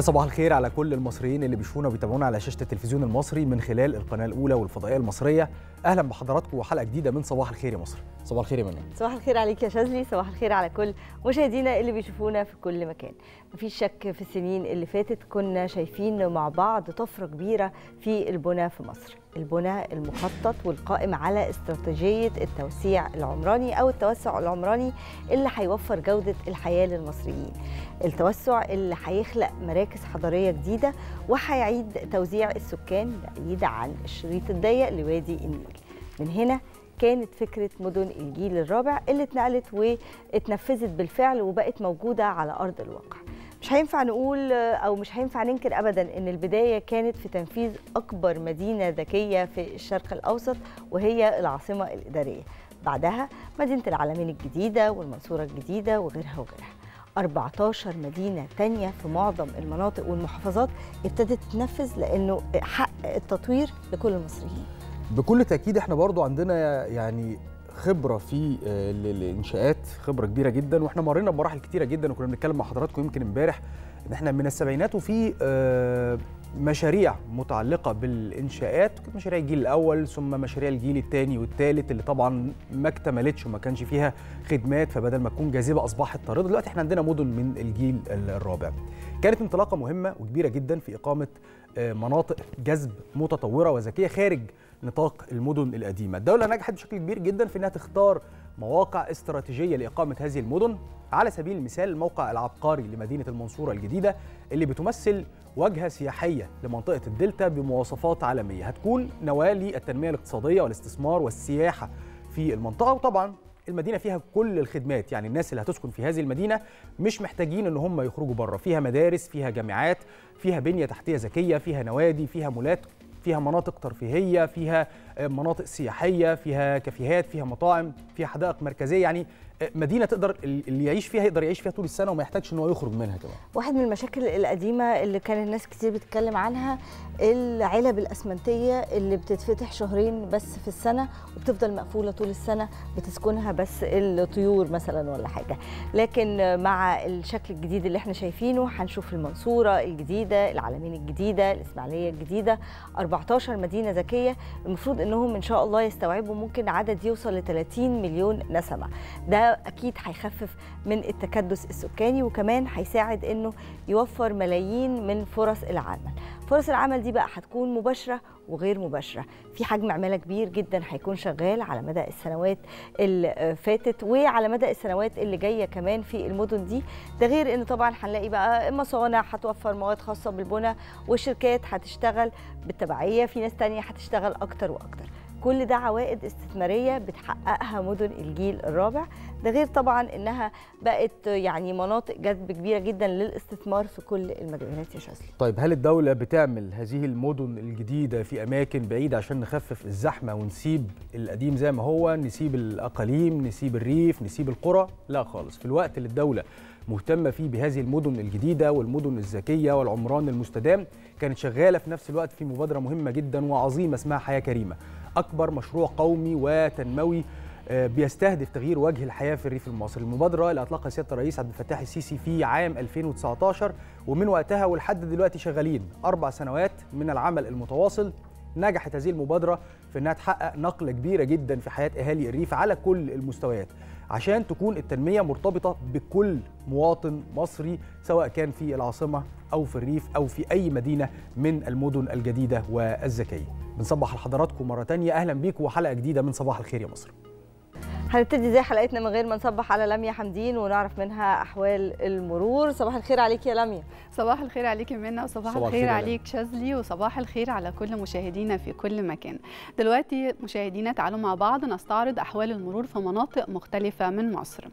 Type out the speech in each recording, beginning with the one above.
يا صباح الخير على كل المصريين اللي بيشوفونا وبيتابعونا على شاشه التلفزيون المصري من خلال القناه الاولى والفضائيه المصريه اهلا بحضراتكم وحلقه جديده من صباح الخير يا مصر صباح الخير يا منى صباح الخير عليك يا شاذلي صباح الخير على كل مشاهدينا اللي بيشوفونا في كل مكان مفيش شك في السنين اللي فاتت كنا شايفين مع بعض طفره كبيره في البنى في مصر البنى المخطط والقائم على استراتيجية التوسيع العمراني أو التوسع العمراني اللي هيوفر جودة الحياة للمصريين التوسع اللي هيخلق مراكز حضرية جديدة وهيعيد توزيع السكان بعيد عن الشريط الضيق لوادي النيل من هنا كانت فكرة مدن الجيل الرابع اللي اتنقلت واتنفذت بالفعل وبقت موجودة على أرض الواقع مش هينفع نقول او مش هينفع ننكر ابدا ان البدايه كانت في تنفيذ اكبر مدينه ذكيه في الشرق الاوسط وهي العاصمه الاداريه بعدها مدينه العالمين الجديده والمنصوره الجديده وغيرها وغيرها 14 مدينة تانية في معظم المناطق والمحافظات ابتدت تنفذ لأنه حق التطوير لكل المصريين بكل تأكيد احنا برضو عندنا يعني خبره في آه، الانشاءات خبره كبيره جدا واحنا مرينا بمراحل كتيره جدا وكنا بنتكلم مع حضراتكم يمكن امبارح ان احنا من السبعينات وفي آه، مشاريع متعلقه بالانشاءات مشاريع الجيل الاول ثم مشاريع الجيل الثاني والثالث اللي طبعا ما اكتملتش وما كانش فيها خدمات فبدل ما تكون جاذبه اصبحت طارده دلوقتي احنا عندنا مدن من الجيل الرابع كانت انطلاقه مهمه وكبيره جدا في اقامه آه، مناطق جذب متطوره وذكيه خارج نطاق المدن القديمه الدوله نجحت بشكل كبير جدا في انها تختار مواقع استراتيجيه لاقامه هذه المدن على سبيل المثال الموقع العبقري لمدينه المنصوره الجديده اللي بتمثل واجهه سياحيه لمنطقه الدلتا بمواصفات عالميه هتكون نواه للتنميه الاقتصاديه والاستثمار والسياحه في المنطقه وطبعا المدينه فيها كل الخدمات يعني الناس اللي هتسكن في هذه المدينه مش محتاجين ان هم يخرجوا بره فيها مدارس فيها جامعات فيها بنيه تحتيه ذكيه فيها نوادي فيها مولات فيها مناطق ترفيهية فيها مناطق سياحيه فيها كافيهات فيها مطاعم فيها حدائق مركزيه يعني آه، مدينه تقدر اللي يعيش فيها يقدر يعيش فيها طول السنه وما يحتاجش ان هو يخرج منها كمان واحد من المشاكل القديمه اللي كان الناس كتير بتتكلم عنها العلب الاسمنتيه اللي بتتفتح شهرين بس في السنه وبتفضل مقفوله طول السنه بتسكنها بس الطيور مثلا ولا حاجه لكن مع الشكل الجديد اللي احنا شايفينه هنشوف المنصوره الجديده العلمين الجديده الاسماعيليه الجديده 14 مدينه ذكيه المفروض ان انهم ان شاء الله يستوعبوا ممكن عدد يوصل ل 30 مليون نسمه ده اكيد هيخفف من التكدس السكاني وكمان هيساعد انه يوفر ملايين من فرص العمل فرص العمل دي بقى هتكون مباشره وغير مباشره في حجم عماله كبير جدا هيكون شغال على مدى السنوات اللي فاتت وعلى مدى السنوات اللي جايه كمان في المدن دي ده غير ان طبعا هنلاقي بقى مصانع هتوفر مواد خاصه بالبنى والشركات هتشتغل بالتبعيه في ناس تانية هتشتغل اكتر واكتر كل ده عوائد استثمارية بتحققها مدن الجيل الرابع ده غير طبعا انها بقت يعني مناطق جذب كبيرة جدا للاستثمار في كل المجالات يا شاذلي طيب هل الدولة بتعمل هذه المدن الجديدة في أماكن بعيدة عشان نخفف الزحمة ونسيب القديم زي ما هو نسيب الأقاليم نسيب الريف نسيب القرى لا خالص في الوقت اللي الدولة مهتمة فيه بهذه المدن الجديدة والمدن الذكية والعمران المستدام كانت شغالة في نفس الوقت في مبادرة مهمة جدا وعظيمة اسمها حياة كريمة أكبر مشروع قومي وتنموي آه، بيستهدف تغيير وجه الحياه في الريف المصري، المبادره اللي اطلقها سياده الرئيس عبد الفتاح السيسي في عام 2019 ومن وقتها ولحد دلوقتي شغالين اربع سنوات من العمل المتواصل نجحت هذه المبادره في انها تحقق نقله كبيره جدا في حياه اهالي الريف على كل المستويات. عشان تكون التنمية مرتبطة بكل مواطن مصري سواء كان في العاصمة أو في الريف أو في أي مدينة من المدن الجديدة والذكية بنصبح لحضراتكم مرة تانية أهلا بيكم وحلقة جديدة من صباح الخير يا مصر هنبتدي زي حلقتنا من غير ما نصبح على لميا حمدين ونعرف منها احوال المرور صباح الخير عليك يا لميا صباح الخير عليك منى وصباح صباح الخير عليك شاذلي وصباح الخير على كل مشاهدينا في كل مكان دلوقتي مشاهدينا تعالوا مع بعض نستعرض احوال المرور في مناطق مختلفه من مصر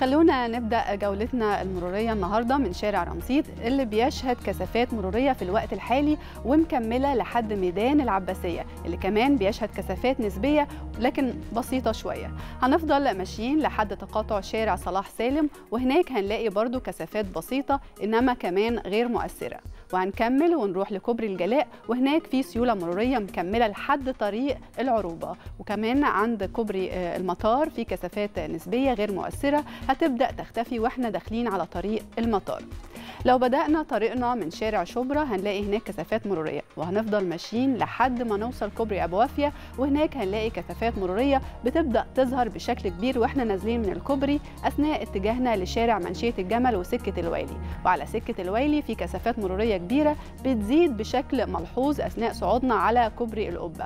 خلونا نبدأ جولتنا المرورية النهاردة من شارع رمسيس اللي بيشهد كثافات مرورية في الوقت الحالي ومكملة لحد ميدان العباسية اللي كمان بيشهد كثافات نسبية لكن بسيطة شوية هنفضل ماشيين لحد تقاطع شارع صلاح سالم وهناك هنلاقي برضو كثافات بسيطة إنما كمان غير مؤثرة وهنكمل ونروح لكوبري الجلاء وهناك في سيوله مروريه مكمله لحد طريق العروبه وكمان عند كوبري آه، المطار في كثافات نسبيه غير مؤثره هتبدا تختفي واحنا داخلين على طريق المطار لو بدأنا طريقنا من شارع شبرا هنلاقي هناك كثافات مرورية وهنفضل ماشيين لحد ما نوصل كوبري أبو وافية وهناك هنلاقي كثافات مرورية بتبدأ تظهر بشكل كبير وإحنا نازلين من الكوبري أثناء اتجاهنا لشارع منشية الجمل وسكة الويلي وعلى سكة الويلي في كثافات مرورية كبيرة بتزيد بشكل ملحوظ أثناء صعودنا على كوبري القبة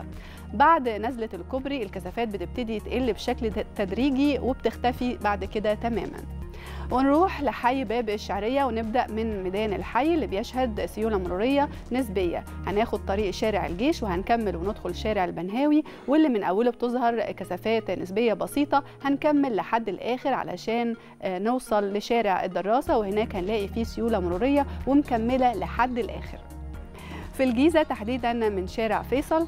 بعد نزلة الكوبري الكثافات بتبتدي تقل بشكل تدريجي وبتختفي بعد كده تماماً ونروح لحي باب الشعرية ونبدأ من ميدان الحي اللي بيشهد سيولة مرورية نسبية هناخد طريق شارع الجيش وهنكمل وندخل شارع البنهاوي واللي من أوله بتظهر كثافات نسبية بسيطة هنكمل لحد الآخر علشان آه، نوصل لشارع الدراسة وهناك هنلاقي فيه سيولة مرورية ومكملة لحد الآخر في الجيزة تحديدا من شارع فيصل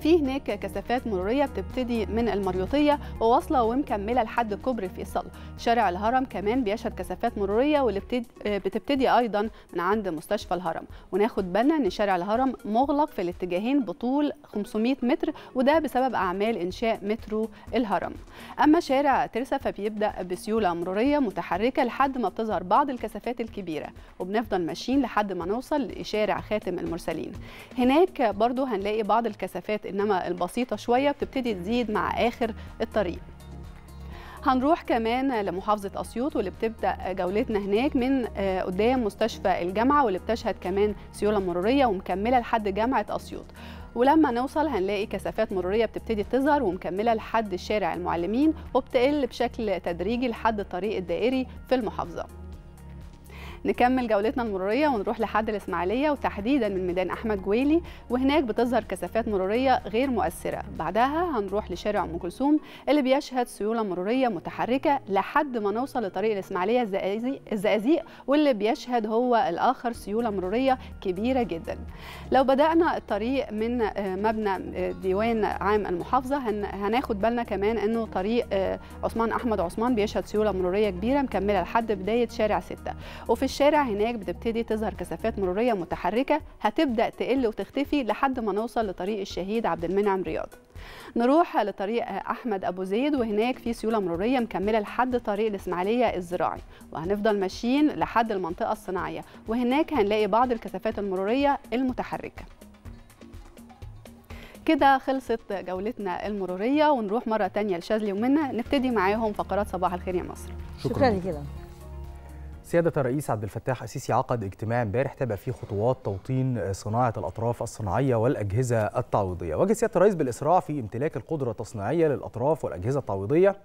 في هناك كثافات مروريه بتبتدي من المريوطيه وواصله ومكمله لحد كوبري فيصل شارع الهرم كمان بيشهد كثافات مروريه واللي بتبتدي ايضا من عند مستشفى الهرم وناخد بالنا ان شارع الهرم مغلق في الاتجاهين بطول 500 متر وده بسبب اعمال انشاء مترو الهرم اما شارع ترسا فبيبدا بسيوله مروريه متحركه لحد ما بتظهر بعض الكثافات الكبيره وبنفضل ماشيين لحد ما نوصل لشارع خاتم المرسلين هناك برضو هنلاقي بعض الكثافات انما البسيطه شويه بتبتدي تزيد مع اخر الطريق هنروح كمان لمحافظة أسيوط واللي بتبدأ جولتنا هناك من آه، قدام مستشفى الجامعة واللي بتشهد كمان سيولة مرورية ومكملة لحد جامعة أسيوط ولما نوصل هنلاقي كثافات مرورية بتبتدي تظهر ومكملة لحد شارع المعلمين وبتقل بشكل تدريجي لحد الطريق الدائري في المحافظة نكمل جولتنا المروريه ونروح لحد الاسماعيليه وتحديدا من ميدان احمد جويلي وهناك بتظهر كثافات مروريه غير مؤثره بعدها هنروح لشارع ام كلثوم اللي بيشهد سيوله مروريه متحركه لحد ما نوصل لطريق الاسماعيليه الزقازيق واللي بيشهد هو الاخر سيوله مروريه كبيره جدا لو بدانا الطريق من آه، مبنى آه، ديوان عام المحافظه هناخد بالنا كمان انه طريق آه، عثمان احمد عثمان بيشهد سيوله مروريه كبيره مكمله لحد بدايه شارع ستة وفي الشارع هناك بتبتدي تظهر كثافات مروريه متحركه هتبدا تقل وتختفي لحد ما نوصل لطريق الشهيد عبد المنعم رياض نروح لطريق احمد ابو زيد وهناك في سيوله مروريه مكمله لحد طريق الاسماعيليه الزراعي وهنفضل ماشيين لحد المنطقه الصناعيه وهناك هنلاقي بعض الكثافات المروريه المتحركه كده خلصت جولتنا المروريه ونروح مره تانية لشاذلي ومنا نبتدي معاهم فقرات صباح الخير يا مصر شكرا, شكرا سيادة الرئيس عبد الفتاح السيسي عقد اجتماع امبارح تابع فيه خطوات توطين صناعة الأطراف الصناعية والأجهزة التعويضية. وجه سيادة الرئيس بالإسراع في امتلاك القدرة التصنيعية للأطراف والأجهزة التعويضية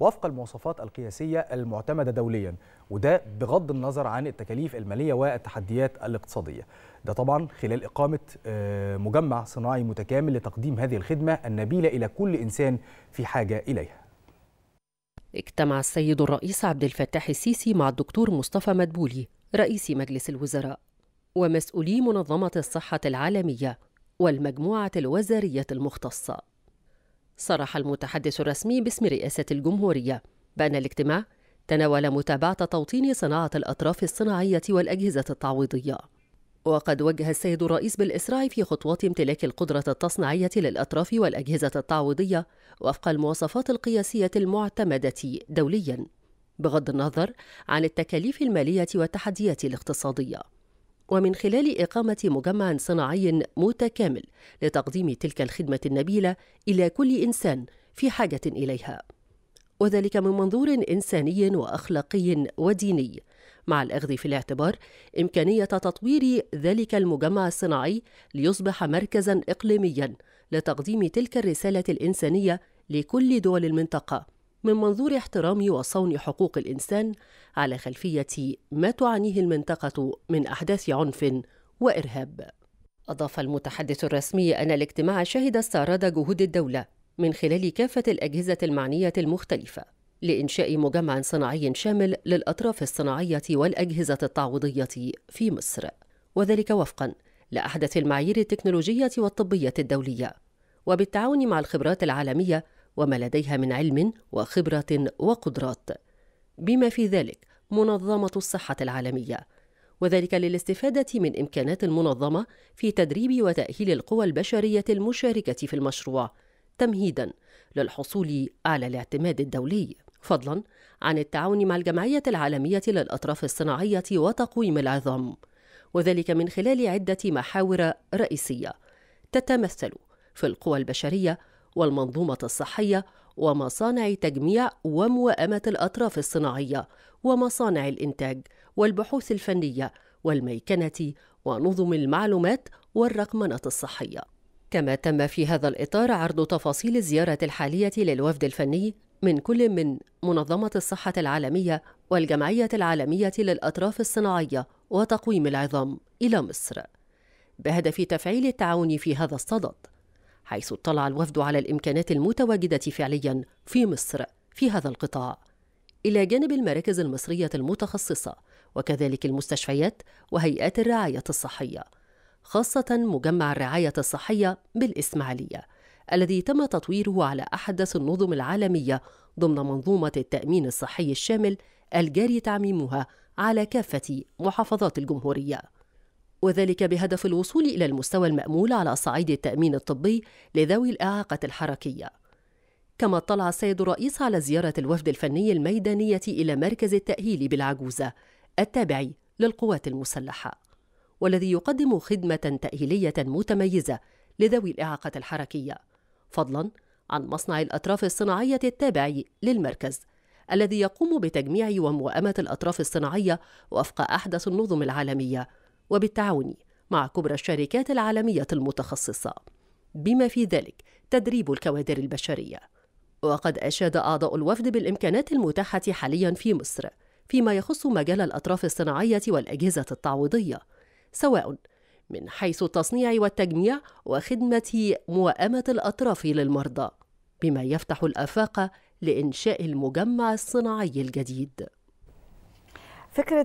وفق المواصفات القياسية المعتمدة دوليا وده بغض النظر عن التكاليف المالية والتحديات الاقتصادية ده طبعا خلال إقامة آه، مجمع صناعي متكامل لتقديم هذه الخدمة النبيلة إلى كل إنسان في حاجة إليها اجتمع السيد الرئيس عبد الفتاح السيسي مع الدكتور مصطفى مدبولي رئيس مجلس الوزراء ومسؤولي منظمة الصحة العالمية والمجموعة الوزارية المختصة. صرح المتحدث الرسمي باسم رئاسة الجمهورية بأن الاجتماع تناول متابعة توطين صناعة الأطراف الصناعية والأجهزة التعويضية. وقد وجه السيد الرئيس بالإسراع في خطوات امتلاك القدرة التصنيعية للأطراف والأجهزة التعويضية وفق المواصفات القياسية المعتمدة دولياً بغض النظر عن التكاليف المالية والتحديات الاقتصادية ومن خلال إقامة مجمع صناعي متكامل لتقديم تلك الخدمة النبيلة إلى كل إنسان في حاجة إليها وذلك من منظور إنساني وأخلاقي وديني مع الأخذ في الاعتبار إمكانية تطوير ذلك المجمع الصناعي ليصبح مركزا إقليميا لتقديم تلك الرسالة الإنسانية لكل دول المنطقة من منظور احترام وصون حقوق الإنسان على خلفية ما تعانيه المنطقة من أحداث عنف وإرهاب. أضاف المتحدث الرسمي أن الاجتماع شهد استعراض جهود الدولة من خلال كافة الأجهزة المعنية المختلفة لإنشاء مجمع صناعي شامل للأطراف الصناعية والأجهزة التعويضية في مصر وذلك وفقا لأحدث المعايير التكنولوجية والطبية الدولية وبالتعاون مع الخبرات العالمية وما لديها من علم وخبرة وقدرات بما في ذلك منظمة الصحة العالمية وذلك للاستفادة من إمكانات المنظمة في تدريب وتأهيل القوى البشرية المشاركة في المشروع تمهيدا للحصول على الاعتماد الدولي فضلا عن التعاون مع الجمعية العالمية للأطراف الصناعية وتقويم العظام وذلك من خلال عدة محاور رئيسية تتمثل في القوى البشرية والمنظومة الصحية ومصانع تجميع وموائمة الأطراف الصناعية ومصانع الإنتاج والبحوث الفنية والميكنة ونظم المعلومات والرقمنة الصحية كما تم في هذا الإطار عرض تفاصيل الزيارة الحالية للوفد الفني من كل من منظمة الصحة العالمية والجمعية العالمية للأطراف الصناعية وتقويم العظام إلى مصر بهدف تفعيل التعاون في هذا الصدد حيث اطلع الوفد على الإمكانات المتواجدة فعليا في مصر في هذا القطاع إلى جانب المراكز المصرية المتخصصة وكذلك المستشفيات وهيئات الرعاية الصحية خاصة مجمع الرعاية الصحية بالإسماعيلية الذي تم تطويره على أحدث النظم العالمية ضمن منظومة التأمين الصحي الشامل الجاري تعميمها على كافة محافظات الجمهورية وذلك بهدف الوصول إلى المستوى المأمول على صعيد التأمين الطبي لذوي الإعاقة الحركية كما اطلع السيد الرئيس على زيارة الوفد الفني الميدانية إلى مركز التأهيل بالعجوزة التابع للقوات المسلحة والذي يقدم خدمة تأهيلية متميزة لذوي الإعاقة الحركية فضلا عن مصنع الأطراف الصناعية التابع للمركز الذي يقوم بتجميع وموائمة الأطراف الصناعية وفق أحدث النظم العالمية وبالتعاون مع كبرى الشركات العالمية المتخصصة بما في ذلك تدريب الكوادر البشرية وقد أشاد أعضاء الوفد بالإمكانات المتاحة حاليا في مصر فيما يخص مجال الأطراف الصناعية والأجهزة التعويضية سواء من حيث التصنيع والتجميع وخدمة موائمة الأطراف للمرضى بما يفتح الآفاق لإنشاء المجمع الصناعي الجديد فكرة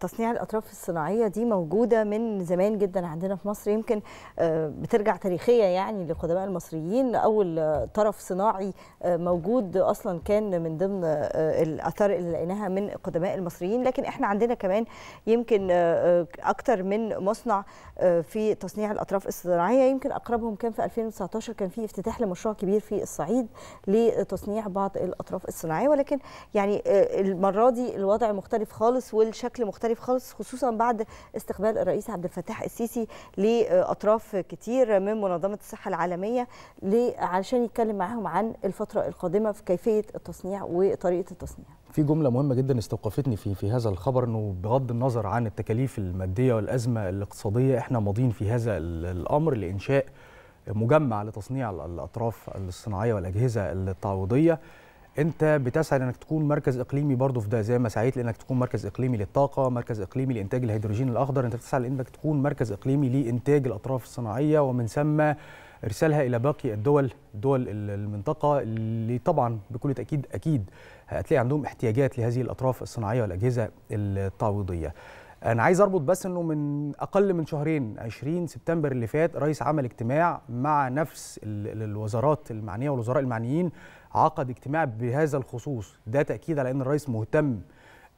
تصنيع الأطراف الصناعية دي موجودة من زمان جدا عندنا في مصر يمكن آه، بترجع تاريخيا يعني لقدماء المصريين أول طرف صناعي آه، موجود أصلا كان من ضمن آه، الآثار اللي لقيناها من قدماء المصريين لكن إحنا عندنا كمان يمكن أكتر من مصنع في تصنيع الأطراف الصناعية يمكن أقربهم كان في 2019 كان في افتتاح لمشروع كبير في الصعيد لتصنيع بعض الأطراف الصناعية ولكن يعني المرة دي الوضع مختلف مختلف خالص والشكل مختلف خالص خصوصا بعد استقبال الرئيس عبد الفتاح السيسي لاطراف كتير من منظمه الصحه العالميه علشان يتكلم معاهم عن الفتره القادمه في كيفيه التصنيع وطريقه التصنيع. في جملة مهمة جدا استوقفتني في في هذا الخبر انه بغض النظر عن التكاليف المادية والأزمة الاقتصادية احنا ماضيين في هذا الأمر لإنشاء مجمع لتصنيع الأطراف الصناعية والأجهزة التعويضية انت بتسعى انك تكون مركز اقليمي برضه في ده زي ما سعيت لانك تكون مركز اقليمي للطاقه مركز اقليمي لانتاج الهيدروجين الاخضر انت بتسعى لانك تكون مركز اقليمي لانتاج الاطراف الصناعيه ومن ثم ارسالها الى باقي الدول دول المنطقه اللي طبعا بكل تاكيد اكيد هتلاقي عندهم احتياجات لهذه الاطراف الصناعيه والاجهزه التعويضيه انا عايز اربط بس انه من اقل من شهرين 20 سبتمبر اللي فات رئيس عمل اجتماع مع نفس الوزارات المعنيه والوزراء المعنيين عقد اجتماع بهذا الخصوص ده تاكيد على ان الرئيس مهتم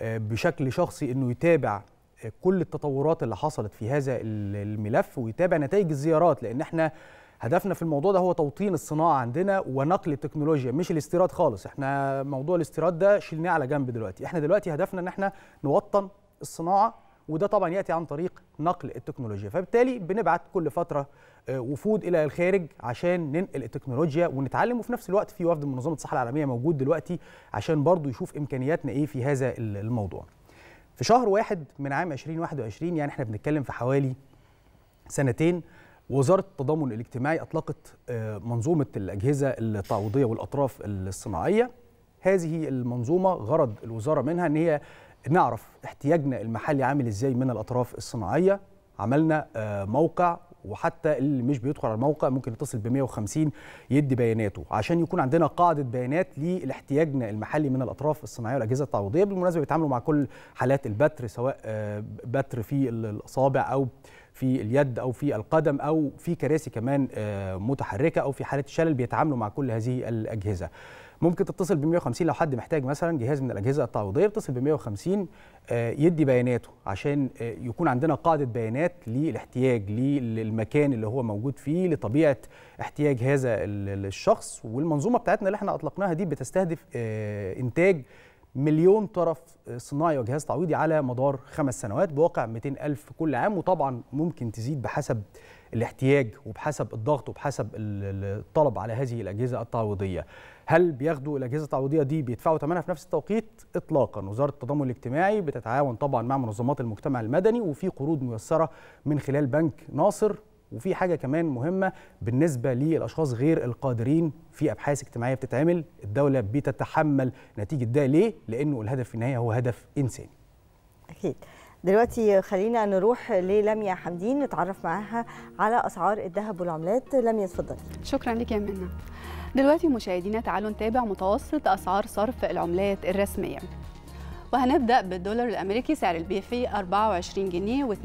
آه، بشكل شخصي انه يتابع آه، كل التطورات اللي حصلت في هذا الملف ويتابع نتائج الزيارات لان احنا هدفنا في الموضوع ده هو توطين الصناعه عندنا ونقل التكنولوجيا مش الاستيراد خالص احنا موضوع الاستيراد ده شلناه على جنب دلوقتي احنا دلوقتي هدفنا ان احنا نوطن الصناعه وده طبعا ياتي عن طريق نقل التكنولوجيا فبالتالي بنبعت كل فتره آه، وفود الى الخارج عشان ننقل التكنولوجيا ونتعلم وفي نفس الوقت في وفد من منظمه الصحه العالميه موجود دلوقتي عشان برضه يشوف امكانياتنا ايه في هذا الموضوع في شهر واحد من عام 2021 يعني احنا بنتكلم في حوالي سنتين وزارة التضامن الاجتماعي أطلقت آه، منظومة الأجهزة التعويضية والأطراف الصناعية هذه المنظومة غرض الوزارة منها أن هي نعرف احتياجنا المحلي عامل ازاي من الاطراف الصناعيه عملنا آه، موقع وحتى اللي مش بيدخل على الموقع ممكن يتصل ب 150 يدي بياناته عشان يكون عندنا قاعده بيانات لاحتياجنا المحلي من الاطراف الصناعيه والاجهزه التعويضيه بالمناسبه بيتعاملوا مع كل حالات البتر سواء آه، بتر في الاصابع او في اليد او في القدم او في كراسي كمان آه، متحركه او في حاله شلل بيتعاملوا مع كل هذه الاجهزه ممكن تتصل ب 150 لو حد محتاج مثلا جهاز من الاجهزه التعويضيه بتصل ب 150 يدي بياناته عشان آه، يكون عندنا قاعده بيانات للاحتياج للمكان اللي هو موجود فيه لطبيعه احتياج هذا الشخص والمنظومه بتاعتنا اللي احنا اطلقناها دي بتستهدف آه، انتاج مليون طرف آه، صناعي وجهاز تعويضي على مدار خمس سنوات بواقع 200 ألف كل عام وطبعا ممكن تزيد بحسب الاحتياج وبحسب الضغط وبحسب الطلب على هذه الأجهزة التعويضية هل بياخدوا الاجهزه التعويضيه دي بيدفعوا ثمنها في نفس التوقيت اطلاقا وزاره التضامن الاجتماعي بتتعاون طبعا مع منظمات المجتمع المدني وفي قروض ميسره من خلال بنك ناصر وفي حاجه كمان مهمه بالنسبه للاشخاص غير القادرين في ابحاث اجتماعيه بتتعمل الدوله بتتحمل نتيجه ده ليه لانه الهدف في النهايه هو هدف انساني اكيد دلوقتي خلينا نروح للميا حمدين نتعرف معاها على اسعار الذهب والعملات لميا اتفضلي شكرا لك يا منى دلوقتي مشاهدينا تعالوا نتابع متوسط أسعار صرف العملات الرسمية وهنبدأ بالدولار الأمريكي سعر البيع فيه 24 جنيه و52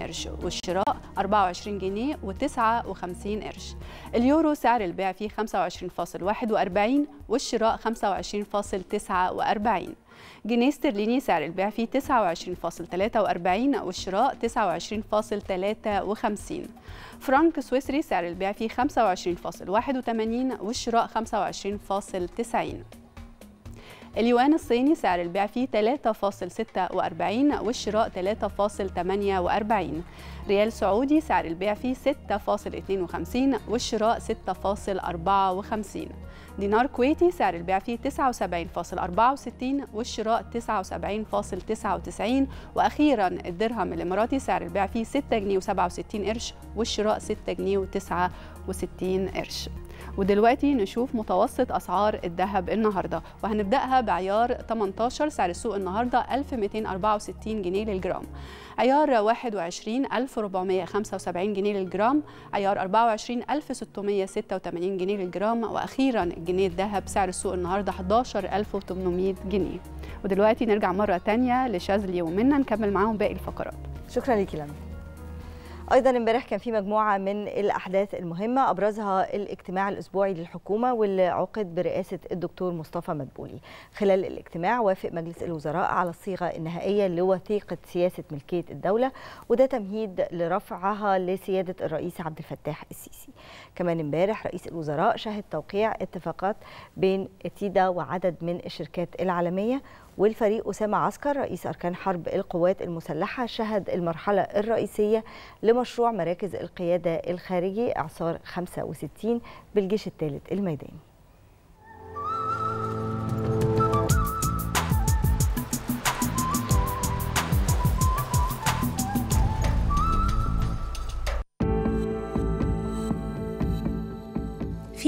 قرش والشراء 24 جنيه و59 قرش اليورو سعر البيع فيه 25.41 والشراء 25.49 جنيه استرليني سعر البيع فيه 29.43 والشراء 29.53 فرنك سويسري سعر البيع فيه 25.81 والشراء 25.90 اليوان الصيني سعر البيع فيه 3.46 والشراء 3.48 ريال سعودي سعر البيع فيه 6.52 والشراء 6.54 دينار كويتي سعر البيع فيه 79.64 والشراء 79.99 وأخيرا الدرهم الإماراتي سعر البيع فيه 6 جنيه و67 قرش والشراء 6 جنيه و69 قرش ودلوقتي نشوف متوسط أسعار الذهب النهاردة وهنبدأها بعيار 18 سعر السوق النهاردة 1264 جنيه للجرام عيار 21 1475 جنيه للجرام عيار 24 1686 جنيه للجرام وأخيرا الجنيه الذهب سعر السوق النهاردة 11800 جنيه ودلوقتي نرجع مرة تانية لشاذلي ومنا نكمل معاهم باقي الفقرات شكرا ليكي لمي ايضا امبارح كان في مجموعه من الاحداث المهمه ابرزها الاجتماع الاسبوعي للحكومه واللي عقد برئاسه الدكتور مصطفى مدبولي خلال الاجتماع وافق مجلس الوزراء على الصيغه النهائيه لوثيقه سياسه ملكيه الدوله وده تمهيد لرفعها لسياده الرئيس عبد الفتاح السيسي كمان امبارح رئيس الوزراء شهد توقيع اتفاقات بين اتيدا وعدد من الشركات العالميه والفريق أسامة عسكر رئيس أركان حرب القوات المسلحة شهد المرحلة الرئيسية لمشروع مراكز القيادة الخارجي إعصار 65 بالجيش الثالث الميداني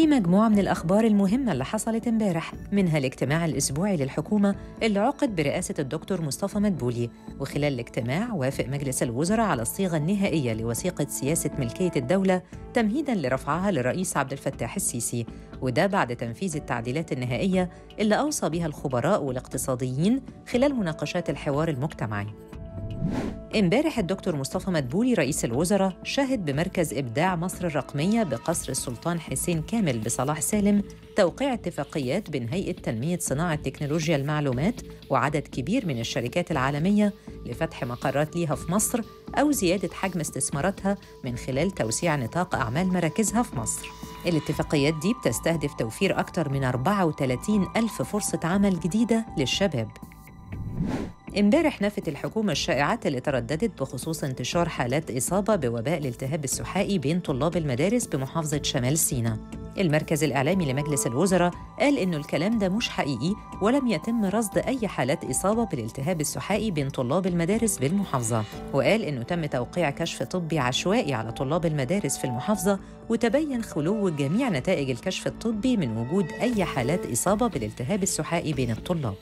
في مجموعة من الأخبار المهمة اللي حصلت امبارح منها الاجتماع الأسبوعي للحكومة اللي عقد برئاسة الدكتور مصطفى مدبولي وخلال الاجتماع وافق مجلس الوزراء على الصيغة النهائية لوثيقة سياسة ملكية الدولة تمهيدا لرفعها للرئيس عبد الفتاح السيسي وده بعد تنفيذ التعديلات النهائية اللي أوصى بها الخبراء والاقتصاديين خلال مناقشات الحوار المجتمعي امبارح الدكتور مصطفى مدبولي رئيس الوزراء شهد بمركز إبداع مصر الرقمية بقصر السلطان حسين كامل بصلاح سالم توقيع اتفاقيات بين هيئة تنمية صناعة تكنولوجيا المعلومات وعدد كبير من الشركات العالمية لفتح مقرات ليها في مصر أو زيادة حجم استثماراتها من خلال توسيع نطاق أعمال مراكزها في مصر. الاتفاقيات دي بتستهدف توفير أكثر من 34 ألف فرصة عمل جديدة للشباب امبارح نفت الحكومة الشائعات اللي ترددت بخصوص انتشار حالات إصابة بوباء الالتهاب السحائي بين طلاب المدارس بمحافظة شمال سيناء. المركز الإعلامي لمجلس الوزراء قال إنه الكلام ده مش حقيقي ولم يتم رصد أي حالات إصابة بالالتهاب السحائي بين طلاب المدارس بالمحافظة، وقال إنه تم توقيع كشف طبي عشوائي على طلاب المدارس في المحافظة وتبين خلو جميع نتائج الكشف الطبي من وجود أي حالات إصابة بالالتهاب السحائي بين الطلاب.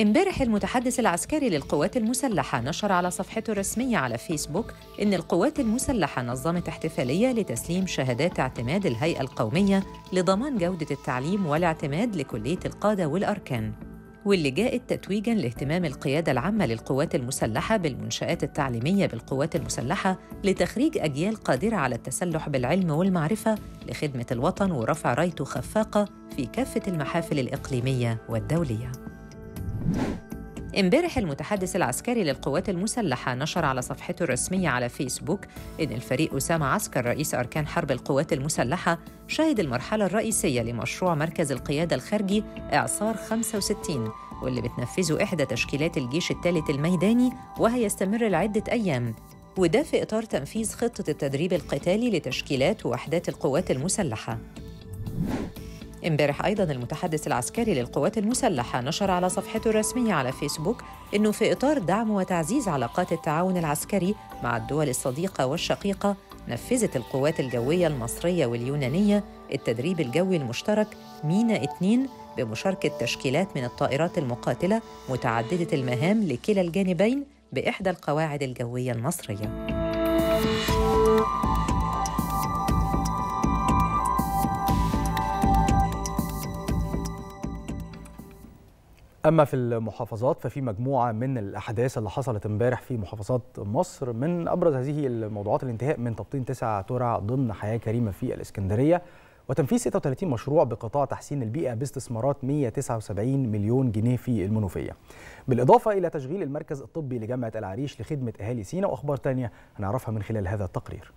امبارح المتحدث العسكري للقوات المسلحة نشر على صفحته الرسمية على فيسبوك إن القوات المسلحة نظمت احتفالية لتسليم شهادات اعتماد الهيئة القومية لضمان جودة التعليم والاعتماد لكلية القادة والأركان واللي جاءت تتويجا لاهتمام القيادة العامة للقوات المسلحة بالمنشآت التعليمية بالقوات المسلحة لتخريج أجيال قادرة على التسلح بالعلم والمعرفة لخدمة الوطن ورفع رايته خفاقة في كافة المحافل الإقليمية والدولية. امبارح المتحدث العسكري للقوات المسلحة نشر على صفحته الرسمية على فيسبوك إن الفريق أسامة عسكر رئيس أركان حرب القوات المسلحة شهد المرحلة الرئيسية لمشروع مركز القيادة الخارجي إعصار 65 واللي بتنفذه إحدى تشكيلات الجيش الثالث الميداني وهيستمر لعدة أيام وده في إطار تنفيذ خطة التدريب القتالي لتشكيلات ووحدات القوات المسلحة امبارح أيضا المتحدث العسكري للقوات المسلحة نشر على صفحته الرسمية على فيسبوك أنه في إطار دعم وتعزيز علاقات التعاون العسكري مع الدول الصديقة والشقيقة نفذت القوات الجوية المصرية واليونانية التدريب الجوي المشترك مينا 2 بمشاركة تشكيلات من الطائرات المقاتلة متعددة المهام لكلا الجانبين بإحدى القواعد الجوية المصرية. أما في المحافظات ففي مجموعة من الأحداث اللي حصلت امبارح في محافظات مصر من أبرز هذه الموضوعات الانتهاء من تبطين تسع ترع ضمن حياة كريمة في الإسكندرية وتنفيذ 36 مشروع بقطاع تحسين البيئة باستثمارات 179 مليون جنيه في المنوفية بالإضافة إلى تشغيل المركز الطبي لجامعة العريش لخدمة أهالي سينا وأخبار تانية هنعرفها من خلال هذا التقرير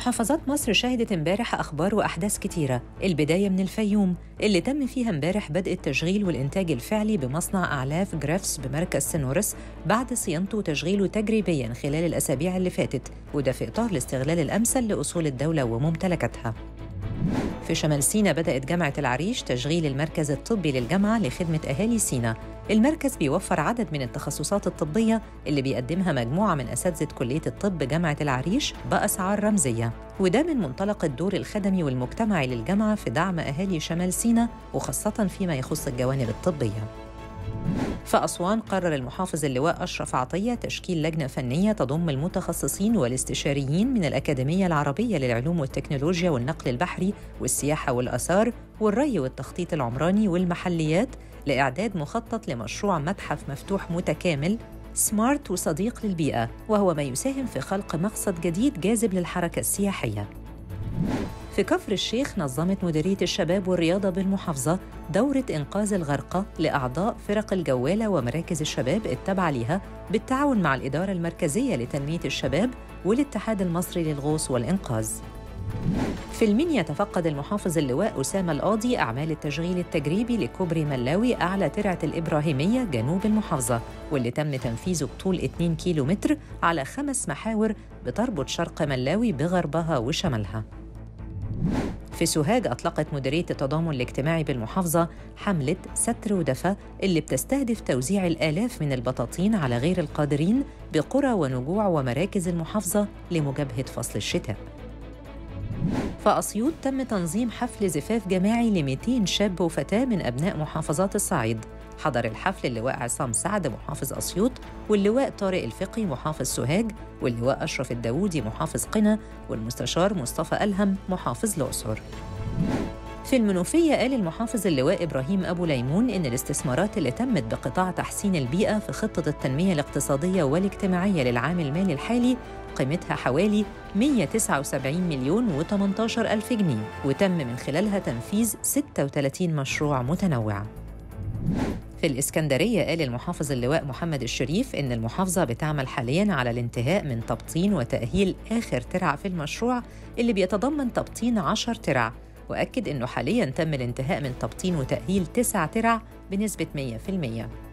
محافظات مصر شهدت امبارح أخبار وأحداث كتيرة، البداية من الفيوم اللي تم فيها امبارح بدء التشغيل والإنتاج الفعلي بمصنع أعلاف جرافس بمركز سنورس بعد صيانته وتشغيله تجريبياً خلال الأسابيع اللي فاتت، وده في إطار الاستغلال الأمثل لأصول الدولة وممتلكاتها. في شمال سينا بدأت جامعة العريش تشغيل المركز الطبي للجامعة لخدمة أهالي سينا المركز بيوفر عدد من التخصصات الطبية اللي بيقدمها مجموعة من أساتذة كلية الطب جامعة العريش بأسعار رمزية وده من منطلق الدور الخدمي والمجتمعي للجامعة في دعم أهالي شمال سينا وخاصة فيما يخص الجوانب الطبية فأسوان قرر المحافظ اللواء أشرف عطية تشكيل لجنة فنية تضم المتخصصين والاستشاريين من الأكاديمية العربية للعلوم والتكنولوجيا والنقل البحري والسياحة والآثار والري والتخطيط العمراني والمحليات لإعداد مخطط لمشروع متحف مفتوح متكامل سمارت وصديق للبيئة وهو ما يساهم في خلق مقصد جديد جاذب للحركة السياحية في كفر الشيخ نظمت مديرية الشباب والرياضة بالمحافظة دورة إنقاذ الغرقى لأعضاء فرق الجوالة ومراكز الشباب التابعة ليها بالتعاون مع الإدارة المركزية لتنمية الشباب والاتحاد المصري للغوص والإنقاذ. في المنيا تفقد المحافظ اللواء أسامة القاضي أعمال التشغيل التجريبي لكوبري ملاوي أعلى ترعة الإبراهيمية جنوب المحافظة واللي تم تنفيذه بطول 2 كيلومتر على خمس محاور بتربط شرق ملاوي بغربها وشمالها في سوهاج أطلقت مديرية التضامن الاجتماعي بالمحافظة حملة ستر ودفى اللي بتستهدف توزيع الآلاف من البطاطين على غير القادرين بقرى ونجوع ومراكز المحافظة لمجابهة فصل الشتاء فأسيوط تم تنظيم حفل زفاف جماعي ل 200 شاب وفتاة من أبناء محافظات الصعيد حضر الحفل اللواء عصام سعد محافظ أسيوط واللواء طارق الفقي محافظ سوهاج واللواء أشرف الداوودي محافظ قنا والمستشار مصطفى ألهم محافظ الأقصر في المنوفية قال المحافظ اللواء إبراهيم أبو ليمون إن الاستثمارات اللي تمت بقطاع تحسين البيئة في خطة التنمية الاقتصادية والاجتماعية للعام المالي الحالي قيمتها حوالي 179 مليون و18 ألف جنيه وتم من خلالها تنفيذ 36 مشروع متنوع في الإسكندرية قال المحافظ اللواء محمد الشريف إن المحافظة بتعمل حاليا على الانتهاء من تبطين وتأهيل آخر ترع في المشروع اللي بيتضمن تبطين 10 ترع وأكد إنه حاليا تم الانتهاء من تبطين وتأهيل 9 ترع بنسبة 100%.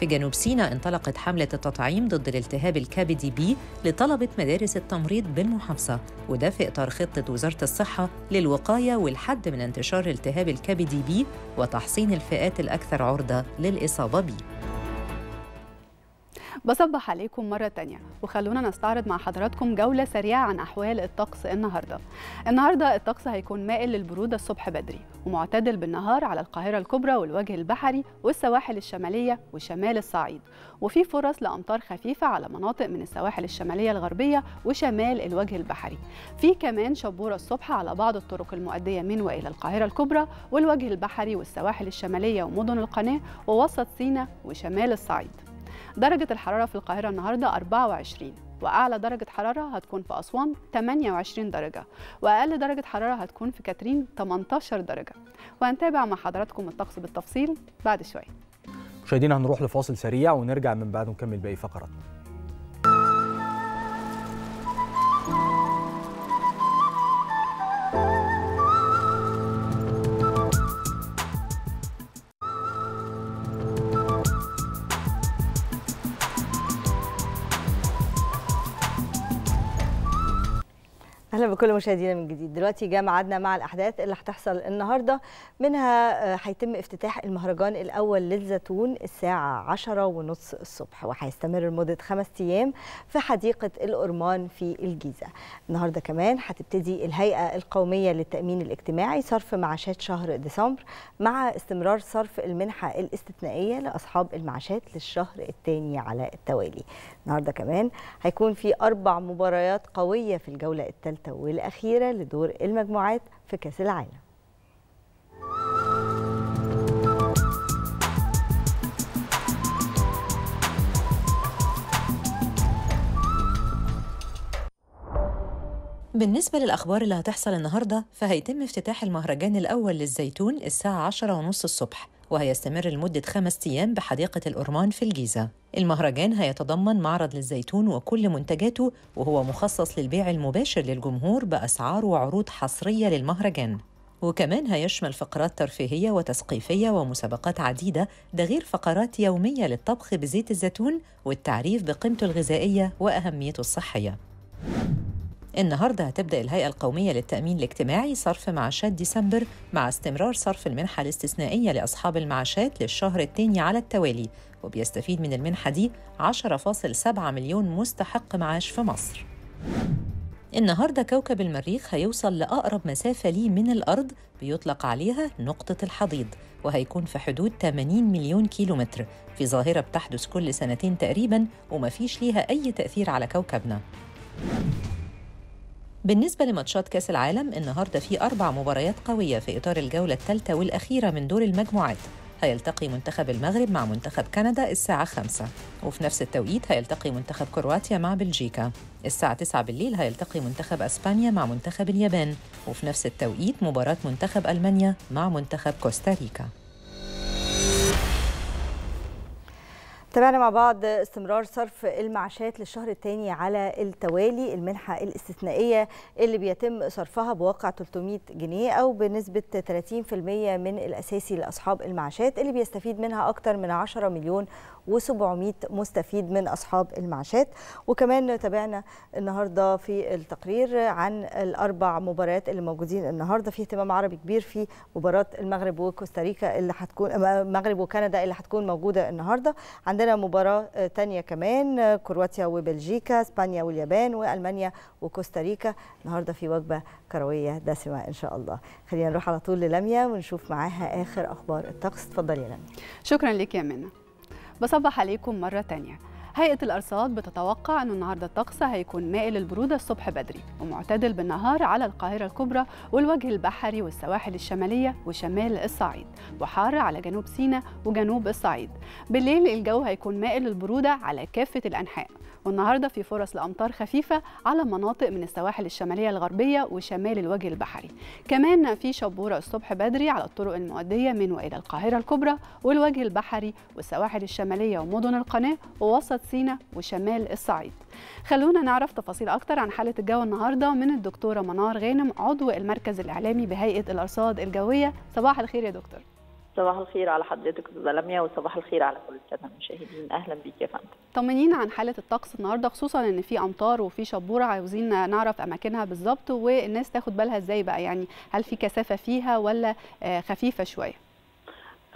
في جنوب سيناء انطلقت حملة التطعيم ضد الالتهاب الكبدي بي لطلبة مدارس التمريض بالمحافظة وده في إطار خطة وزارة الصحة للوقاية والحد من انتشار التهاب الكبدي بي وتحصين الفئات الأكثر عرضة للإصابة بيه بصبح عليكم مرة تانية وخلونا نستعرض مع حضراتكم جولة سريعة عن أحوال الطقس النهاردة النهاردة الطقس هيكون مائل للبرودة الصبح بدري ومعتدل بالنهار على القاهرة الكبرى والوجه البحري والسواحل الشمالية وشمال الصعيد وفي فرص لأمطار خفيفة على مناطق من السواحل الشمالية الغربية وشمال الوجه البحري في كمان شبورة الصبح على بعض الطرق المؤدية من وإلى القاهرة الكبرى والوجه البحري والسواحل الشمالية ومدن القناة ووسط سينا وشمال الصعيد درجة الحرارة في القاهرة النهاردة 24 وأعلى درجة حرارة هتكون في أسوان 28 درجة وأقل درجة حرارة هتكون في كاترين 18 درجة وهنتابع مع حضراتكم الطقس بالتفصيل بعد شوية مشاهدينا هنروح لفاصل سريع ونرجع من بعد نكمل باقي فقراتنا اهلا بكل مشاهدينا من جديد دلوقتي جاء معادنا مع الاحداث اللي هتحصل النهارده منها آه، هيتم افتتاح المهرجان الاول للزيتون الساعه 10 ونص الصبح وهيستمر لمده خمس ايام في حديقه الأرمان في الجيزه النهارده كمان هتبتدي الهيئه القوميه للتامين الاجتماعي صرف معاشات شهر ديسمبر مع استمرار صرف المنحه الاستثنائيه لاصحاب المعاشات للشهر الثاني على التوالي النهارده كمان هيكون في أربع مباريات قوية في الجولة الثالثة والأخيرة لدور المجموعات في كأس العالم بالنسبة للأخبار اللي هتحصل النهاردة فهيتم افتتاح المهرجان الأول للزيتون الساعة عشرة ونص الصبح وهيستمر لمدة خمس أيام بحديقة الأورمان في الجيزة المهرجان هيتضمن معرض للزيتون وكل منتجاته وهو مخصص للبيع المباشر للجمهور بأسعار وعروض حصرية للمهرجان وكمان هيشمل فقرات ترفيهية وتثقيفية ومسابقات عديدة ده غير فقرات يومية للطبخ بزيت الزيتون والتعريف بقيمته الغذائية وأهميته الصحية النهارده هتبدا الهيئه القوميه للتامين الاجتماعي صرف معاشات ديسمبر مع استمرار صرف المنحه الاستثنائيه لاصحاب المعاشات للشهر الثاني على التوالي وبيستفيد من المنحه دي 10.7 مليون مستحق معاش في مصر النهارده كوكب المريخ هيوصل لأقرب مسافة ليه من الأرض بيطلق عليها نقطة الحضيض وهيكون في حدود 80 مليون كيلومتر في ظاهرة بتحدث كل سنتين تقريبا ومفيش ليها أي تأثير على كوكبنا بالنسبة لماتشات كأس العالم النهاردة في أربع مباريات قوية في إطار الجولة الثالثة والأخيرة من دور المجموعات هيلتقي منتخب المغرب مع منتخب كندا الساعة 5 وفي نفس التوقيت هيلتقي منتخب كرواتيا مع بلجيكا الساعة 9 بالليل هيلتقي منتخب أسبانيا مع منتخب اليابان وفي نفس التوقيت مباراة منتخب ألمانيا مع منتخب كوستاريكا تابعنا مع بعض استمرار صرف المعاشات للشهر الثاني على التوالي المنحة الاستثنائية اللي بيتم صرفها بواقع 300 جنيه أو بنسبة 30% من الأساسي لأصحاب المعاشات اللي بيستفيد منها أكثر من 10 مليون و700 مستفيد من أصحاب المعاشات وكمان تابعنا النهاردة في التقرير عن الأربع مباريات اللي موجودين النهاردة في اهتمام عربي كبير في مباراة المغرب وكوستاريكا اللي هتكون المغرب وكندا اللي هتكون موجودة النهاردة عندنا عندنا مباراة آه، تانية كمان آه، كرواتيا وبلجيكا اسبانيا واليابان والمانيا وكوستاريكا النهارده في وجبة كروية دسمة ان شاء الله خلينا نروح على طول للميا ونشوف معاها اخر اخبار الطقس اتفضلي يا لميا شكرا لك يا منى بصبح عليكم مرة تانية هيئة الأرصاد بتتوقع أن النهاردة الطقس هيكون مائل للبروده الصبح بدري ومعتدل بالنهار على القاهرة الكبرى والوجه البحري والسواحل الشمالية وشمال الصعيد وحار على جنوب سيناء وجنوب الصعيد بالليل الجو هيكون مائل للبروده على كافة الأنحاء والنهارده في فرص لامطار خفيفه على مناطق من السواحل الشماليه الغربيه وشمال الوجه البحري كمان في شبوره الصبح بدري على الطرق المؤديه من والى القاهره الكبرى والوجه البحري والسواحل الشماليه ومدن القناه ووسط سينا وشمال الصعيد خلونا نعرف تفاصيل اكتر عن حاله الجو النهارده من الدكتوره منار غانم عضو المركز الاعلامي بهيئه الارصاد الجويه صباح الخير يا دكتور صباح الخير على حضرتك استاذه لميا وصباح الخير على كل الساده المشاهدين اهلا بيك يا فندم طمنينا عن حاله الطقس النهارده خصوصا ان في امطار وفي شبوره عاوزين نعرف اماكنها بالظبط والناس تاخد بالها ازاي بقى يعني هل في كثافه فيها ولا آه، خفيفه شويه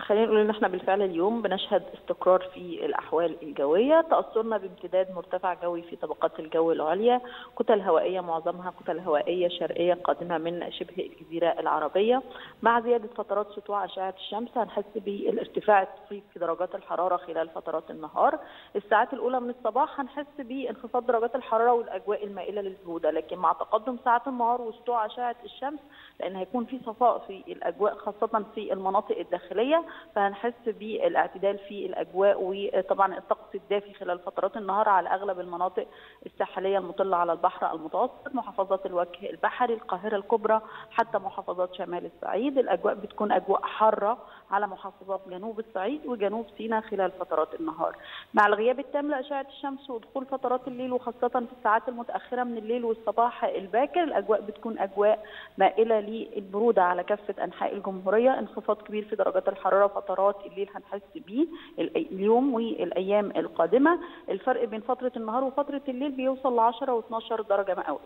خلينا نقول ان احنا بالفعل اليوم بنشهد استقرار في الاحوال الجويه، تاثرنا بامتداد مرتفع جوي في طبقات الجو العليا، كتل هوائيه معظمها كتل هوائيه شرقيه قادمه من شبه الجزيره العربيه، مع زياده فترات سطوع اشعه الشمس هنحس بالارتفاع الطفيف في درجات الحراره خلال فترات النهار، الساعات الاولى من الصباح هنحس بانخفاض درجات الحراره والاجواء المائله للبروده، لكن مع تقدم ساعات النهار وسطوع اشعه الشمس لان هيكون في صفاء في الاجواء خاصه في المناطق الداخليه فهنحس بالاعتدال في الاجواء وطبعا الطقس الدافي خلال فترات النهار على اغلب المناطق الساحليه المطله على البحر المتوسط محافظات الوجه البحري القاهره الكبرى حتى محافظات شمال الصعيد الاجواء بتكون اجواء حاره على محافظات جنوب الصعيد وجنوب سيناء خلال فترات النهار مع الغياب التام لأشعة الشمس ودخول فترات الليل وخاصة في الساعات المتأخرة من الليل والصباح الباكر الأجواء بتكون أجواء مائلة للبرودة على كافة أنحاء الجمهورية انخفاض كبير في درجات الحرارة فترات الليل هنحس بيه اليوم والأيام القادمة الفرق بين فترة النهار وفترة الليل بيوصل ل 10 و12 درجة مئوية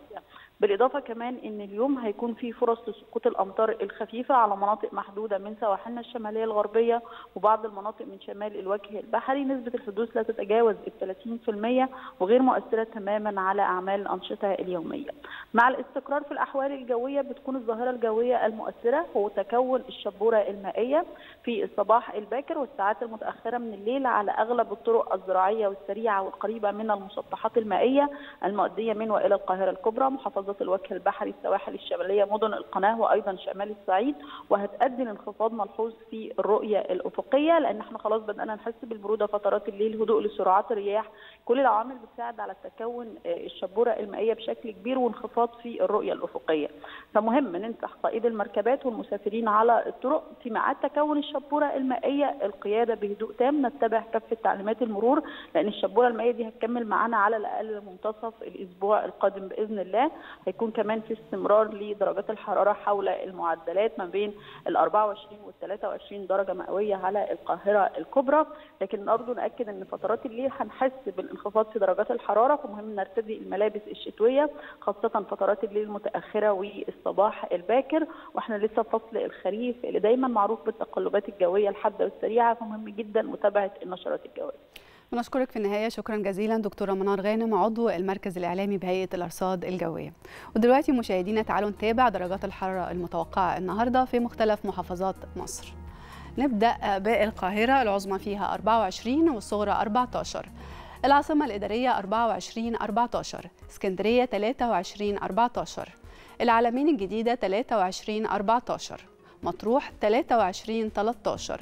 بالاضافه كمان ان اليوم هيكون في فرص لسقوط الامطار الخفيفه على مناطق محدوده من سواحلنا الشماليه الغربيه وبعض المناطق من شمال الوجه البحري نسبه الحدوث لا تتجاوز ال 30% وغير مؤثره تماما على اعمال الانشطه اليوميه. مع الاستقرار في الاحوال الجويه بتكون الظاهره الجويه المؤثره هو تكون الشبوره المائيه في الصباح الباكر والساعات المتاخره من الليل على اغلب الطرق الزراعيه والسريعه والقريبه من المسطحات المائيه المؤديه من والى القاهره الكبرى محافظه محافظة الوجه البحري السواحل الشمالية مدن القناة وأيضا شمال الصعيد وهتؤدي لانخفاض ملحوظ في الرؤية الأفقية لأن احنا خلاص بدأنا نحس بالبرودة فترات الليل هدوء لسرعات الرياح كل العوامل بتساعد على تكون آه، الشبورة المائية بشكل كبير وانخفاض في الرؤية الأفقية فمهم ننصح قائد المركبات والمسافرين على الطرق في ميعاد تكون الشبورة المائية القيادة بهدوء تام نتبع كافة تعليمات المرور لأن الشبورة المائية دي هتكمل معانا على الأقل منتصف الأسبوع القادم بإذن الله هيكون كمان في استمرار لدرجات الحراره حول المعدلات ما بين ال 24 وال 23 درجه مئويه على القاهره الكبرى لكن برضه ناكد ان فترات الليل هنحس بالانخفاض في درجات الحراره فمهم نرتدي الملابس الشتويه خاصه فترات الليل المتاخره والصباح الباكر واحنا لسه في فصل الخريف اللي دايما معروف بالتقلبات الجويه الحاده والسريعه فمهم جدا متابعه النشرات الجويه ونشكرك في النهايه شكرا جزيلا دكتوره منار غانم عضو المركز الاعلامي بهيئه الارصاد الجويه ودلوقتي مشاهدينا تعالوا نتابع درجات الحراره المتوقعه النهارده في مختلف محافظات مصر نبدا بالقاهره العظمى فيها 24 والصغرى 14 العاصمة الإدارية 24 14 اسكندرية 23 14 العالمين الجديدة 23 14 مطروح 23 13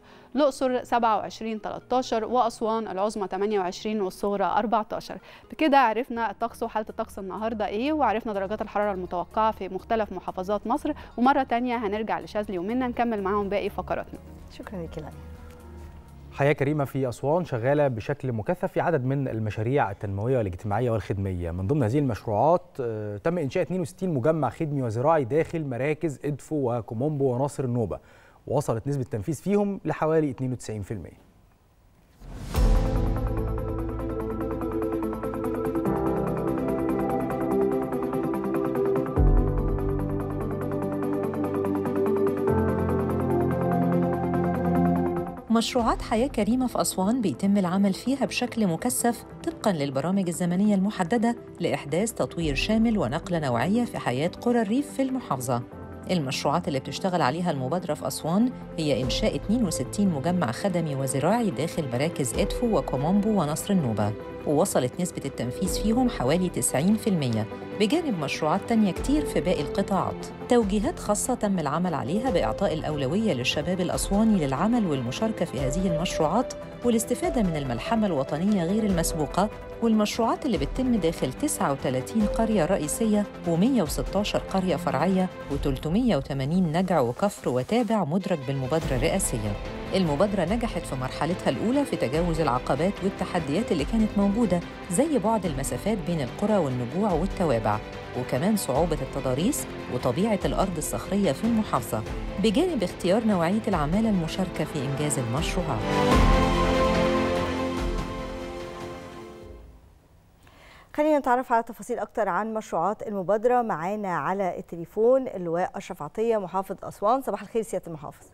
الأقصر 27 13 وأسوان العظمى 28 والصغرى 14 بكده عرفنا الطقس وحالة الطقس النهاردة إيه وعرفنا درجات الحرارة المتوقعة في مختلف محافظات مصر ومرة تانية هنرجع لشاذلي ومنا نكمل معاهم باقي فقراتنا شكرا لك لأ. حياة كريمة في أسوان شغالة بشكل مكثف في عدد من المشاريع التنموية والاجتماعية والخدمية من ضمن هذه المشروعات آه، تم إنشاء 62 مجمع خدمي وزراعي داخل مراكز إدفو وكومومبو وناصر النوبة وصلت نسبة التنفيذ فيهم لحوالي 92% مشروعات حياة كريمة في أسوان بيتم العمل فيها بشكل مكثف طبقاً للبرامج الزمنية المحددة لإحداث تطوير شامل ونقلة نوعية في حياة قرى الريف في المحافظة المشروعات اللي بتشتغل عليها المبادرة في أسوان هي إنشاء 62 مجمع خدمي وزراعي داخل مراكز إدفو وكومومبو ونصر النوبة ووصلت نسبة التنفيذ فيهم حوالي 90% بجانب مشروعات تانية كتير في باقي القطاعات توجيهات خاصة تم العمل عليها بإعطاء الأولوية للشباب الأسواني للعمل والمشاركة في هذه المشروعات والاستفادة من الملحمة الوطنية غير المسبوقة والمشروعات اللي بتتم داخل 39 قرية رئيسية و116 قرية فرعية و380 نجع وكفر وتابع مدرج بالمبادرة الرئاسية المبادرة نجحت في مرحلتها الأولى في تجاوز العقبات والتحديات اللي كانت موجودة زي بعد المسافات بين القرى والنجوع والتوابع وكمان صعوبة التضاريس وطبيعة الأرض الصخرية في المحافظة بجانب اختيار نوعية العمالة المشاركة في إنجاز المشروعات خلينا نتعرف على تفاصيل أكتر عن مشروعات المبادرة معانا على التليفون اللواء أشرف عطية محافظ أسوان صباح الخير سيادة المحافظ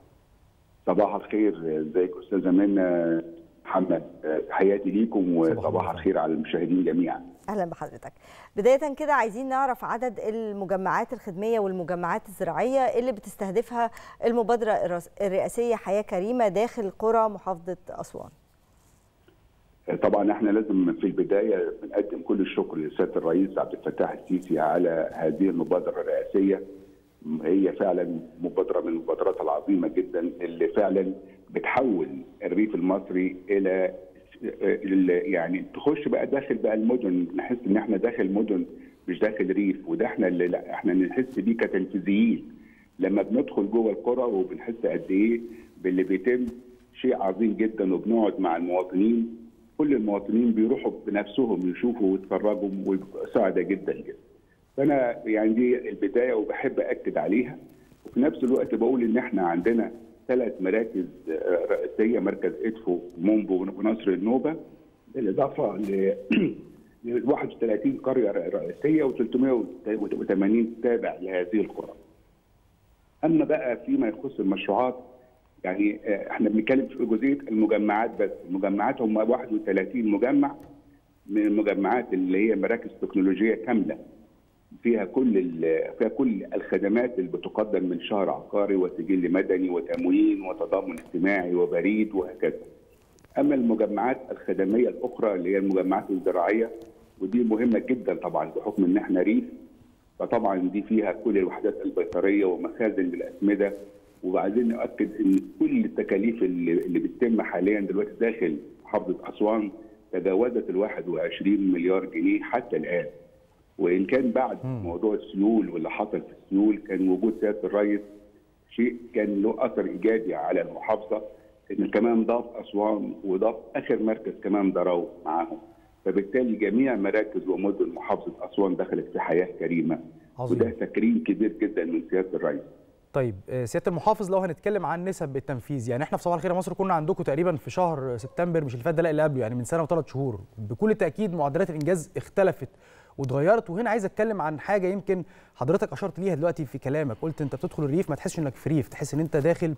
صباح الخير ازيك أستاذة منى محمد تحياتي ليكم وصباح الخير على المشاهدين جميعا اهلا بحضرتك بدايه كده عايزين نعرف عدد المجمعات الخدميه والمجمعات الزراعيه اللي بتستهدفها المبادره الرئاسيه حياه كريمه داخل قرى محافظه اسوان طبعا احنا لازم في البدايه بنقدم كل الشكر لسياده الرئيس عبد الفتاح السيسي على هذه المبادره الرئاسيه هي فعلا مبادره من المبادرات العظيمه جدا اللي فعلا بتحول الريف المصري الى يعني تخش بقى داخل بقى المدن نحس ان احنا داخل مدن مش داخل ريف وده احنا اللي لا احنا نحس بيه كتنفيذيين لما بندخل جوه القرى وبنحس قد ايه باللي بيتم شيء عظيم جدا وبنقعد مع المواطنين كل المواطنين بيروحوا بنفسهم يشوفوا ويتفرجوا ويبقوا سعداء جدا جدا. فانا يعني دي البدايه وبحب اكد عليها وفي نفس الوقت بقول ان احنا عندنا ثلاث مراكز آه، رئيسيه مركز ادفو مومبو ونصر النوبه بالاضافه ل 31 قريه رئيسيه و380 تابع لهذه القرى. اما بقى فيما يخص المشروعات يعني آه، احنا بنتكلم في جزئيه المجمعات بس المجمعات هم 31 مجمع من المجمعات اللي هي مراكز تكنولوجيه كامله فيها كل فيها كل الخدمات اللي بتقدم من شهر عقاري وسجل مدني وتموين وتضامن اجتماعي وبريد وهكذا. اما المجمعات الخدميه الاخرى اللي هي المجمعات الزراعيه ودي مهمه جدا طبعا بحكم ان احنا ريف فطبعا دي فيها كل الوحدات البيطريه ومخازن للاسمده وبعدين نؤكد ان كل التكاليف اللي, اللي بتتم حاليا دلوقتي داخل محافظه اسوان تجاوزت ال 21 مليار جنيه حتى الان. وان كان بعد م. موضوع السيول واللي حصل في السيول كان وجود سياده الرئيس شيء كان له اثر ايجابي على المحافظه ان كمان ضاف اسوان وضاف اخر مركز كمان دراو معاهم. فبالتالي جميع مراكز ومدن محافظه اسوان دخلت في حياه كريمه. عظيم. وده تكريم كبير جدا من سياده الرئيس. طيب آه، سياده المحافظ لو هنتكلم عن نسب التنفيذ يعني احنا في صباح الخير مصر كنا عندكم تقريبا في شهر سبتمبر مش اللي فات ده لا اللي قبله يعني من سنه وثلاث شهور بكل تاكيد معدلات الانجاز اختلفت واتغيرت وهنا عايز اتكلم عن حاجه يمكن حضرتك اشرت ليها دلوقتي في كلامك قلت انت بتدخل الريف ما تحسش انك في ريف تحس ان انت داخل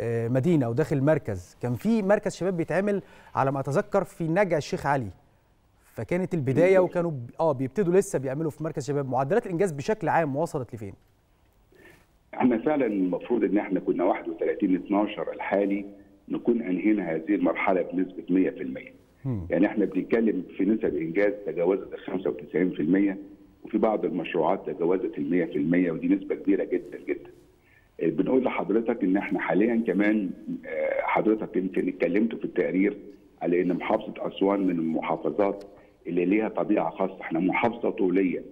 آه، مدينه وداخل مركز كان في مركز شباب بيتعمل على ما اتذكر في نجع الشيخ علي فكانت البدايه وكانوا اه بيبتدوا لسه بيعملوا في مركز شباب معدلات الانجاز بشكل عام وصلت لفين؟ احنا فعلا المفروض ان احنا كنا 31 12 الحالي نكون انهينا هذه المرحله بنسبه 100% يعني احنا بنتكلم في نسب انجاز تجاوزت ال 95% وفي بعض المشروعات تجاوزت ال 100% ودي نسبه كبيره جدا جدا آه، بنقول لحضرتك ان احنا حاليا كمان آه، حضرتك يمكن اتكلمت في التقرير على ان محافظه اسوان من المحافظات اللي ليها طبيعه خاصه احنا محافظه طوليه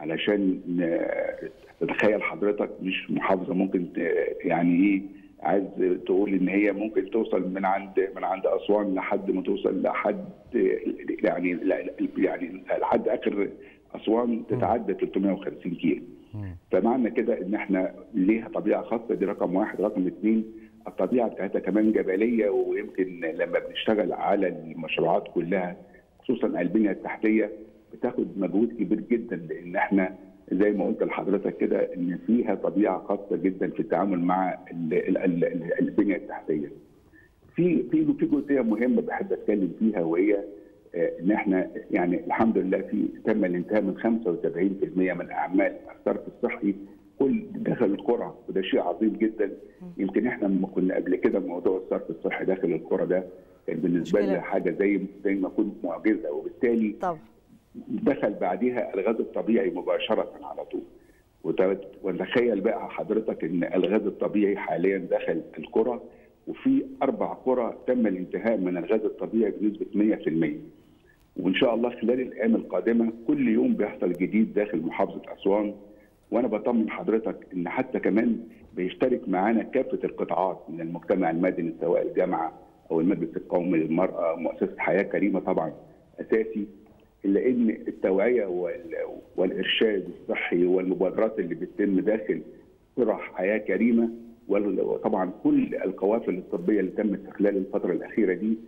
علشان آه، تتخيل حضرتك مش محافظه ممكن يعني ايه عايز تقول ان هي ممكن توصل من عند من عند اسوان لحد ما توصل لحد يعني يعني لحد اخر اسوان تتعدى 350 كيلو فمعنى كده ان احنا ليها طبيعه خاصه دي رقم واحد رقم اثنين الطبيعه بتاعتها كمان جبليه ويمكن لما بنشتغل على المشروعات كلها خصوصا البنيه التحتيه بتاخد مجهود كبير جدا لان احنا زي ما قلت لحضرتك كده ان فيها طبيعه خاصه جدا في التعامل مع البنيه التحتيه. في في في جزئيه مهمه بحب اتكلم فيها وهي آه، ان احنا يعني الحمد لله في تم الانتهاء من 75% من اعمال الصرف الصحي كل داخل القرى وده شيء عظيم جدا يمكن احنا لما كنا قبل كده موضوع الصرف الصحي داخل القرى ده بالنسبه لنا حاجه زي زي ما كنت معجزه وبالتالي طب. دخل بعديها الغاز الطبيعي مباشره على طول وتخيل بقى حضرتك ان الغاز الطبيعي حاليا دخل القرى وفي اربع قرى تم الانتهاء من الغاز الطبيعي بنسبه 100% وان شاء الله خلال الايام القادمه كل يوم بيحصل جديد داخل محافظه اسوان وانا بطمن حضرتك ان حتى كمان بيشترك معانا كافه القطاعات من المجتمع المدني سواء الجامعه او المجلس القومي للمراه مؤسسه حياه كريمه طبعا اساسي الا ان التوعيه والارشاد الصحي والمبادرات اللي بتتم داخل طرح حياه كريمه وطبعا كل القوافل الطبيه اللي تمت خلال الفتره الاخيره دي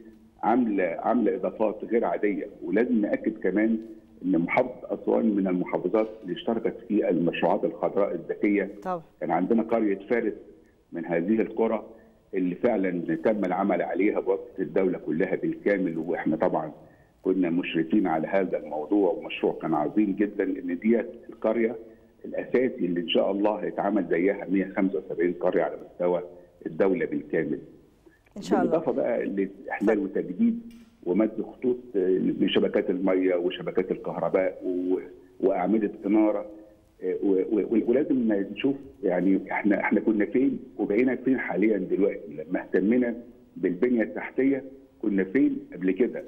عامله عامله اضافات غير عاديه ولازم ناكد كمان ان محافظه اسوان من المحافظات اللي اشتركت في المشروعات الخضراء الذكيه طبعا كان عندنا قريه فارس من هذه القرى اللي فعلا تم العمل عليها بواسطه الدوله كلها بالكامل واحنا طبعا كنا مشرفين على هذا الموضوع ومشروع كان عظيم جدا ان ديت القريه الاساسي اللي ان شاء الله هيتعمل زيها 175 قريه على مستوى الدوله بالكامل. ان شاء الله. بالاضافه بقى لاحلال وتجديد ومد خطوط لشبكات الميه وشبكات الكهرباء واعمده اناره آه، ولازم نشوف يعني احنا احنا كنا فين وبقينا فين حاليا دلوقتي لما اهتمنا بالبنيه التحتيه كنا فين قبل كده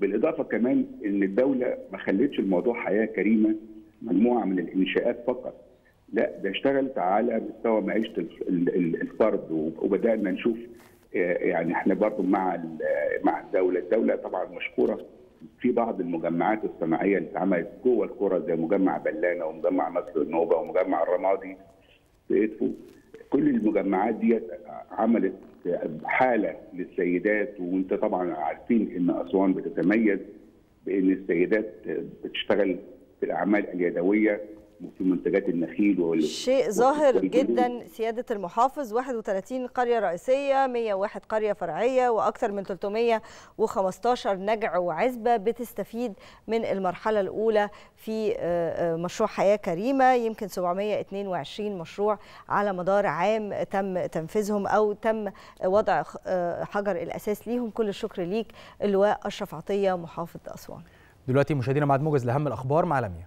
بالاضافه كمان ان الدوله ما خلتش الموضوع حياه كريمه مجموعه من الانشاءات فقط لا ده اشتغلت على مستوى معيشه الفرد وبدانا نشوف آه، يعني احنا برضو مع مع الدوله الدوله طبعا مشكوره في بعض المجمعات الصناعيه اللي اتعملت جوه الكرة زي مجمع بلانه ومجمع مصر النوبه ومجمع الرمادي في كل المجمعات ديت عملت حاله للسيدات وانت طبعا عارفين ان اسوان بتتميز بان السيدات بتشتغل في الاعمال اليدويه وفي منتجات النخيل وال... شيء ظاهر جدا سياده المحافظ 31 قريه رئيسيه 101 قريه فرعيه واكثر من 315 نجع وعزبه بتستفيد من المرحله الاولى في آه، آه، مشروع حياه كريمه يمكن 722 مشروع على مدار عام تم تنفيذهم او تم وضع آه، حجر الاساس ليهم كل الشكر ليك اللواء اشرف عطيه محافظ اسوان دلوقتي مشاهدينا مع موجز لاهم الاخبار مع لميا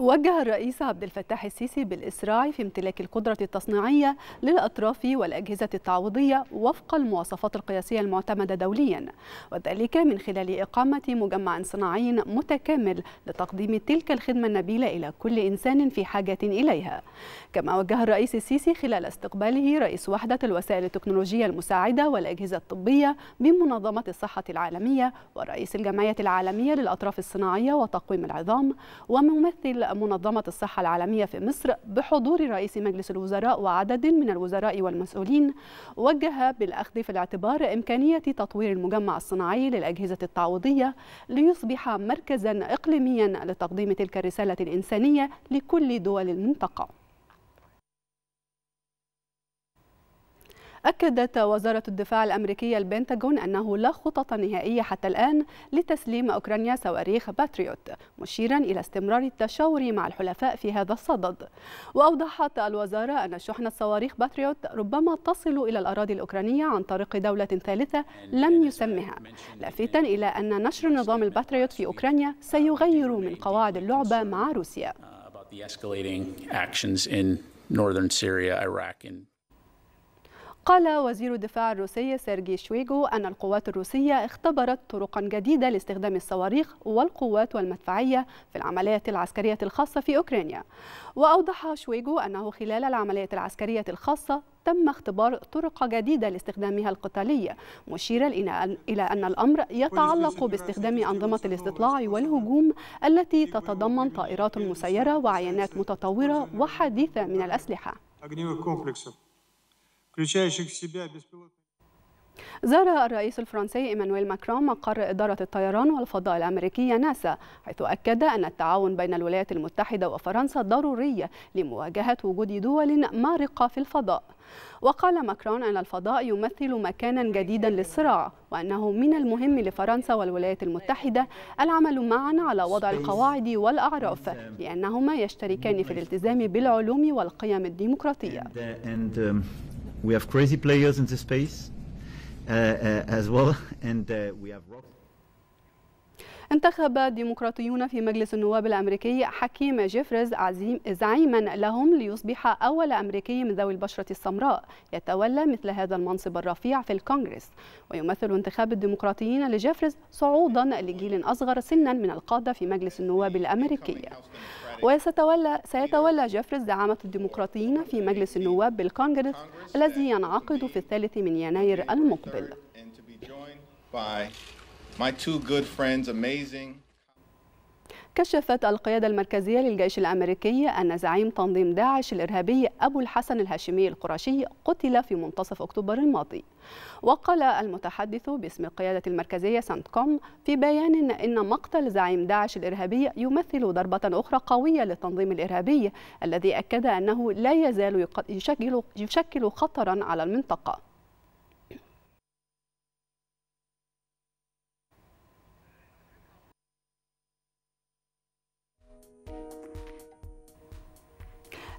وجه الرئيس عبد الفتاح السيسي بالإسراع في امتلاك القدرة التصنيعية للأطراف والأجهزة التعويضية وفق المواصفات القياسية المعتمدة دوليا وذلك من خلال إقامة مجمع صناعي متكامل لتقديم تلك الخدمة النبيلة إلى كل إنسان في حاجة إليها كما وجه الرئيس السيسي خلال استقباله رئيس وحدة الوسائل التكنولوجية المساعدة والأجهزة الطبية بمنظمة الصحة العالمية ورئيس الجمعية العالمية للأطراف الصناعية وتقويم العظام وممثل منظمة الصحة العالمية في مصر بحضور رئيس مجلس الوزراء وعدد من الوزراء والمسؤولين وجه بالأخذ في الاعتبار إمكانية تطوير المجمع الصناعي للأجهزة التعويضية ليصبح مركزا إقليميا لتقديم تلك الرسالة الإنسانية لكل دول المنطقة أكدت وزارة الدفاع الأمريكية البنتاغون أنه لا خطط نهائية حتى الآن لتسليم أوكرانيا صواريخ باتريوت مشيرا إلى استمرار التشاور مع الحلفاء في هذا الصدد وأوضحت الوزارة أن شحنة صواريخ باتريوت ربما تصل إلى الأراضي الأوكرانية عن طريق دولة ثالثة لم يسمها لافتا إلى أن نشر نظام الباتريوت في أوكرانيا سيغير من قواعد اللعبة مع روسيا. Uh, the escalating actions in northern Syria, Iraq, and قال وزير الدفاع الروسي سيرجي شويغو أن القوات الروسية اختبرت طرقا جديدة لاستخدام الصواريخ والقوات والمدفعية في العمليات العسكرية الخاصة في أوكرانيا وأوضح شويغو أنه خلال العمليات العسكرية الخاصة تم اختبار طرق جديدة لاستخدامها القتالي مشيرا إلى أن الأمر يتعلق باستخدام أنظمة الاستطلاع والهجوم التي تتضمن طائرات مسيرة وعينات متطورة وحديثة من الأسلحة زار الرئيس الفرنسي إيمانويل ماكرون مقر إدارة الطيران والفضاء الأمريكية ناسا حيث أكد أن التعاون بين الولايات المتحدة وفرنسا ضروري لمواجهة وجود دول مارقة في الفضاء وقال ماكرون أن الفضاء يمثل مكانا جديدا للصراع وأنه من المهم لفرنسا والولايات المتحدة العمل معا على وضع القواعد والأعراف um, لأنهما يشتركان في الالتزام بالعلوم والقيم الديمقراطية um, we have crazy players in the space uh, uh, as well, and uh, we have rock. انتخب ديمقراطيون في مجلس النواب الأمريكي حكيم جيفرز عزيم زعيما لهم ليصبح أول أمريكي من ذوي البشرة السمراء يتولى مثل هذا المنصب الرفيع في الكونغرس ويمثل انتخاب الديمقراطيين لجيفرز صعودا لجيل أصغر سنا من القادة في مجلس النواب الأمريكي وسيتولى سيتولى جيفرز زعامة الديمقراطيين في مجلس النواب بالكونغرس الذي ينعقد في الثالث من يناير المقبل. My two good friends, amazing. كشفت القيادة المركزية للجيش الأمريكي أن زعيم تنظيم داعش الإرهابي أبو الحسن الهاشمي القرشي قتل في منتصف أكتوبر الماضي وقال المتحدث باسم القيادة المركزية سانت كوم في بيان أن مقتل زعيم داعش الإرهابي يمثل ضربة أخرى قوية للتنظيم الإرهابي الذي أكد أنه لا يزال يشكل خطرا على المنطقة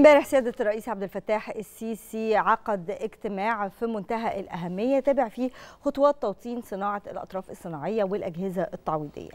امبارح سياده الرئيس عبد الفتاح السيسي عقد اجتماع في منتهى الاهميه تابع فيه خطوات توطين صناعه الاطراف الصناعيه والاجهزه التعويضيه.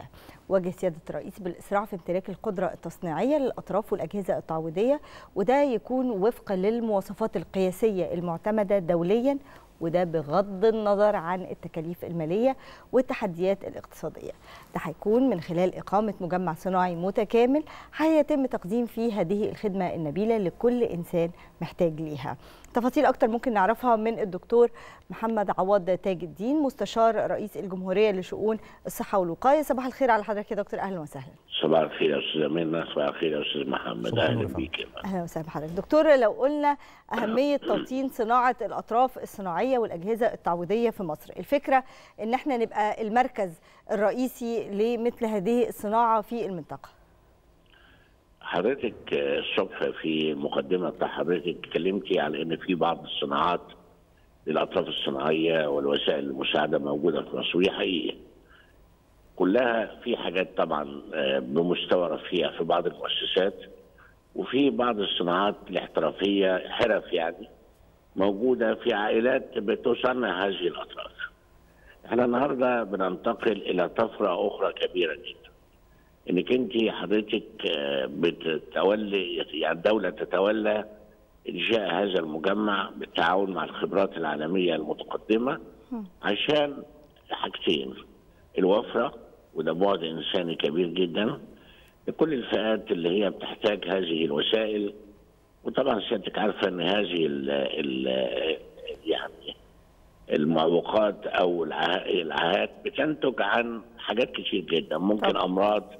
وجه سياده الرئيس بالاسراع في امتلاك القدره التصنيعيه للاطراف والاجهزه التعويضيه وده يكون وفقا للمواصفات القياسيه المعتمده دوليا وده بغض النظر عن التكاليف المالية والتحديات الاقتصادية ده هيكون من خلال إقامة مجمع صناعي متكامل هيتم تقديم فيه هذه الخدمة النبيلة لكل إنسان محتاج ليها تفاصيل أكتر ممكن نعرفها من الدكتور محمد عواد تاج الدين مستشار رئيس الجمهورية لشؤون الصحة والوقاية صباح الخير على حضرتك يا دكتور أهلا وسهلا صباح الخير يا أستاذ أمينة صباح الخير يا أستاذ محمد أهلا بيك أهلا وسهلا بحضرتك دكتور لو قلنا أهمية توطين صناعة الأطراف الصناعية والأجهزة التعويضية في مصر الفكرة إن احنا نبقى المركز الرئيسي لمثل هذه الصناعة في المنطقة حضرتك آه، الصبح في مقدمة حضرتك اتكلمتي على ان في بعض الصناعات للاطراف الصناعيه والوسائل المساعده موجوده في مصر وهي حقيقه. كلها في حاجات طبعا آه، بمستوى رفيع في بعض المؤسسات وفي بعض الصناعات الاحترافيه حرف يعني موجوده في عائلات بتصنع هذه الاطراف. احنا النهارده بننتقل الى طفره اخرى كبيره جدا. انك انت حضرتك آه، بتتولي يعني الدوله تتولى انشاء هذا المجمع بالتعاون مع الخبرات العالميه المتقدمه عشان حاجتين الوفره وده بعد انساني كبير جدا لكل الفئات اللي هي بتحتاج هذه الوسائل وطبعا سيادتك عارفه ان هذه ال يعني المعوقات او العاهات بتنتج عن حاجات كتير جدا ممكن طبعا. امراض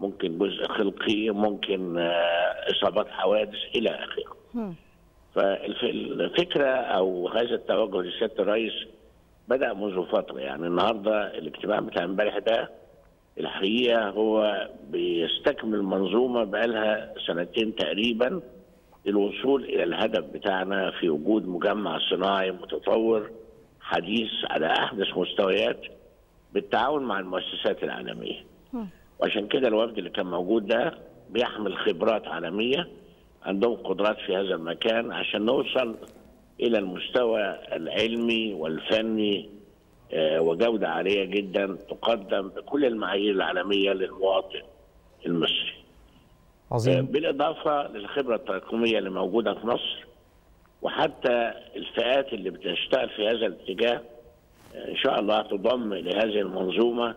ممكن جزء خلقي ممكن آه، اصابات حوادث الى اخره فالفكره او هذا التوجه لسياده الرئيس بدا منذ فتره يعني النهارده الاجتماع بتاع امبارح ده الحقيقه هو بيستكمل منظومه بقالها سنتين تقريبا للوصول الى الهدف بتاعنا في وجود مجمع صناعي متطور حديث على احدث مستويات بالتعاون مع المؤسسات العالميه. وعشان كده الوفد اللي كان موجود ده بيحمل خبرات عالميه عندهم قدرات في هذا المكان عشان نوصل الى المستوى العلمي والفني آه، وجوده عاليه جدا تقدم بكل المعايير العالميه للمواطن المصري. عظيم. آه، بالاضافه للخبره التراكميه اللي موجوده في مصر وحتى الفئات اللي بتشتغل في هذا الاتجاه آه، ان شاء الله تضم لهذه المنظومه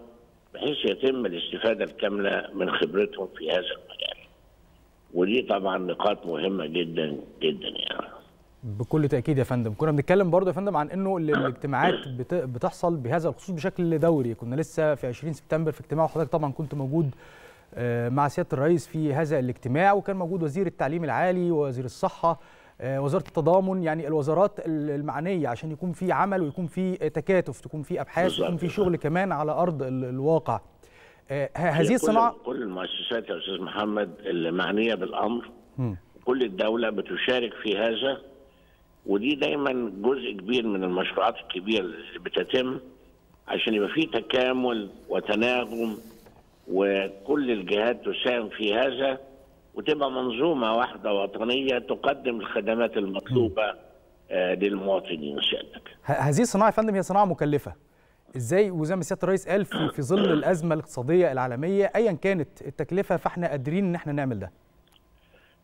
بحيث يتم الاستفاده الكامله من خبرتهم في هذا المجال. ودي طبعا نقاط مهمه جدا جدا يعني. بكل تاكيد يا فندم كنا بنتكلم برضه يا فندم عن انه الاجتماعات بتحصل بهذا الخصوص بشكل دوري كنا لسه في 20 سبتمبر في اجتماع وحضرتك طبعا كنت موجود آه، مع سياده الرئيس في هذا الاجتماع وكان موجود وزير التعليم العالي ووزير الصحه آه، وزاره التضامن يعني الوزارات المعنيه عشان يكون في عمل ويكون في تكاتف تكون في ابحاث ويكون في شغل كمان على ارض الواقع آه، هذه الصناعه كل المؤسسات يا استاذ محمد المعنيه بالامر كل الدوله بتشارك في هذا ودي دايما جزء كبير من المشروعات الكبيره اللي بتتم عشان يبقى في تكامل وتناغم وكل الجهات تساهم في هذا وتبقى منظومه واحده وطنيه تقدم الخدمات المطلوبه آه، للمواطنين شأنك هذه الصناعه يا فندم هي صناعه مكلفه. ازاي وزي ما سياده الرئيس قال في, في ظل الازمه الاقتصاديه العالميه ايا كانت التكلفه فاحنا قادرين ان احنا نعمل ده.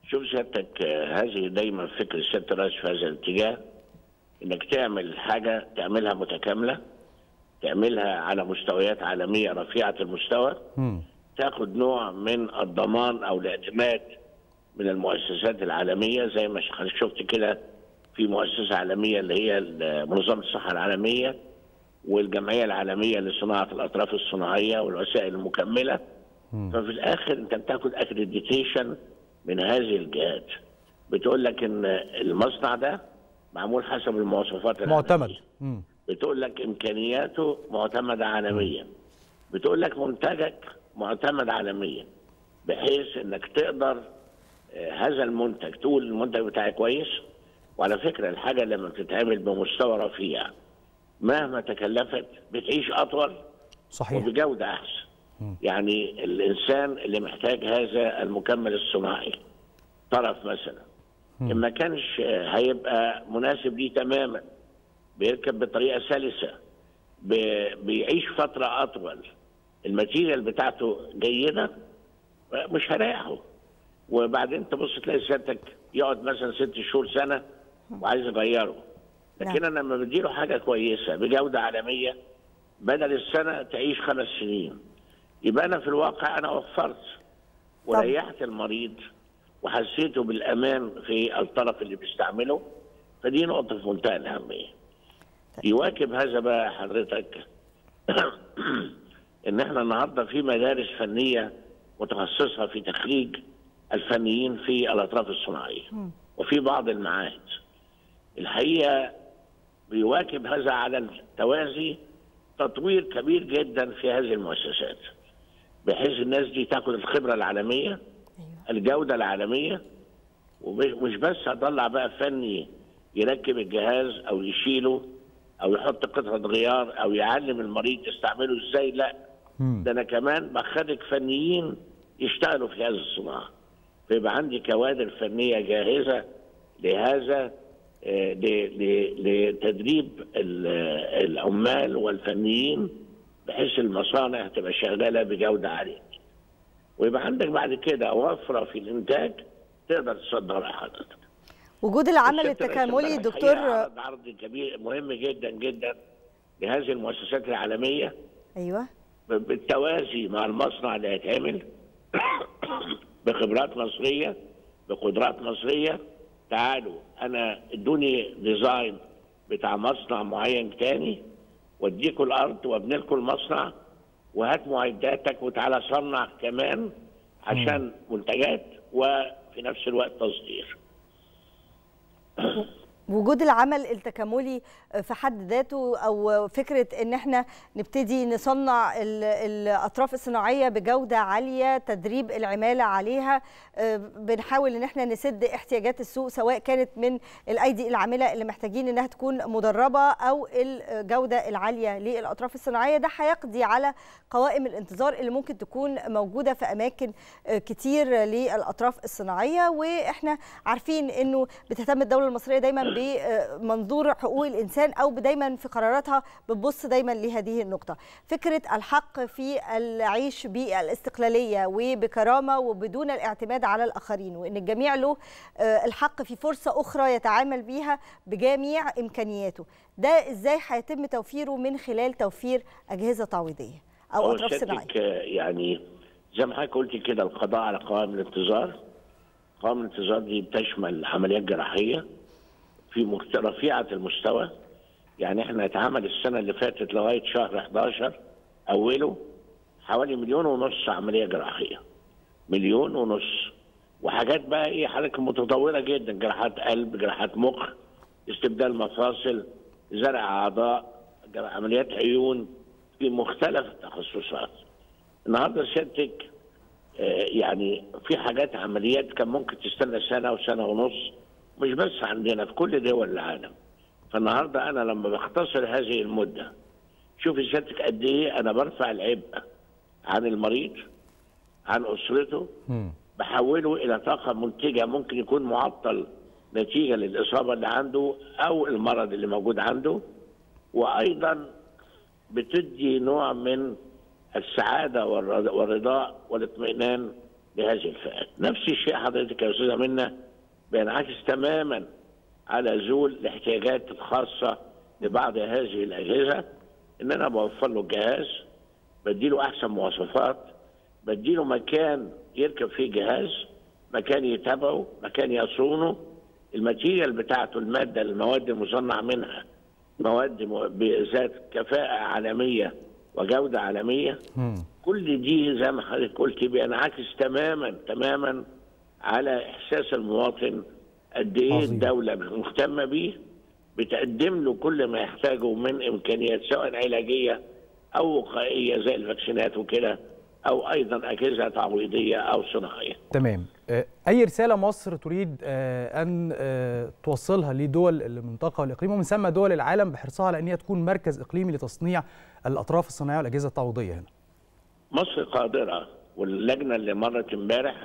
شوف سيادتك آه، هذه دايما فكر سياده الرئيس في هذا الاتجاه انك تعمل حاجه تعملها متكامله تعملها على مستويات عالميه رفيعه المستوى. م. تاخد نوع من الضمان او الاعتماد من المؤسسات العالميه زي ما شفت كده في مؤسسه عالميه اللي هي منظمه الصحه العالميه والجمعيه العالميه لصناعه الاطراف الصناعيه والوسائل المكمله م. ففي الاخر انت بتاخد اكريديتيشن من هذه الجهات بتقول لك ان المصنع ده معمول حسب المواصفات معتمد بتقول لك امكانياته معتمده عالميا بتقول لك منتجك معتمد عالميا بحيث انك تقدر آه، هذا المنتج تقول المنتج بتاعي كويس وعلى فكره الحاجه لما بتتعمل بمستوى رفيع مهما تكلفت بتعيش اطول صحيح وبجوده احسن م. يعني الانسان اللي محتاج هذا المكمل الصناعي طرف مثلا م. ما كانش آه، هيبقى مناسب ليه تماما بيركب بطريقه سلسه بيعيش فتره اطول الماتيريال بتاعته جيده مش هريحه وبعدين تبص تلاقي سيادتك يقعد مثلا ست شهور سنه وعايز يغيره نعم. لكن انا لما بديله حاجه كويسه بجوده عالميه بدل السنه تعيش خمس سنين يبقى انا في الواقع انا وفرت وريحت المريض وحسيته بالامان في الطرف اللي بيستعمله فدي نقطه في منتهى الاهميه طيب. يواكب هذا بقى حضرتك ان احنا النهارده في مدارس فنيه متخصصه في تخريج الفنيين في الاطراف الصناعيه وفي بعض المعاهد الحقيقه بيواكب هذا على التوازي تطوير كبير جدا في هذه المؤسسات بحيث الناس دي تاخد الخبره العالميه أيوة. الجوده العالميه ومش بس هطلع بقى فني يركب الجهاز او يشيله او يحط قطعه غيار او يعلم المريض يستعمله ازاي لا ده انا كمان بخرج فنيين يشتغلوا في هذه الصناعه فيبقى عندي كوادر فنيه جاهزه لهذا آه، لتدريب العمال والفنيين بحيث المصانع تبقى شغاله بجوده عاليه. ويبقى عندك بعد كده وفره في الانتاج تقدر تصدر حضرتك. وجود العمل التكاملي دكتور عرض كبير مهم جدا جدا لهذه المؤسسات العالميه ايوه بالتوازي مع المصنع اللي هيتعمل بخبرات مصريه بقدرات مصريه تعالوا انا ادوني ديزاين بتاع مصنع معين تاني واديكوا الارض وابني لكم المصنع وهات معداتك وتعالى صنع كمان عشان منتجات وفي نفس الوقت تصدير وجود العمل التكاملي في حد ذاته او فكره ان احنا نبتدي نصنع الاطراف الصناعيه بجوده عاليه تدريب العماله عليها آه، بنحاول ان احنا نسد احتياجات السوق سواء كانت من الايدي العامله اللي محتاجين انها تكون مدربه او الجوده العاليه للاطراف الصناعيه ده هيقضي على قوائم الانتظار اللي ممكن تكون موجوده في اماكن آه، كتير للاطراف الصناعيه واحنا عارفين انه بتهتم الدوله المصريه دايما بمنظور حقوق الانسان الانسان او دايما في قراراتها بتبص دايما لهذه النقطه فكره الحق في العيش بالاستقلاليه وبكرامه وبدون الاعتماد على الاخرين وان الجميع له آه، الحق في فرصه اخرى يتعامل بيها بجميع امكانياته ده ازاي هيتم توفيره من خلال توفير اجهزه تعويضيه او اطراف صناعيه يعني زي ما حضرتك قلتي كده القضاء على قوائم الانتظار قوائم الانتظار دي بتشمل عمليات جراحيه في رفيعه المستوى يعني احنا اتعمل السنه اللي فاتت لغايه شهر 11 اوله حوالي مليون ونص عمليه جراحيه مليون ونص وحاجات بقى ايه حضرتك متطوره جدا جراحات قلب جراحات مخ استبدال مفاصل زرع اعضاء عمليات عيون في مختلف التخصصات النهارده سيادتك آه، يعني في حاجات عمليات كان ممكن تستنى سنه وسنه ونص مش بس عندنا في كل دول العالم فالنهارده انا لما بختصر هذه المده شوفي سيادتك قد ايه انا برفع العبء عن المريض عن اسرته بحوله الى طاقه منتجه ممكن يكون معطل نتيجه للاصابه اللي عنده او المرض اللي موجود عنده وايضا بتدي نوع من السعاده والرضاء والاطمئنان لهذه الفئات. نفس الشيء حضرتك يا استاذه منا بينعكس تماما على زول الاحتياجات الخاصه لبعض هذه الاجهزه ان انا بوفر له الجهاز بديله احسن مواصفات بديله مكان يركب فيه جهاز مكان يتابعه مكان يصونه الماتيريال بتاعته الماده المواد المصنع منها مواد ذات كفاءه عالميه وجوده عالميه كل دي زي ما حضرتك قلت بينعكس تماما تماما على احساس المواطن قد ايه الدوله مهتمه بيه بتقدم له كل ما يحتاجه من امكانيات سواء علاجيه او وقائيه زي الفاكسينات وكده او ايضا اجهزه تعويضيه او صناعيه. تمام. آه، اي رساله مصر تريد آه، ان آه، توصلها لدول المنطقه والاقليم ومن ثم دول العالم بحرصها على ان هي تكون مركز اقليمي لتصنيع الاطراف الصناعيه والاجهزه التعويضيه هنا. مصر قادره واللجنه اللي مرت امبارح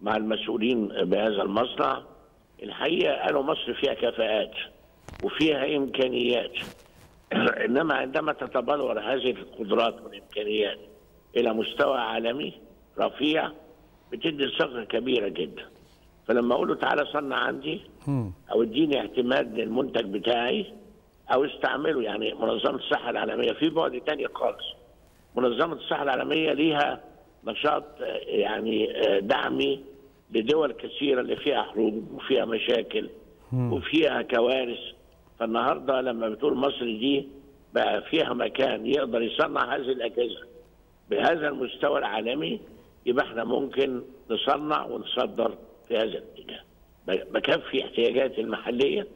مع المسؤولين بهذا المصنع الحقيقه قالوا مصر فيها كفاءات وفيها امكانيات انما عندما تتبلور هذه القدرات والامكانيات الى مستوى عالمي رفيع بتدي ثقه كبيره جدا فلما اقول له تعالى صنع عندي او اديني اعتماد للمنتج بتاعي او استعمله يعني منظمه الصحه العالميه في بعد تاني خالص منظمه الصحه العالميه ليها نشاط آه، يعني آه، دعمي لدول كثيره اللي فيها حروب وفيها مشاكل وفيها كوارث فالنهارده لما بتقول مصر دي بقى فيها مكان يقدر يصنع هذه الاجهزه بهذا المستوى العالمي يبقى احنا ممكن نصنع ونصدر في هذا الاتجاه بكفي احتياجات المحليه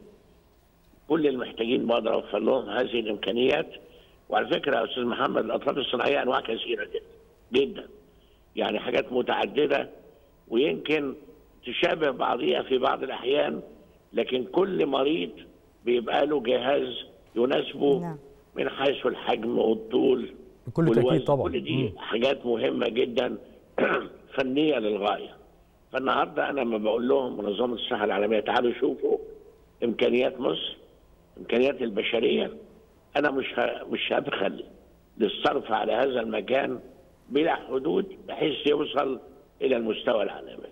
كل المحتاجين بقدر اوفر لهم هذه الامكانيات وعلى فكره يا استاذ محمد الاطراف الصناعيه انواع كثيره جدا جدا يعني حاجات متعدده ويمكن تشابه بعضيها في بعض الأحيان لكن كل مريض بيبقى له جهاز يناسبه نعم. من حيث الحجم والطول بكل تأكيد طبعا كل دي مم. حاجات مهمة جدا فنية للغاية فالنهاردة أنا لما بقول لهم منظمة الصحة العالمية تعالوا شوفوا إمكانيات مصر إمكانيات البشرية أنا مش مش هبخل للصرف على هذا المكان بلا حدود بحيث يوصل الى المستوى العالمي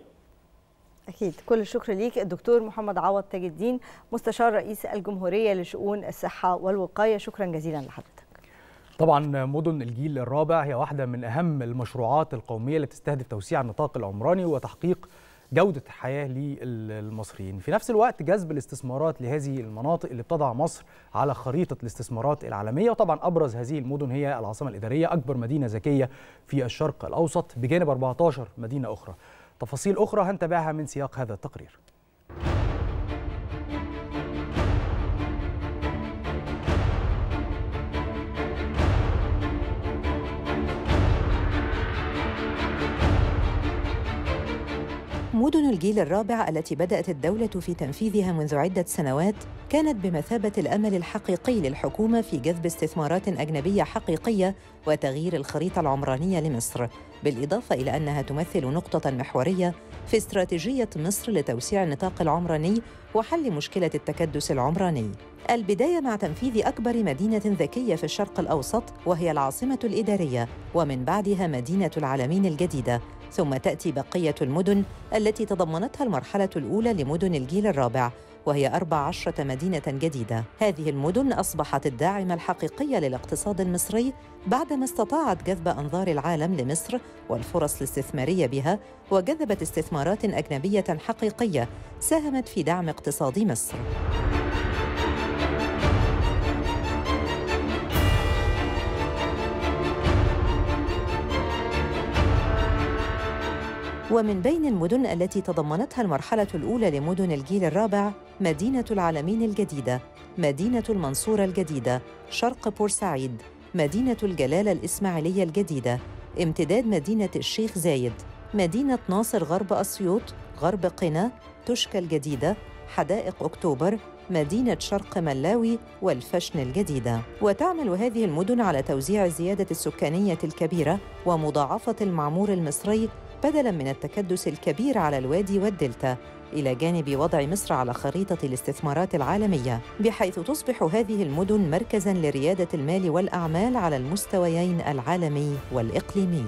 أكيد كل الشكر ليك الدكتور محمد عوض تاج الدين مستشار رئيس الجمهورية لشؤون الصحة والوقاية شكرا جزيلا لحضرتك طبعا مدن الجيل الرابع هي واحدة من أهم المشروعات القومية التي تستهدف توسيع النطاق العمراني وتحقيق جوده الحياه للمصريين في نفس الوقت جذب الاستثمارات لهذه المناطق اللي بتضع مصر على خريطه الاستثمارات العالميه وطبعا ابرز هذه المدن هي العاصمه الاداريه اكبر مدينه ذكيه في الشرق الاوسط بجانب 14 مدينه اخرى تفاصيل اخرى هنتابعها من سياق هذا التقرير مدن الجيل الرابع التي بدأت الدولة في تنفيذها منذ عدة سنوات كانت بمثابة الأمل الحقيقي للحكومة في جذب استثمارات أجنبية حقيقية وتغيير الخريطة العمرانية لمصر، بالإضافة إلى أنها تمثل نقطة محورية في استراتيجية مصر لتوسيع النطاق العمراني وحل مشكلة التكدس العمراني. البداية مع تنفيذ أكبر مدينة ذكية في الشرق الأوسط وهي العاصمة الإدارية، ومن بعدها مدينة العالمين الجديدة ثم تأتي بقية المدن التي تضمنتها المرحلة الأولى لمدن الجيل الرابع وهي 14 مدينة جديدة هذه المدن أصبحت الداعمة الحقيقية للاقتصاد المصري بعدما استطاعت جذب أنظار العالم لمصر والفرص الاستثمارية بها وجذبت استثمارات أجنبية حقيقية ساهمت في دعم اقتصاد مصر ومن بين المدن التي تضمنتها المرحلة الأولى لمدن الجيل الرابع مدينة العالمين الجديدة، مدينة المنصورة الجديدة، شرق بورسعيد، مدينة الجلالة الإسماعيلية الجديدة، امتداد مدينة الشيخ زايد، مدينة ناصر غرب أسيوط، غرب قنا، تشكى الجديدة، حدائق أكتوبر، مدينة شرق ملاوي والفشن الجديدة وتعمل هذه المدن على توزيع الزيادة السكانية الكبيرة ومضاعفة المعمور المصري بدلاً من التكدس الكبير على الوادي والدلتا إلى جانب وضع مصر على خريطة الاستثمارات العالمية بحيث تصبح هذه المدن مركزاً لريادة المال والأعمال على المستويين العالمي والإقليمي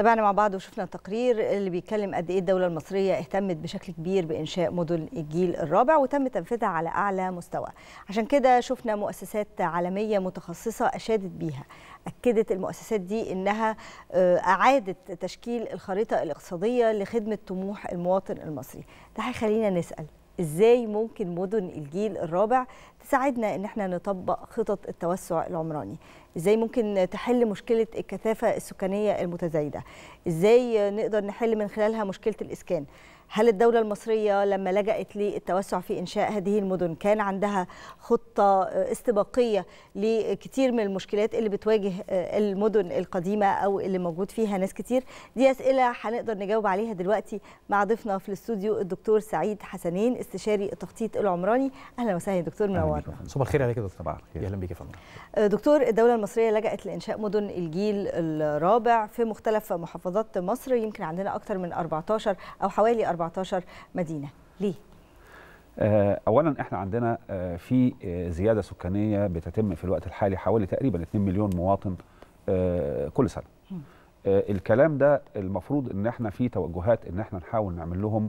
تابعنا مع بعض وشفنا التقرير اللي بيتكلم قد ايه الدوله المصريه اهتمت بشكل كبير بانشاء مدن الجيل الرابع وتم تنفيذها على اعلى مستوى عشان كده شفنا مؤسسات عالميه متخصصه اشادت بيها اكدت المؤسسات دي انها آه، اعادت تشكيل الخريطه الاقتصاديه لخدمه طموح المواطن المصري ده هيخلينا نسال ازاي ممكن مدن الجيل الرابع تساعدنا ان احنا نطبق خطط التوسع العمراني ازاي ممكن تحل مشكله الكثافه السكانيه المتزايده ازاي نقدر نحل من خلالها مشكله الاسكان هل الدولة المصرية لما لجأت للتوسع في إنشاء هذه المدن كان عندها خطة استباقية لكثير من المشكلات اللي بتواجه المدن القديمة أو اللي موجود فيها ناس كتير دي أسئلة هنقدر نجاوب عليها دلوقتي مع ضيفنا في الاستوديو الدكتور سعيد حسنين استشاري التخطيط العمراني أهلا وسهلا يا دكتور منور صباح الخير عليك يا دكتور صباح الخير أهلا بيك يا فندم دكتور الدولة المصرية لجأت لإنشاء مدن الجيل الرابع في مختلف محافظات مصر يمكن عندنا أكثر من 14 أو حوالي 14 مدينه ليه آه، اولا احنا عندنا آه، في آه، زياده سكانيه بتتم في الوقت الحالي حوالي تقريبا 2 مليون مواطن كل سنه الكلام ده المفروض ان احنا في توجهات ان احنا نحاول نعمل لهم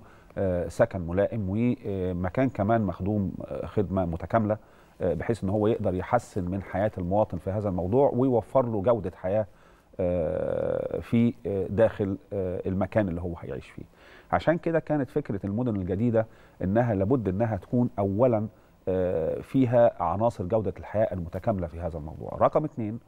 سكن ملائم ومكان كمان مخدوم خدمه متكامله بحيث ان هو يقدر يحسن من حياه المواطن في هذا الموضوع ويوفر له جوده حياه في داخل المكان اللي هو هيعيش فيه عشان كده كانت فكرة المدن الجديدة أنها لابد أنها تكون أولا آه، فيها عناصر جودة الحياة المتكاملة في هذا الموضوع رقم اثنين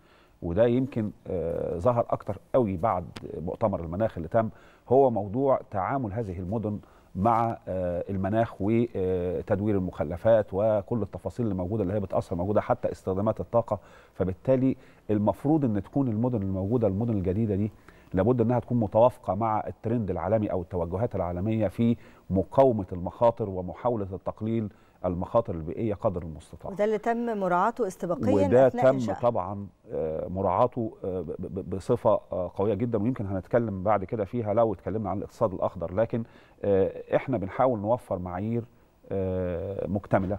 وده يمكن آه، ظهر أكتر قوي بعد مؤتمر المناخ اللي تم هو موضوع تعامل هذه المدن مع آه، المناخ وتدوير المخلفات وكل التفاصيل اللي موجوده اللي هي بتاثر موجوده حتى استخدامات الطاقه فبالتالي المفروض ان تكون المدن الموجوده المدن الجديده دي لابد انها تكون متوافقه مع الترند العالمي او التوجهات العالميه في مقاومه المخاطر ومحاوله التقليل المخاطر البيئيه قدر المستطاع. وده اللي تم مراعاته استباقيا وده أثناء تم إنشاء. طبعا آه، مراعاته آه، بصفه آه، قويه جدا ويمكن هنتكلم بعد كده فيها لو اتكلمنا عن الاقتصاد الاخضر لكن احنا بنحاول نوفر معايير مكتمله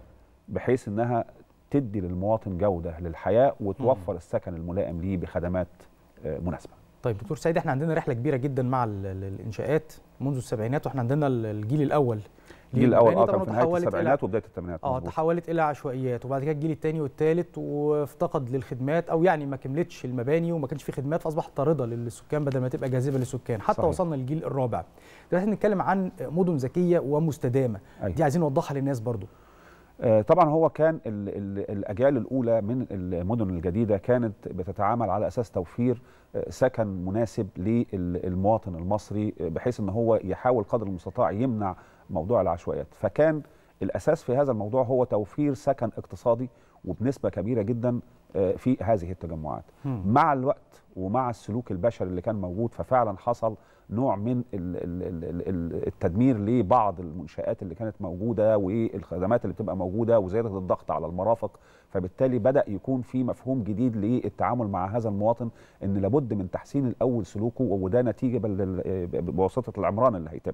بحيث انها تدي للمواطن جوده للحياه وتوفر السكن الملائم ليه بخدمات مناسبه. طيب دكتور سعيد احنا عندنا رحله كبيره جدا مع الانشاءات منذ السبعينات واحنا عندنا الجيل الاول الجيل الاول اه كان في نهايه السبعينات وبدايه الثمانينات اه تحولت الى عشوائيات وبعد كده الجيل الثاني والثالث وافتقد للخدمات او يعني ما كملتش المباني وما كانش في خدمات فاصبحت طارده للسكان بدل ما تبقى جاذبه للسكان حتى صحيح. وصلنا للجيل الرابع دلوقتي بنتكلم عن مدن ذكيه ومستدامه أيوة. دي عايزين نوضحها للناس برضو آه، طبعا هو كان الـ الـ الاجيال الاولى من المدن الجديده كانت بتتعامل على اساس توفير آه، سكن مناسب للمواطن المصري آه، بحيث ان هو يحاول قدر المستطاع يمنع موضوع العشوائيات فكان الاساس في هذا الموضوع هو توفير سكن اقتصادي وبنسبه كبيره جدا في هذه التجمعات مع الوقت ومع السلوك البشري اللي كان موجود ففعلا حصل نوع من التدمير لبعض المنشآت اللي كانت موجودة والخدمات اللي بتبقى موجودة وزيادة الضغط على المرافق فبالتالي بدأ يكون في مفهوم جديد للتعامل مع هذا المواطن ان لابد من تحسين الأول سلوكه وده نتيجة بواسطة العمران اللي هيتم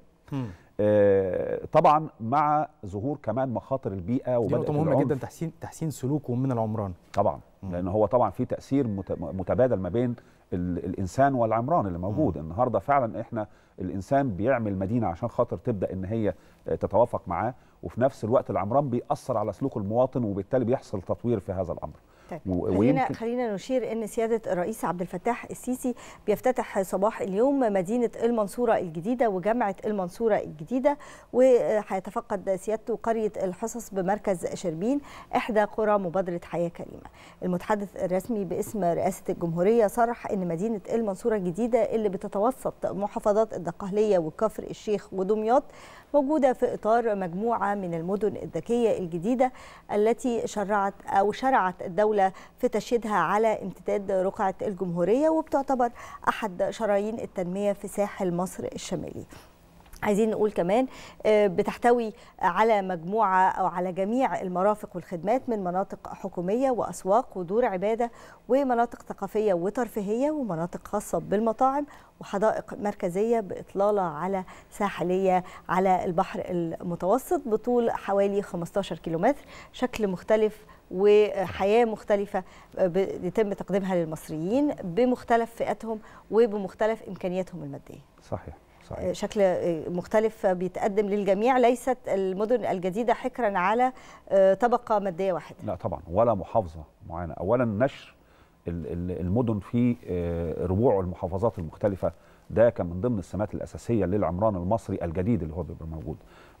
آه، طبعا مع ظهور كمان مخاطر البيئه وبدأ نقطه مهمه جدا تحسين تحسين سلوكه من العمران طبعا لان هو طبعا في تاثير متبادل ما بين الانسان والعمران اللي موجود مم. النهارده فعلا احنا الانسان بيعمل مدينه عشان خاطر تبدا ان هي آه، تتوافق معاه وفي نفس الوقت العمران بيأثر على سلوك المواطن وبالتالي بيحصل تطوير في هذا الامر و... ويمكن... خلينا خلينا نشير ان سياده الرئيس عبد الفتاح السيسي بيفتتح صباح اليوم مدينه المنصوره الجديده وجامعه المنصوره الجديده وهيتفقد سيادته قريه الحصص بمركز شربين احدى قرى مبادره حياه كريمه. المتحدث الرسمي باسم رئاسه الجمهوريه صرح ان مدينه المنصوره الجديده اللي بتتوسط محافظات الدقهليه وكفر الشيخ ودمياط موجودة في إطار مجموعة من المدن الذكية الجديدة التي شرعت أو شرعت الدولة في تشييدها على امتداد رقعة الجمهورية وبتعتبر أحد شرايين التنمية في ساحل مصر الشمالي عايزين نقول كمان آه، بتحتوي على مجموعة أو على جميع المرافق والخدمات من مناطق حكومية وأسواق ودور عبادة ومناطق ثقافية وترفيهية ومناطق خاصة بالمطاعم وحدائق مركزية بإطلالة على ساحلية على البحر المتوسط بطول حوالي 15 كيلومتر شكل مختلف وحياه مختلفه آه، يتم تقديمها للمصريين بمختلف فئاتهم وبمختلف امكانياتهم الماديه. صحيح. صحيح. آه، شكل آه، مختلف بيتقدم للجميع ليست المدن الجديدة حكرا على آه، طبقة مادية واحدة لا طبعا ولا محافظة معينة أولا نشر المدن في ربوع المحافظات المختلفة ده كان من ضمن السمات الأساسية للعمران المصري الجديد اللي هو بيبقى موجود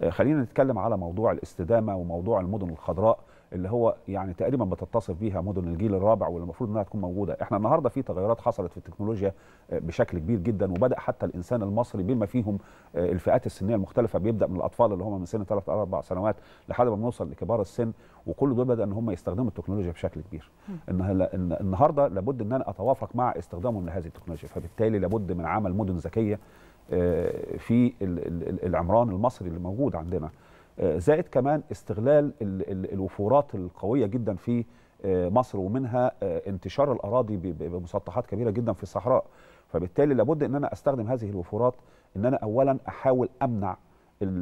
خلينا نتكلم على موضوع الاستدامة وموضوع المدن الخضراء اللي هو يعني تقريبا بتتصف بيها مدن الجيل الرابع واللي المفروض انها تكون موجوده احنا النهارده في تغيرات حصلت في التكنولوجيا آه، بشكل كبير جدا وبدا حتى الانسان المصري بما فيهم آه، الفئات السنيه المختلفه بيبدا من الاطفال اللي هم من سن 3 اربع سنوات لحد ما نوصل لكبار السن وكل دول بدا ان هم يستخدموا التكنولوجيا بشكل كبير إن النهارده لابد ان انا اتوافق مع استخدامهم لهذه التكنولوجيا فبالتالي لابد من عمل مدن ذكيه آه، في العمران المصري اللي موجود عندنا زائد كمان استغلال الوفورات القويه جدا في آه، مصر ومنها آه، انتشار الاراضي بمسطحات كبيره جدا في الصحراء فبالتالي لابد ان انا استخدم هذه الوفورات ان انا اولا احاول امنع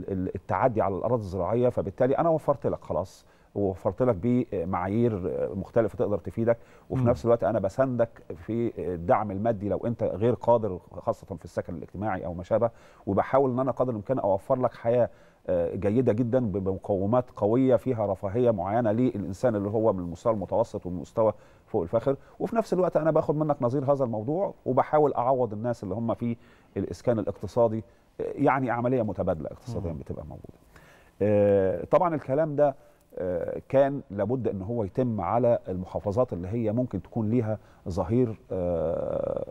التعدي على الاراضي الزراعيه فبالتالي انا وفرت لك خلاص ووفرت لك بمعايير آه، مختلفه تقدر تفيدك وفي نفس الوقت انا بساندك في الدعم المادي لو انت غير قادر خاصه في السكن الاجتماعي او ما شابه وبحاول ان انا قدر الامكان اوفر لك حياه جيده جدا بمقومات قويه فيها رفاهيه معينه للانسان اللي هو من المستوى المتوسط والمستوى فوق الفاخر وفي نفس الوقت انا باخد منك نظير هذا الموضوع وبحاول اعوض الناس اللي هم في الاسكان الاقتصادي يعني عمليه متبادله اقتصاديا بتبقى موجوده آه، طبعا الكلام ده آه، كان لابد ان هو يتم على المحافظات اللي هي ممكن تكون ليها ظهير آه،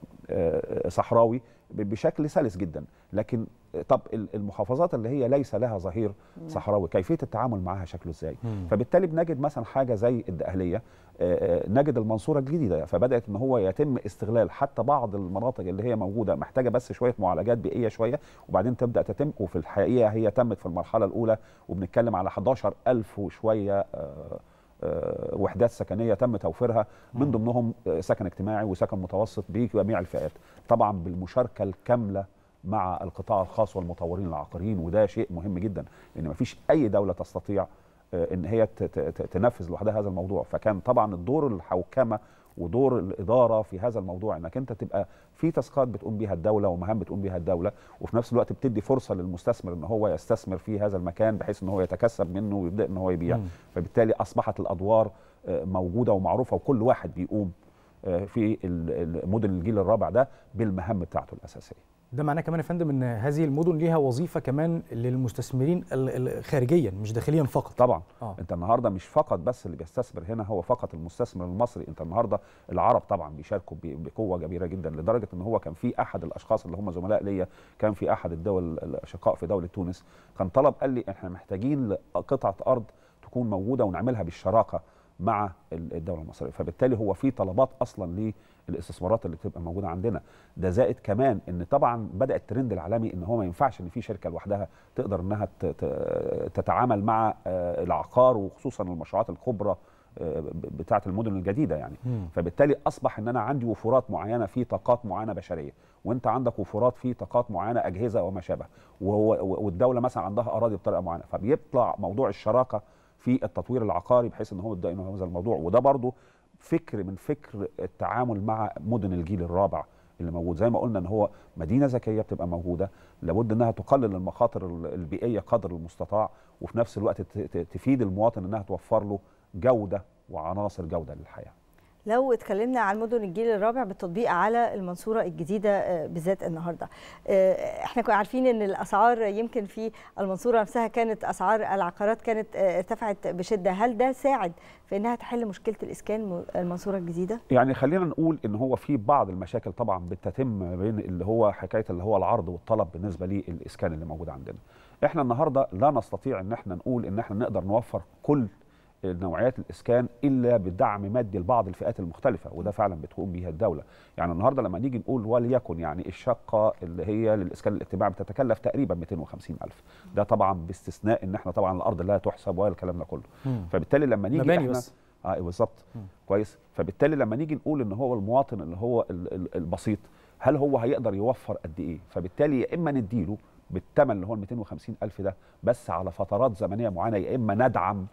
صحراوي بشكل سلس جدا لكن طب المحافظات اللي هي ليس لها ظهير صحراوي كيفيه التعامل معها شكله ازاي فبالتالي بنجد مثلا حاجه زي الدقهليه آه، آه، نجد المنصوره الجديده فبدات ان هو يتم استغلال حتى بعض المناطق اللي هي موجوده محتاجه بس شويه معالجات بيئيه شويه وبعدين تبدا تتم وفي الحقيقه هي تمت في المرحله الاولى وبنتكلم على 11000 وشويه آه، آه، وحدات سكنيه تم توفيرها من ضمنهم آه، سكن اجتماعي وسكن متوسط بجميع الفئات طبعا بالمشاركه الكامله مع القطاع الخاص والمطورين العقاريين وده شيء مهم جدا لان مفيش اي دوله تستطيع آه، ان هي تنفذ لوحدها هذا الموضوع فكان طبعا الدور الحوكمه ودور الاداره في هذا الموضوع انك انت تبقى في تاسكات بتقوم بيها الدوله ومهام بتقوم بيها الدوله وفي نفس الوقت بتدي فرصه للمستثمر ان هو يستثمر في هذا المكان بحيث ان هو يتكسب منه ويبدا ان هو يبيع فبالتالي اصبحت الادوار آه، موجوده ومعروفه وكل واحد بيقوم آه، في مدن الجيل الرابع ده بالمهام بتاعته الاساسيه ده معناه كمان يا فندم ان هذه المدن ليها وظيفه كمان للمستثمرين خارجيا مش داخليا فقط طبعا آه. انت النهارده مش فقط بس اللي بيستثمر هنا هو فقط المستثمر المصري انت النهارده العرب طبعا بيشاركوا بقوه كبيره جدا لدرجه ان هو كان في احد الاشخاص اللي هم زملاء ليا كان في احد الدول الاشقاء في دوله تونس كان طلب قال لي احنا محتاجين قطعه ارض تكون موجوده ونعملها بالشراكه مع الدوله المصريه فبالتالي هو في طلبات اصلا ليه الاستثمارات اللي بتبقى موجوده عندنا ده زائد كمان ان طبعا بدا الترند العالمي ان هو ما ينفعش ان في شركه لوحدها تقدر انها تتعامل مع آه، العقار وخصوصا المشروعات الكبرى آه، بتاعه المدن الجديده يعني م. فبالتالي اصبح ان انا عندي وفورات معينه في طاقات معينه بشريه وانت عندك وفورات في طاقات معينه اجهزه وما شابه والدوله مثلا عندها اراضي بطريقه معينه فبيطلع موضوع الشراكه في التطوير العقاري بحيث ان هو يبدا هذا الموضوع وده برضه فكر من فكر التعامل مع مدن الجيل الرابع اللي موجود زي ما قلنا ان هو مدينه ذكيه بتبقى موجوده لابد انها تقلل المخاطر البيئيه قدر المستطاع وفي نفس الوقت تفيد المواطن انها توفر له جوده وعناصر جوده للحياه لو اتكلمنا عن مدن الجيل الرابع بالتطبيق على المنصوره الجديده آه، بالذات النهارده آه، احنا كنا عارفين ان الاسعار يمكن في المنصوره نفسها كانت اسعار العقارات كانت آه، ارتفعت بشده هل ده ساعد في انها تحل مشكله الاسكان المنصوره الجديده يعني خلينا نقول ان هو في بعض المشاكل طبعا بتتم بين اللي هو حكايه اللي هو العرض والطلب بالنسبه للاسكان اللي موجود عندنا احنا النهارده لا نستطيع ان احنا نقول ان احنا نقدر نوفر كل نوعيات الاسكان الا بدعم مادي لبعض الفئات المختلفه وده فعلا بتقوم بيها الدوله يعني النهارده لما نيجي نقول وليكن يعني الشقه اللي هي للاسكان الاجتماعي بتتكلف تقريبا 250000 ده طبعا باستثناء ان احنا طبعا الارض لا تحسب ولا الكلام ده كله فبالتالي لما نيجي احنا بس اه إيه، بالظبط كويس فبالتالي لما نيجي نقول ان هو المواطن اللي هو البسيط هل هو هيقدر يوفر قد ايه فبالتالي يا اما نديله بالثمن اللي هو ال 250000 ده بس على فترات زمنيه معينه يا اما ندعم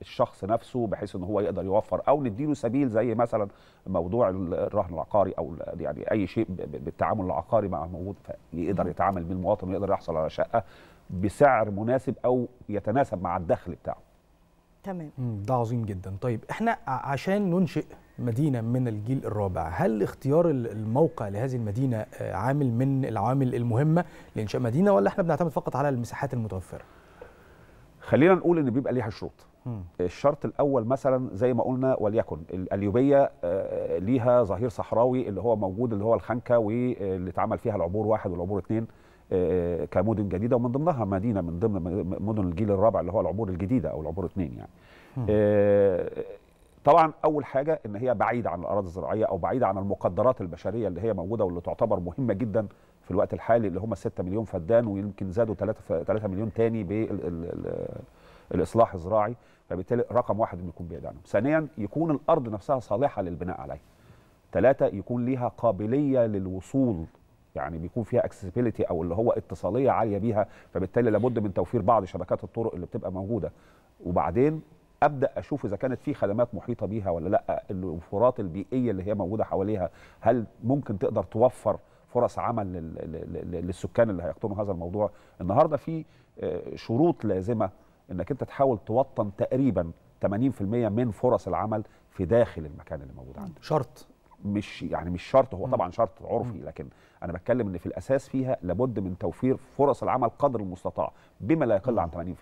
الشخص نفسه بحيث ان هو يقدر يوفر او نديله سبيل زي مثلا موضوع الرهن العقاري او يعني اي شيء بالتعامل العقاري مع موجود يقدر يتعامل بيه المواطن ويقدر يحصل على شقه بسعر مناسب او يتناسب مع الدخل بتاعه. تمام. ده عظيم جدا، طيب احنا عشان ننشئ مدينه من الجيل الرابع، هل اختيار الموقع لهذه المدينه آه، عامل من العوامل المهمه لانشاء مدينه ولا احنا بنعتمد فقط على المساحات المتوفره؟ خلينا نقول ان بيبقى ليها شروط. الشرط الاول مثلا زي ما قلنا وليكن القليوبيه آه، آه، ليها ظهير صحراوي اللي هو موجود اللي هو الخنكه واللي اتعمل فيها العبور واحد والعبور اثنين آه، كمدن جديده ومن ضمنها مدينه من ضمن مدن الجيل الرابع اللي هو العبور الجديده او العبور اثنين يعني. طبعا اول حاجه ان هي بعيده عن الاراضي الزراعيه او بعيده عن المقدرات البشريه اللي هي موجوده واللي تعتبر مهمه جدا في الوقت الحالي اللي هم 6 مليون فدان ويمكن زادوا 3 3 مليون تاني بالاصلاح الزراعي فبالتالي رقم واحد يكون بعيد عنهم ثانيا يكون الارض نفسها صالحه للبناء عليها ثلاثه يكون ليها قابليه للوصول يعني بيكون فيها اكسسبيلتي او اللي هو اتصاليه عاليه بيها فبالتالي لابد من توفير بعض شبكات الطرق اللي بتبقى موجوده وبعدين ابدا اشوف اذا كانت في خدمات محيطه بيها ولا لا الوفرات البيئيه اللي هي موجوده حواليها هل ممكن تقدر توفر فرص عمل للسكان اللي هيقطنوا هذا الموضوع النهارده في آه، شروط لازمه انك انت تحاول توطن تقريبا 80% من فرص العمل في داخل المكان اللي موجود عندك شرط مش يعني مش شرط هو طبعا شرط عرفي لكن انا بتكلم ان في الاساس فيها لابد من توفير فرص العمل قدر المستطاع بما لا يقل عن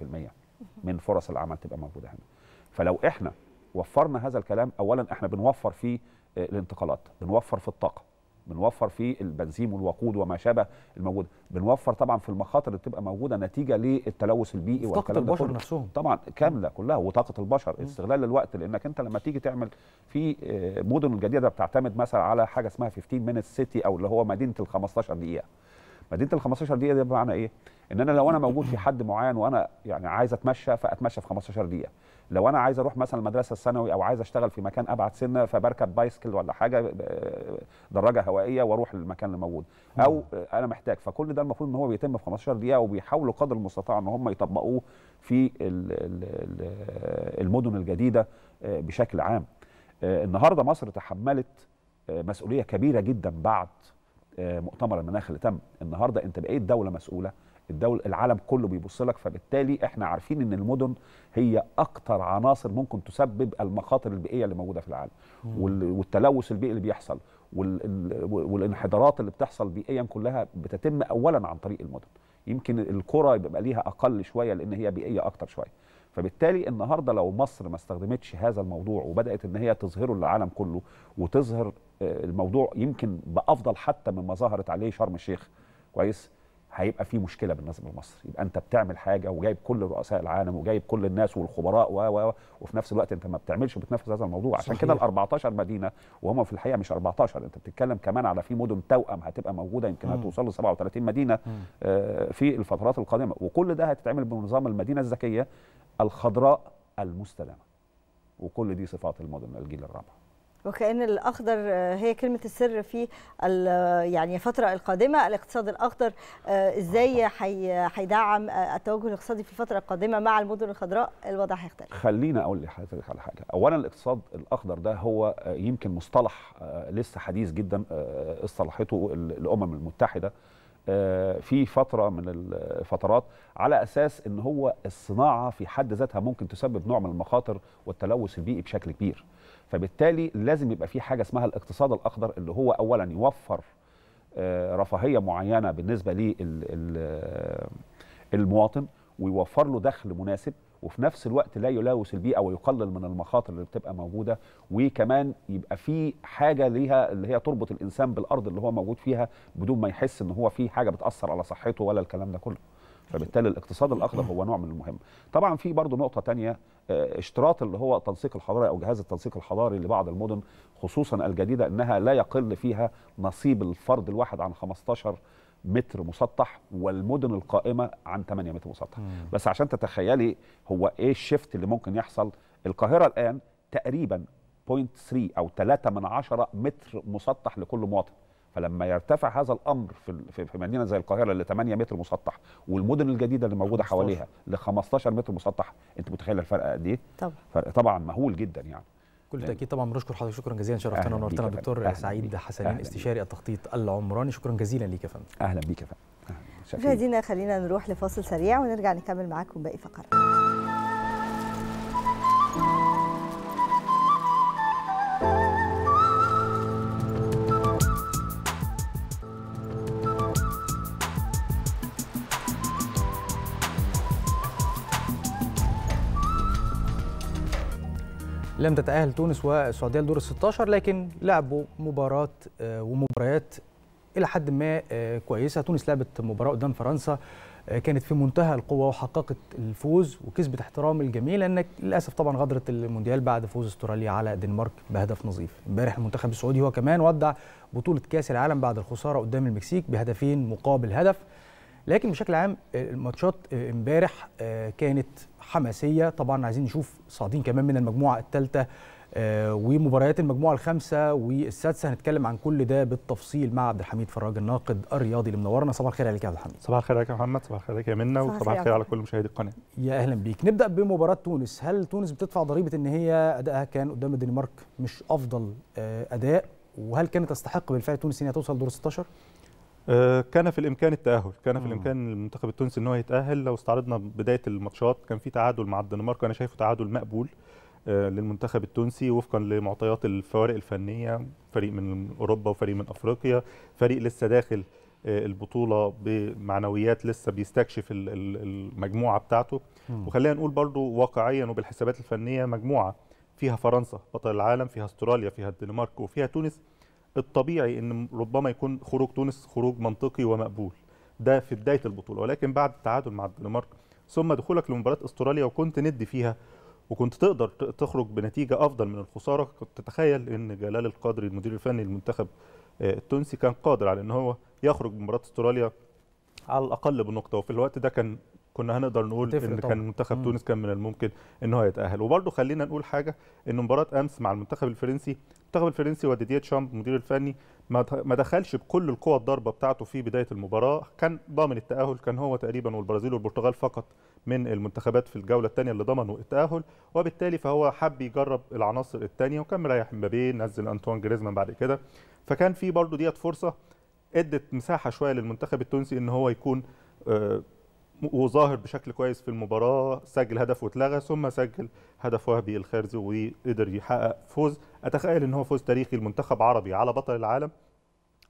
80% من فرص العمل تبقى موجوده هنا فلو احنا وفرنا هذا الكلام اولا احنا بنوفر في آه، الانتقالات بنوفر في الطاقه بنوفر في البنزين والوقود وما شابه الموجوده بنوفر طبعا في المخاطر اللي بتبقى موجوده نتيجه للتلوث البيئي طاقه البشر نفسهم طبعا كامله كلها وطاقه البشر استغلال الوقت لانك انت لما تيجي تعمل في آه، مدن الجديده بتعتمد مثلا على حاجه اسمها 15 مينت سيتي او اللي هو مدينه ال 15 دقيقه مدينه ال 15 دقيقه دي بمعنى ايه ان انا لو انا موجود في حد معين وانا يعني عايز اتمشى فاتمشى في 15 دقيقه لو انا عايز اروح مثلا المدرسه الثانوي او عايز اشتغل في مكان ابعد سنه فبركب بايسكل ولا حاجه دراجه هوائيه واروح للمكان اللي موجود او انا محتاج فكل ده المفروض ان هو بيتم في 15 دقيقه وبيحاولوا قدر المستطاع ان هم يطبقوه في المدن الجديده آه، بشكل عام آه، النهارده مصر تحملت آه، مسؤوليه كبيره جدا بعد مؤتمر المناخ اللي تم النهارده انت بقيت دوله مسؤوله الدول العالم كله بيبص لك فبالتالي احنا عارفين ان المدن هي اكتر عناصر ممكن تسبب المخاطر البيئيه اللي موجوده في العالم والتلوث البيئي اللي بيحصل والانحدارات اللي بتحصل بيئيا كلها بتتم اولا عن طريق المدن يمكن الكره بيبقى ليها اقل شويه لان هي بيئيه اكتر شويه فبالتالي النهارده لو مصر ما استخدمتش هذا الموضوع وبدات ان هي تظهره للعالم كله وتظهر آه، الموضوع يمكن بافضل حتى مما ظهرت عليه شرم الشيخ كويس هيبقى في مشكله بالنسبه لمصر يبقى انت بتعمل حاجه وجايب كل رؤساء العالم وجايب كل الناس والخبراء و و وفي نفس الوقت انت ما بتعملش وبتنفذ هذا الموضوع عشان كده ال 14 مدينه وهم في الحقيقه مش 14 انت بتتكلم كمان على في مدن توأم هتبقى موجوده يمكن هتوصل ل 37 مدينه آه في الفترات القادمه وكل ده هتتعمل بنظام المدينه الذكيه الخضراء المستدامه وكل دي صفات المدن الجيل الرابع وكأن الأخضر آه، هي كلمة السر في آه، يعني الفترة القادمة الاقتصاد الأخضر آه، إزاي هيدعم التوجه الاقتصادي في الفترة القادمة مع المدن الخضراء الوضع هيختلف خلينا أقول لحضرتك على حاجة أولا الاقتصاد الأخضر ده هو يمكن مصطلح لسه حديث جدا اصطلحته الأمم المتحدة في فترة من الفترات على أساس أن هو الصناعة في حد ذاتها ممكن تسبب نوع من المخاطر والتلوث البيئي بشكل كبير فبالتالي لازم يبقى في حاجه اسمها الاقتصاد الاخضر اللي هو اولا يوفر آه، رفاهيه معينه بالنسبه للمواطن آه، ويوفر له دخل مناسب وفي نفس الوقت لا يلوث البيئه ويقلل من المخاطر اللي بتبقى موجوده وكمان يبقى في حاجه ليها اللي هي تربط الانسان بالارض اللي هو موجود فيها بدون ما يحس ان هو في حاجه بتاثر على صحته ولا الكلام ده كله فبالتالي الاقتصاد الاخضر هو نوع من المهم طبعا في برضه نقطه ثانيه آه، اشتراط اللي هو التنسيق الحضاري او جهاز التنسيق الحضاري لبعض المدن خصوصا الجديده انها لا يقل فيها نصيب الفرد الواحد عن 15 متر مسطح والمدن القائمه عن 8 متر مسطح مم. بس عشان تتخيلي هو ايه الشفت اللي ممكن يحصل القاهره الان تقريبا 0.3 او 3 من 10 متر مسطح لكل مواطن فلما يرتفع هذا الامر في في مدينه زي القاهره ل 8 متر مسطح والمدن الجديده اللي موجوده 15. حواليها ل 15 متر مسطح انت متخيل الفرق قد ايه؟ طبعا فرق طبعا مهول جدا يعني كل تاكيد طبعا بنشكر حضرتك شكرا جزيلا شرفتنا ونورتنا دكتور سعيد حسنين استشاري التخطيط العمراني شكرا جزيلا ليك يا فندم اهلا بيك يا فندم مشاهدينا خلينا نروح لفاصل سريع ونرجع نكمل معاكم باقي فقرات لم تتأهل تونس والسعودية لدور ال 16 لكن لعبوا مباراة آه، ومباريات إلى حد ما آه، كويسة تونس لعبت مباراة قدام فرنسا آه، كانت في منتهى القوة وحققت الفوز وكسبت احترام الجميع لأنك للأسف طبعا غادرت المونديال بعد فوز استراليا على الدنمارك بهدف نظيف امبارح المنتخب السعودي هو كمان ودع بطولة كأس العالم بعد الخسارة قدام المكسيك بهدفين مقابل هدف لكن بشكل عام آه، الماتشات آه، امبارح آه، كانت حماسيه طبعا عايزين نشوف صاعدين كمان من المجموعه الثالثه ومباريات المجموعه الخامسه والسادسه هنتكلم عن كل ده بالتفصيل مع عبد الحميد فراج الناقد الرياضي اللي منورنا صباح الخير عليك يا عبد الحميد صباح الخير عليك يا محمد صباح الخير عليك يا منى وصباح الخير على كل مشاهدي القناه يا اهلا بيك نبدا بمباراه تونس هل تونس بتدفع ضريبه ان هي ادائها كان قدام الدنمارك مش افضل اداء وهل كانت تستحق بالفعل تونس ان هي توصل دور 16 آه، كان في الامكان التاهل كان في الامكان المنتخب التونسي ان هو يتاهل لو استعرضنا بدايه الماتشات كان في تعادل مع الدنمارك انا شايفه تعادل مقبول آه، للمنتخب التونسي وفقا لمعطيات الفوارق الفنيه فريق من اوروبا وفريق من افريقيا فريق لسه داخل آه، البطوله بمعنويات لسه بيستكشف المجموعه بتاعته وخلينا نقول برضو واقعيا وبالحسابات الفنيه مجموعه فيها فرنسا بطل العالم فيها استراليا فيها الدنمارك وفيها تونس الطبيعي ان ربما يكون خروج تونس خروج منطقي ومقبول ده في بدايه البطوله ولكن بعد التعادل مع الدنمارك ثم دخولك لمباراه استراليا وكنت ندي فيها وكنت تقدر تخرج بنتيجه افضل من الخساره كنت تتخيل ان جلال القادري المدير الفني للمنتخب آه، التونسي كان قادر على ان هو يخرج بمباراه استراليا على الاقل بنقطه وفي الوقت ده كان كنا هنقدر نقول ان طبعا. كان منتخب تونس كان من الممكن ان هو يتاهل وبرده خلينا نقول حاجه ان مباراه امس مع المنتخب الفرنسي المنتخب الفرنسي وديديا تشامب المدير الفني ما دخلش بكل القوى الضربه بتاعته في بدايه المباراه كان ضامن التاهل كان هو تقريبا والبرازيل والبرتغال فقط من المنتخبات في الجوله الثانيه اللي ضمنوا التاهل وبالتالي فهو حب يجرب العناصر الثانيه وكان مريح مبابي نزل انطوان جريزمان بعد كده فكان في برضه ديت فرصه ادت مساحه شويه للمنتخب التونسي ان هو يكون آه، وظاهر بشكل كويس في المباراه سجل هدف واتلغى ثم سجل هدف وهبي الخارزي وقدر يحقق فوز اتخيل ان هو فوز تاريخي لمنتخب عربي على بطل العالم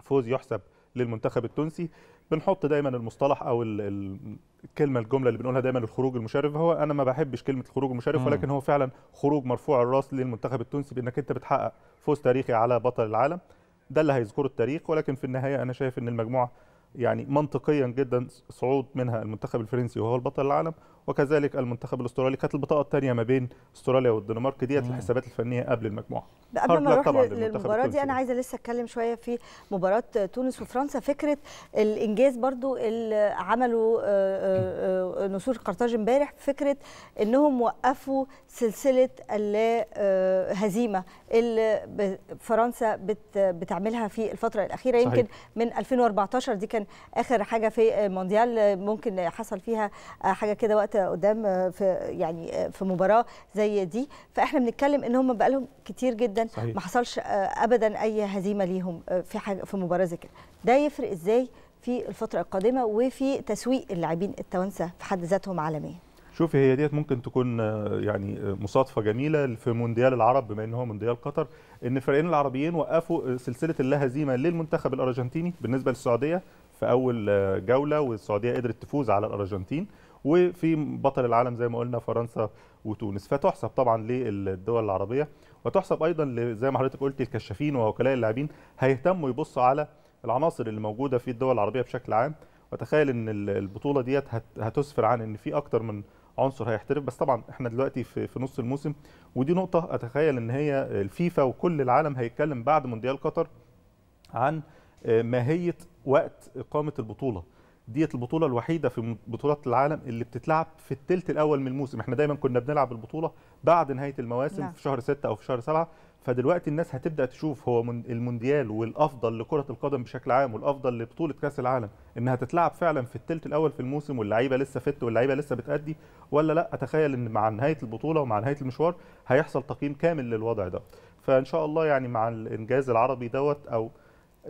فوز يحسب للمنتخب التونسي بنحط دايما المصطلح او الكلمه الجمله اللي بنقولها دايما الخروج المشرف هو انا ما بحبش كلمه الخروج المشرف ولكن هو فعلا خروج مرفوع الراس للمنتخب التونسي بانك انت بتحقق فوز تاريخي على بطل العالم ده اللي هيذكره التاريخ ولكن في النهايه انا شايف ان المجموعه يعني منطقيا جدا صعود منها المنتخب الفرنسي وهو البطل العالم وكذلك المنتخب الاسترالي كانت البطاقه الثانيه ما بين استراليا والدنمارك ديت الحسابات الفنيه قبل المجموعه قبل ما نروح للمباراه دي انا عايزه لسه اتكلم شويه في مباراه تونس وفرنسا فكره الانجاز برضو اللي عمله آه، آه، آه، نسور قرطاج امبارح فكره انهم وقفوا سلسله اللا هزيمه اللي فرنسا بتعملها في الفتره الاخيره صحيح. يمكن من 2014 دي كان اخر حاجه في المونديال ممكن حصل فيها حاجه كده وقت قدام آه، في يعني آه، في مباراه زي دي فاحنا بنتكلم ان هم بقى لهم كتير جدا صحيح. ما حصلش آه، ابدا اي هزيمه ليهم في حاجه في مباراه زي كده ده يفرق ازاي في الفتره القادمه وفي تسويق اللاعبين التوانسه في حد ذاتهم عالميا شوفي هي ديت ممكن تكون يعني مصادفه جميله في مونديال العرب بما ان هو مونديال قطر ان الفريقين العربيين وقفوا سلسله اللا هزيمه للمنتخب الارجنتيني بالنسبه للسعوديه في اول جوله والسعوديه قدرت تفوز على الارجنتين وفي بطل العالم زي ما قلنا فرنسا وتونس فتحسب طبعا للدول العربيه وتحسب ايضا زي ما حضرتك قلت الكشافين ووكلاء اللاعبين هيهتموا يبصوا على العناصر اللي موجوده في الدول العربيه بشكل عام وتخيل ان البطوله ديت هتسفر عن ان في اكتر من عنصر هيحترف بس طبعا احنا دلوقتي في, في نص الموسم ودي نقطه اتخيل ان هي الفيفا وكل العالم هيتكلم بعد مونديال قطر عن آه، ماهيه وقت اقامه البطوله ديت البطوله الوحيده في بطولات العالم اللي بتتلعب في الثلث الاول من الموسم احنا دايما كنا بنلعب البطوله بعد نهايه المواسم لا. نعم. في شهر 6 او في شهر 7 فدلوقتي الناس هتبدا تشوف هو المونديال والافضل لكره القدم بشكل عام والافضل لبطوله كاس العالم انها تتلعب فعلا في الثلث الاول في الموسم واللعيبه لسه فت واللعيبه لسه بتادي ولا لا اتخيل ان مع نهايه البطوله ومع نهايه المشوار هيحصل تقييم كامل للوضع ده فان شاء الله يعني مع الانجاز العربي دوت او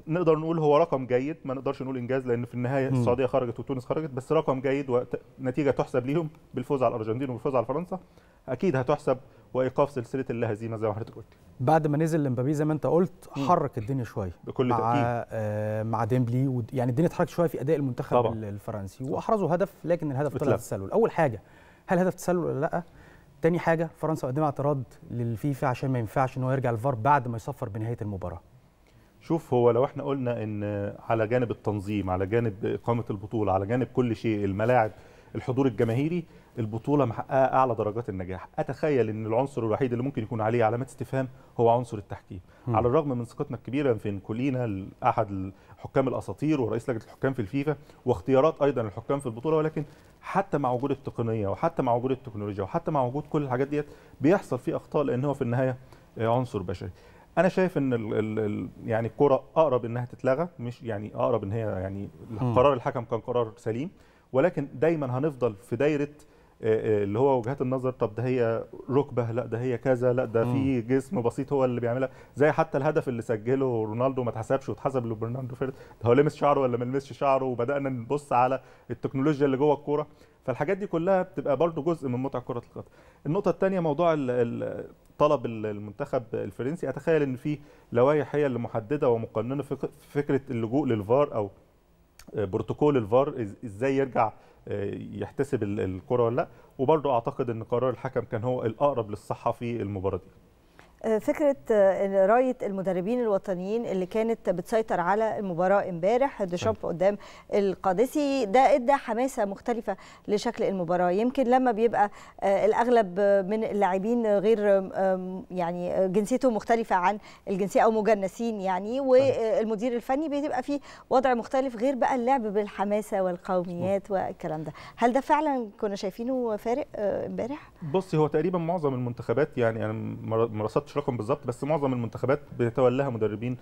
نقدر نقول هو رقم جيد ما نقدرش نقول انجاز لان في النهايه م. السعوديه خرجت وتونس خرجت بس رقم جيد ونتيجه تحسب ليهم بالفوز على الارجنتين وبالفوز على فرنسا اكيد هتحسب وايقاف سلسله اللاهزيمه زي ما حضرتك قلت بعد ما نزل لمبابي زي ما انت قلت حرك الدنيا شويه بكل مع تاكيد آه مع ديمبلي ود... يعني الدنيا اتحركت شويه في اداء المنتخب طبعا. الفرنسي واحرزوا هدف لكن الهدف طلع تسلل اول حاجه هل هدف تسلل ولا لا تاني حاجه فرنسا قدمت اعتراض للفيفا عشان ما ينفعش ان هو يرجع الفار بعد ما يصفر بنهايه المباراه شوف هو لو احنا قلنا ان على جانب التنظيم على جانب اقامه البطوله على جانب كل شيء الملاعب الحضور الجماهيري البطوله محققه اعلى درجات النجاح اتخيل ان العنصر الوحيد اللي ممكن يكون عليه علامات استفهام هو عنصر التحكيم م. على الرغم من ثقتنا الكبيره في كولينا احد حكام الاساطير ورئيس لجنه الحكام في الفيفا واختيارات ايضا الحكام في البطوله ولكن حتى مع وجود التقنيه وحتى مع وجود التكنولوجيا وحتى مع وجود كل الحاجات ديت بيحصل فيه اخطاء لان هو في النهايه عنصر بشري انا شايف ان ال ال يعني الكره اقرب انها تتلغى مش يعني اقرب ان هي يعني قرار الحكم كان قرار سليم ولكن دايما هنفضل في دايره اللي هو وجهات النظر طب ده هي ركبه لا ده هي كذا لا ده في جسم بسيط هو اللي بيعملها زي حتى الهدف اللي سجله رونالدو ما اتحسبش واتحسب لبرناردو فيرد هو لمس شعره ولا ما لمسش شعره وبدانا نبص على التكنولوجيا اللي جوه الكوره فالحاجات دي كلها بتبقى برضه جزء من متعه كره القدم النقطه الثانيه موضوع ال ال طلب المنتخب الفرنسي اتخيل ان في لوائح هي اللي محدده ومقننه فكره اللجوء للفار او آه، بروتوكول الفار ازاي يرجع آه، يحتسب الكره ولا لا وبرضه اعتقد ان قرار الحكم كان هو الاقرب للصحه في المباراه دي آه، فكره آه، رايه المدربين الوطنيين اللي كانت بتسيطر على المباراه امبارح ديشامب قدام القادسي ده ادى حماسه مختلفه لشكل المباراه يمكن لما بيبقى آه، الاغلب من اللاعبين غير يعني جنسيته مختلفه عن الجنسيه او مجنسين يعني والمدير الفني بيبقى في وضع مختلف غير بقى اللعب بالحماسه والقوميات والكلام ده هل ده فعلا كنا شايفينه فارق امبارح بصي هو تقريبا معظم المنتخبات يعني انا ما رصدتش افتكرش رقم بالظبط بس معظم المنتخبات بيتولاها مدربين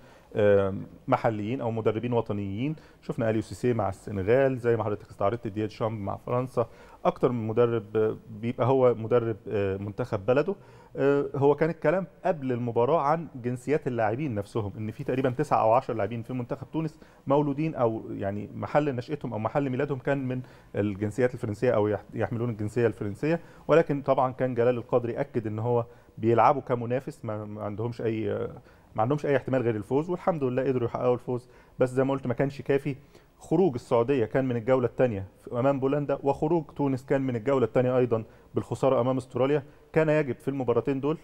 محليين او مدربين وطنيين شفنا اليو سيسي مع السنغال زي ما حضرتك استعرضت دياد شامب مع فرنسا اكتر من مدرب بيبقى هو مدرب آه، منتخب بلده آه، هو كان الكلام قبل المباراه عن جنسيات اللاعبين نفسهم ان في تقريبا 9 او 10 لاعبين في منتخب تونس مولودين او يعني محل نشاتهم او محل ميلادهم كان من الجنسيات الفرنسيه او يحملون الجنسيه الفرنسيه ولكن طبعا كان جلال القادري اكد ان هو بيلعبوا كمنافس ما عندهمش اي ما عندهمش اي احتمال غير الفوز والحمد لله قدروا يحققوا الفوز بس زي ما قلت ما كانش كافي خروج السعوديه كان من الجوله الثانيه امام بولندا وخروج تونس كان من الجوله الثانيه ايضا بالخساره امام استراليا كان يجب في المباراتين دول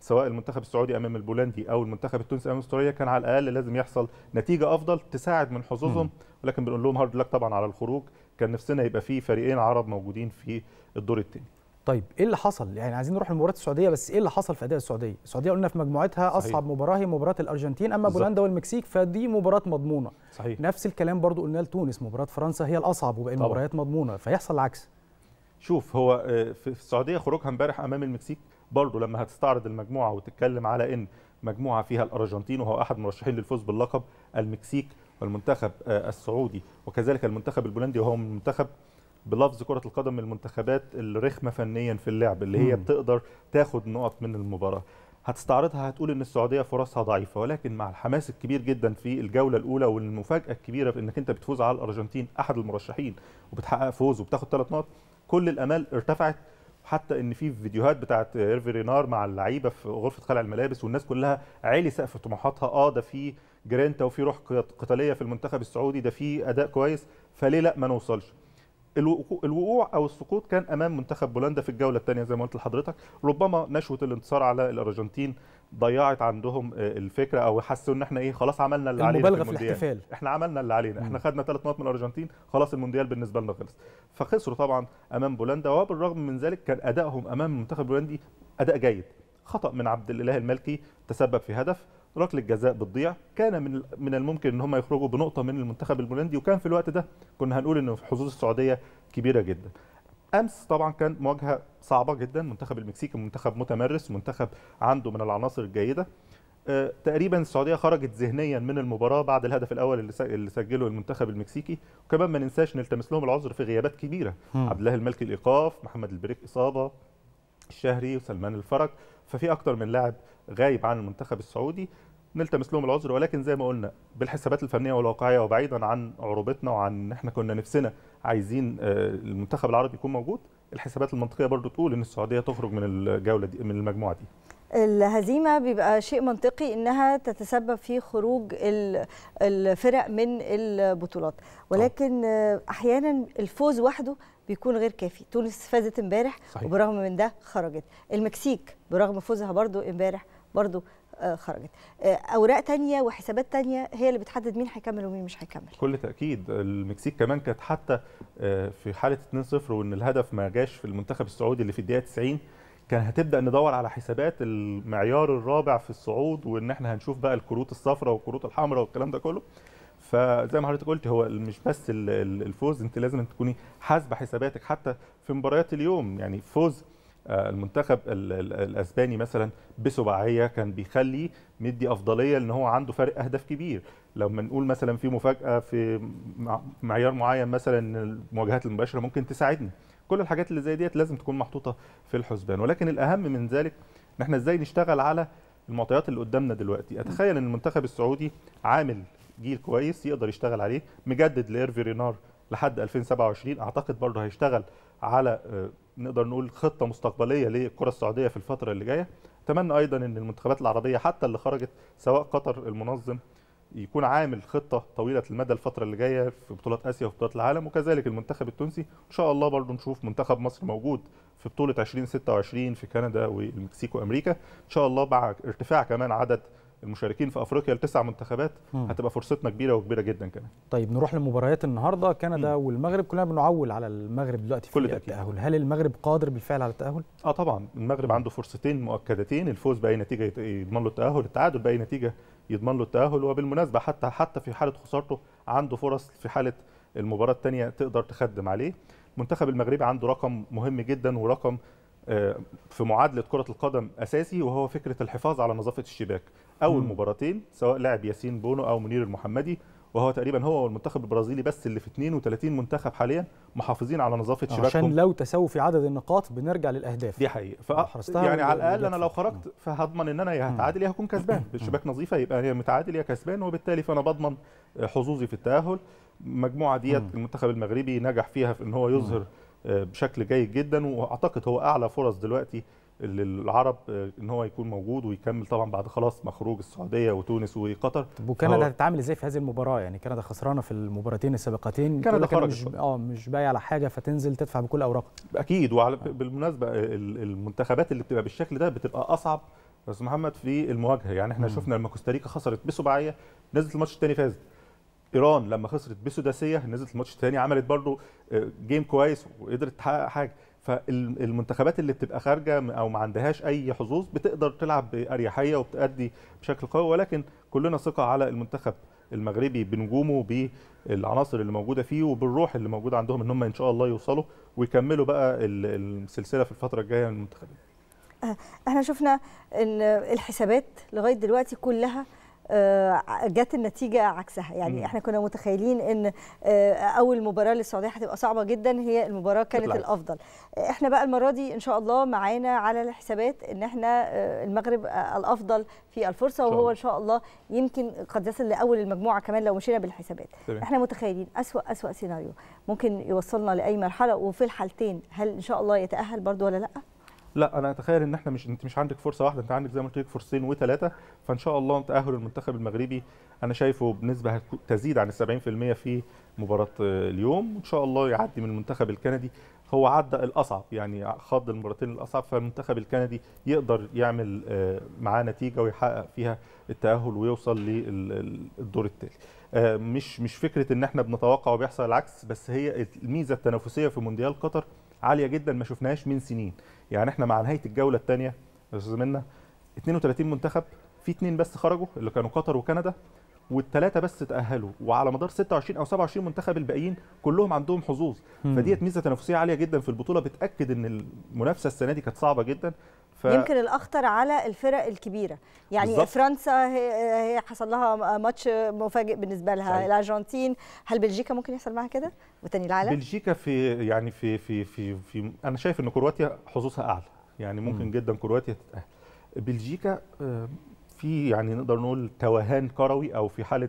سواء المنتخب السعودي امام البولندي او المنتخب التونسي امام استراليا كان على الاقل لازم يحصل نتيجه افضل تساعد من حظوظهم ولكن بنقول لهم هارد لك طبعا على الخروج كان نفسنا يبقى في فريقين عرب موجودين في الدور الثاني طيب ايه اللي حصل؟ يعني عايزين نروح لمباراه السعوديه بس ايه اللي حصل في اداء السعوديه؟ السعوديه قلنا في مجموعتها اصعب مباراه هي مباراه الارجنتين اما بولندا والمكسيك فدي مباراه مضمونه. صحيح. نفس الكلام برضو قلنا لتونس مباراه فرنسا هي الاصعب وباقي المباريات مضمونه فيحصل العكس. شوف هو آه، في السعوديه خروجها امبارح امام المكسيك برضه لما هتستعرض المجموعه وتتكلم على ان مجموعه فيها الارجنتين وهو احد مرشحين للفوز باللقب المكسيك والمنتخب آه، السعودي وكذلك المنتخب البولندي وهو من المنتخب بلفظ كره القدم المنتخبات الرخمه فنيا في اللعب اللي هي بتقدر تاخد نقط من المباراه هتستعرضها هتقول ان السعوديه فرصها ضعيفه ولكن مع الحماس الكبير جدا في الجوله الاولى والمفاجاه الكبيره في انك انت بتفوز على الارجنتين احد المرشحين وبتحقق فوز وبتاخد ثلاث نقط كل الامال ارتفعت حتى ان في فيديوهات بتاعت ايرفي رينار مع اللعيبه في غرفه خلع الملابس والناس كلها عالي سقف طموحاتها اه ده في جرينتا وفي روح قتاليه في المنتخب السعودي ده في اداء كويس فليه لا ما نوصلش الوقوع او السقوط كان امام منتخب بولندا في الجوله الثانيه زي ما قلت لحضرتك ربما نشوه الانتصار على الارجنتين ضيعت عندهم آه، الفكره او حسوا ان احنا ايه خلاص عملنا اللي علينا المبالغه في, في الاحتفال احنا عملنا اللي علينا احنا خدنا ثلاث نقط من الارجنتين خلاص المونديال بالنسبه لنا خلص فخسروا طبعا امام بولندا وبالرغم من ذلك كان ادائهم امام المنتخب البولندي اداء جيد خطا من عبد الاله المالكي تسبب في هدف ركله جزاء بتضيع كان من من الممكن ان هم يخرجوا بنقطه من المنتخب البولندي وكان في الوقت ده كنا هنقول ان حظوظ السعوديه كبيره جدا امس طبعا كان مواجهه صعبه جدا منتخب المكسيكي منتخب متمرس منتخب عنده من العناصر الجيده آه، تقريبا السعوديه خرجت ذهنيا من المباراه بعد الهدف الاول اللي سجله المنتخب المكسيكي وكمان ما ننساش نلتمس لهم العذر في غيابات كبيره عبد الله المالكي الايقاف محمد البريك اصابه الشهري وسلمان الفرج ففي اكتر من لاعب غايب عن المنتخب السعودي نلتمس لهم العذر ولكن زي ما قلنا بالحسابات الفنيه والواقعيه وبعيدا عن عروبتنا وعن ان احنا كنا نفسنا عايزين آه، المنتخب العربي يكون موجود الحسابات المنطقيه برضو تقول ان السعوديه تخرج من الجوله دي من المجموعه دي الهزيمة بيبقى شيء منطقي إنها تتسبب في خروج الفرق من البطولات ولكن أحيانا الفوز وحده بيكون غير كافي تونس فازت امبارح وبرغم من ده خرجت المكسيك برغم فوزها برضو امبارح برضو آه، خرجت آه، اوراق تانية وحسابات تانية هي اللي بتحدد مين هيكمل ومين مش هيكمل كل تاكيد المكسيك كمان كانت حتى آه، في حاله 2-0 وان الهدف ما جاش في المنتخب السعودي اللي في الدقيقه 90 كان هتبدا ندور على حسابات المعيار الرابع في الصعود وان احنا هنشوف بقى الكروت الصفراء والكروت الحمراء والكلام ده كله فزي ما حضرتك قلت هو مش بس الفوز انت لازم تكوني حاسبه حساباتك حتى في مباريات اليوم يعني فوز آه، المنتخب الاسباني مثلا بسباعيه كان بيخلي مدي افضليه ان هو عنده فرق اهداف كبير لما نقول مثلا في مفاجاه في معيار معين مثلا المواجهات المباشره ممكن تساعدني كل الحاجات اللي زي ديت لازم تكون محطوطه في الحسبان ولكن الاهم من ذلك ان احنا ازاي نشتغل على المعطيات اللي قدامنا دلوقتي اتخيل ان المنتخب السعودي عامل جيل كويس يقدر يشتغل عليه مجدد ليرفي رينار لحد 2027 اعتقد برضه هيشتغل على آه، نقدر نقول خطه مستقبليه للكره السعوديه في الفتره اللي جايه اتمنى ايضا ان المنتخبات العربيه حتى اللي خرجت سواء قطر المنظم يكون عامل خطه طويله المدى الفتره اللي جايه في بطولات اسيا وفي بطولات العالم وكذلك المنتخب التونسي ان شاء الله برضو نشوف منتخب مصر موجود في بطوله 2026 في كندا والمكسيك وامريكا ان شاء الله مع ارتفاع كمان عدد المشاركين في افريقيا لتسع منتخبات هتبقى فرصتنا كبيره وكبيره جدا كمان طيب نروح لمباريات النهارده كندا مم. والمغرب كلنا بنعول على المغرب دلوقتي في التاهل هل المغرب قادر بالفعل على التاهل اه طبعا المغرب عنده فرصتين مؤكدتين الفوز باي نتيجه يضمن له التاهل التعادل باي نتيجه يضمن له التاهل وبالمناسبه حتى حتى في حاله خسارته عنده فرص في حاله المباراه الثانيه تقدر تخدم عليه المنتخب المغربي عنده رقم مهم جدا ورقم آه، في معادله كره القدم اساسي وهو فكره الحفاظ على نظافه الشباك اول مم. مباراتين سواء لعب ياسين بونو او منير المحمدي وهو تقريبا هو والمنتخب البرازيلي بس اللي في 32 منتخب حاليا محافظين على نظافه شباكهم عشان لو تساووا في عدد النقاط بنرجع للاهداف دي حقيقه ف... يعني على الاقل انا لو خرجت فهضمن ان انا يا هتعادل يا هكون كسبان الشباك نظيفه يبقى هي متعادل يا كسبان وبالتالي فانا بضمن حظوظي في التاهل المجموعه ديت المنتخب المغربي نجح فيها في ان هو يظهر آه، بشكل جيد جدا واعتقد هو اعلى فرص دلوقتي للعرب آه، ان هو يكون موجود ويكمل طبعا بعد خلاص ما خروج السعوديه وتونس وقطر طب وكندا هتتعامل ازاي في هذه المباراه يعني كندا خسرانه في المباراتين السابقتين كندا خرجت مش اه مش بايع على حاجه فتنزل تدفع بكل اوراقها اكيد وعلى بالمناسبه آه، المنتخبات اللي بتبقى بالشكل ده بتبقى اصعب بس محمد في المواجهه يعني احنا م. شفنا لما كوستاريكا خسرت بسباعيه نزلت الماتش الثاني فازت ايران لما خسرت بسداسيه نزلت الماتش الثاني عملت برده آه، جيم كويس وقدرت تحقق حاجه فالمنتخبات اللي بتبقى خارجه او ما عندهاش اي حظوظ بتقدر تلعب باريحيه وبتأدي بشكل قوي ولكن كلنا ثقه على المنتخب المغربي بنجومه بالعناصر اللي موجوده فيه وبالروح اللي موجوده عندهم ان هم ان شاء الله يوصلوا ويكملوا بقى السلسله في الفتره الجايه من المنتخبين. آه، احنا شفنا الحسابات لغايه دلوقتي كلها آه، جت النتيجه عكسها يعني م. احنا كنا متخيلين ان آه، اول مباراه للسعوديه هتبقى صعبه جدا هي المباراه كانت بلعب. الافضل احنا بقى المره دي ان شاء الله معانا على الحسابات ان احنا آه، المغرب الافضل في الفرصه وهو ان شاء الله يمكن قد يصل لاول المجموعه كمان لو مشينا بالحسابات طبعا. احنا متخيلين اسوا اسوا سيناريو ممكن يوصلنا لاي مرحله وفي الحالتين هل ان شاء الله يتاهل برضو ولا لا لا انا اتخيل ان احنا مش انت مش عندك فرصه واحده انت عندك زي ما قلت لك فرصتين وثلاثه فان شاء الله تاهل المنتخب المغربي انا شايفه بنسبه تزيد عن ال 70% في مباراه اليوم وان شاء الله يعدي من المنتخب الكندي هو عدى الاصعب يعني خاض المباراتين الاصعب فالمنتخب الكندي يقدر يعمل آه، معاه نتيجه ويحقق فيها التاهل ويوصل للدور التالي آه، مش مش فكره ان احنا بنتوقع وبيحصل العكس بس هي الميزه التنافسيه في مونديال قطر عاليه جدا ما شفناهاش من سنين يعني احنا مع نهايه الجوله الثانيه يا استاذ منا 32 منتخب في اثنين بس خرجوا اللي كانوا قطر وكندا والثلاثه بس تاهلوا وعلى مدار 26 او 27 منتخب الباقيين كلهم عندهم حظوظ فديت ميزه تنافسيه عاليه جدا في البطوله بتاكد ان المنافسه السنه دي كانت صعبه جدا ف... يمكن الاخطر على الفرق الكبيره يعني بالزبط. فرنسا هي, هي حصل لها ماتش مفاجئ بالنسبه لها صحيح. الارجنتين هل بلجيكا ممكن يحصل معاها كده وتاني العالم بلجيكا في يعني في في في, في انا شايف ان كرواتيا حظوظها اعلى يعني ممكن م. جدا كرواتيا تتاهل بلجيكا آه، في يعني نقدر نقول توهان كروي او في حاله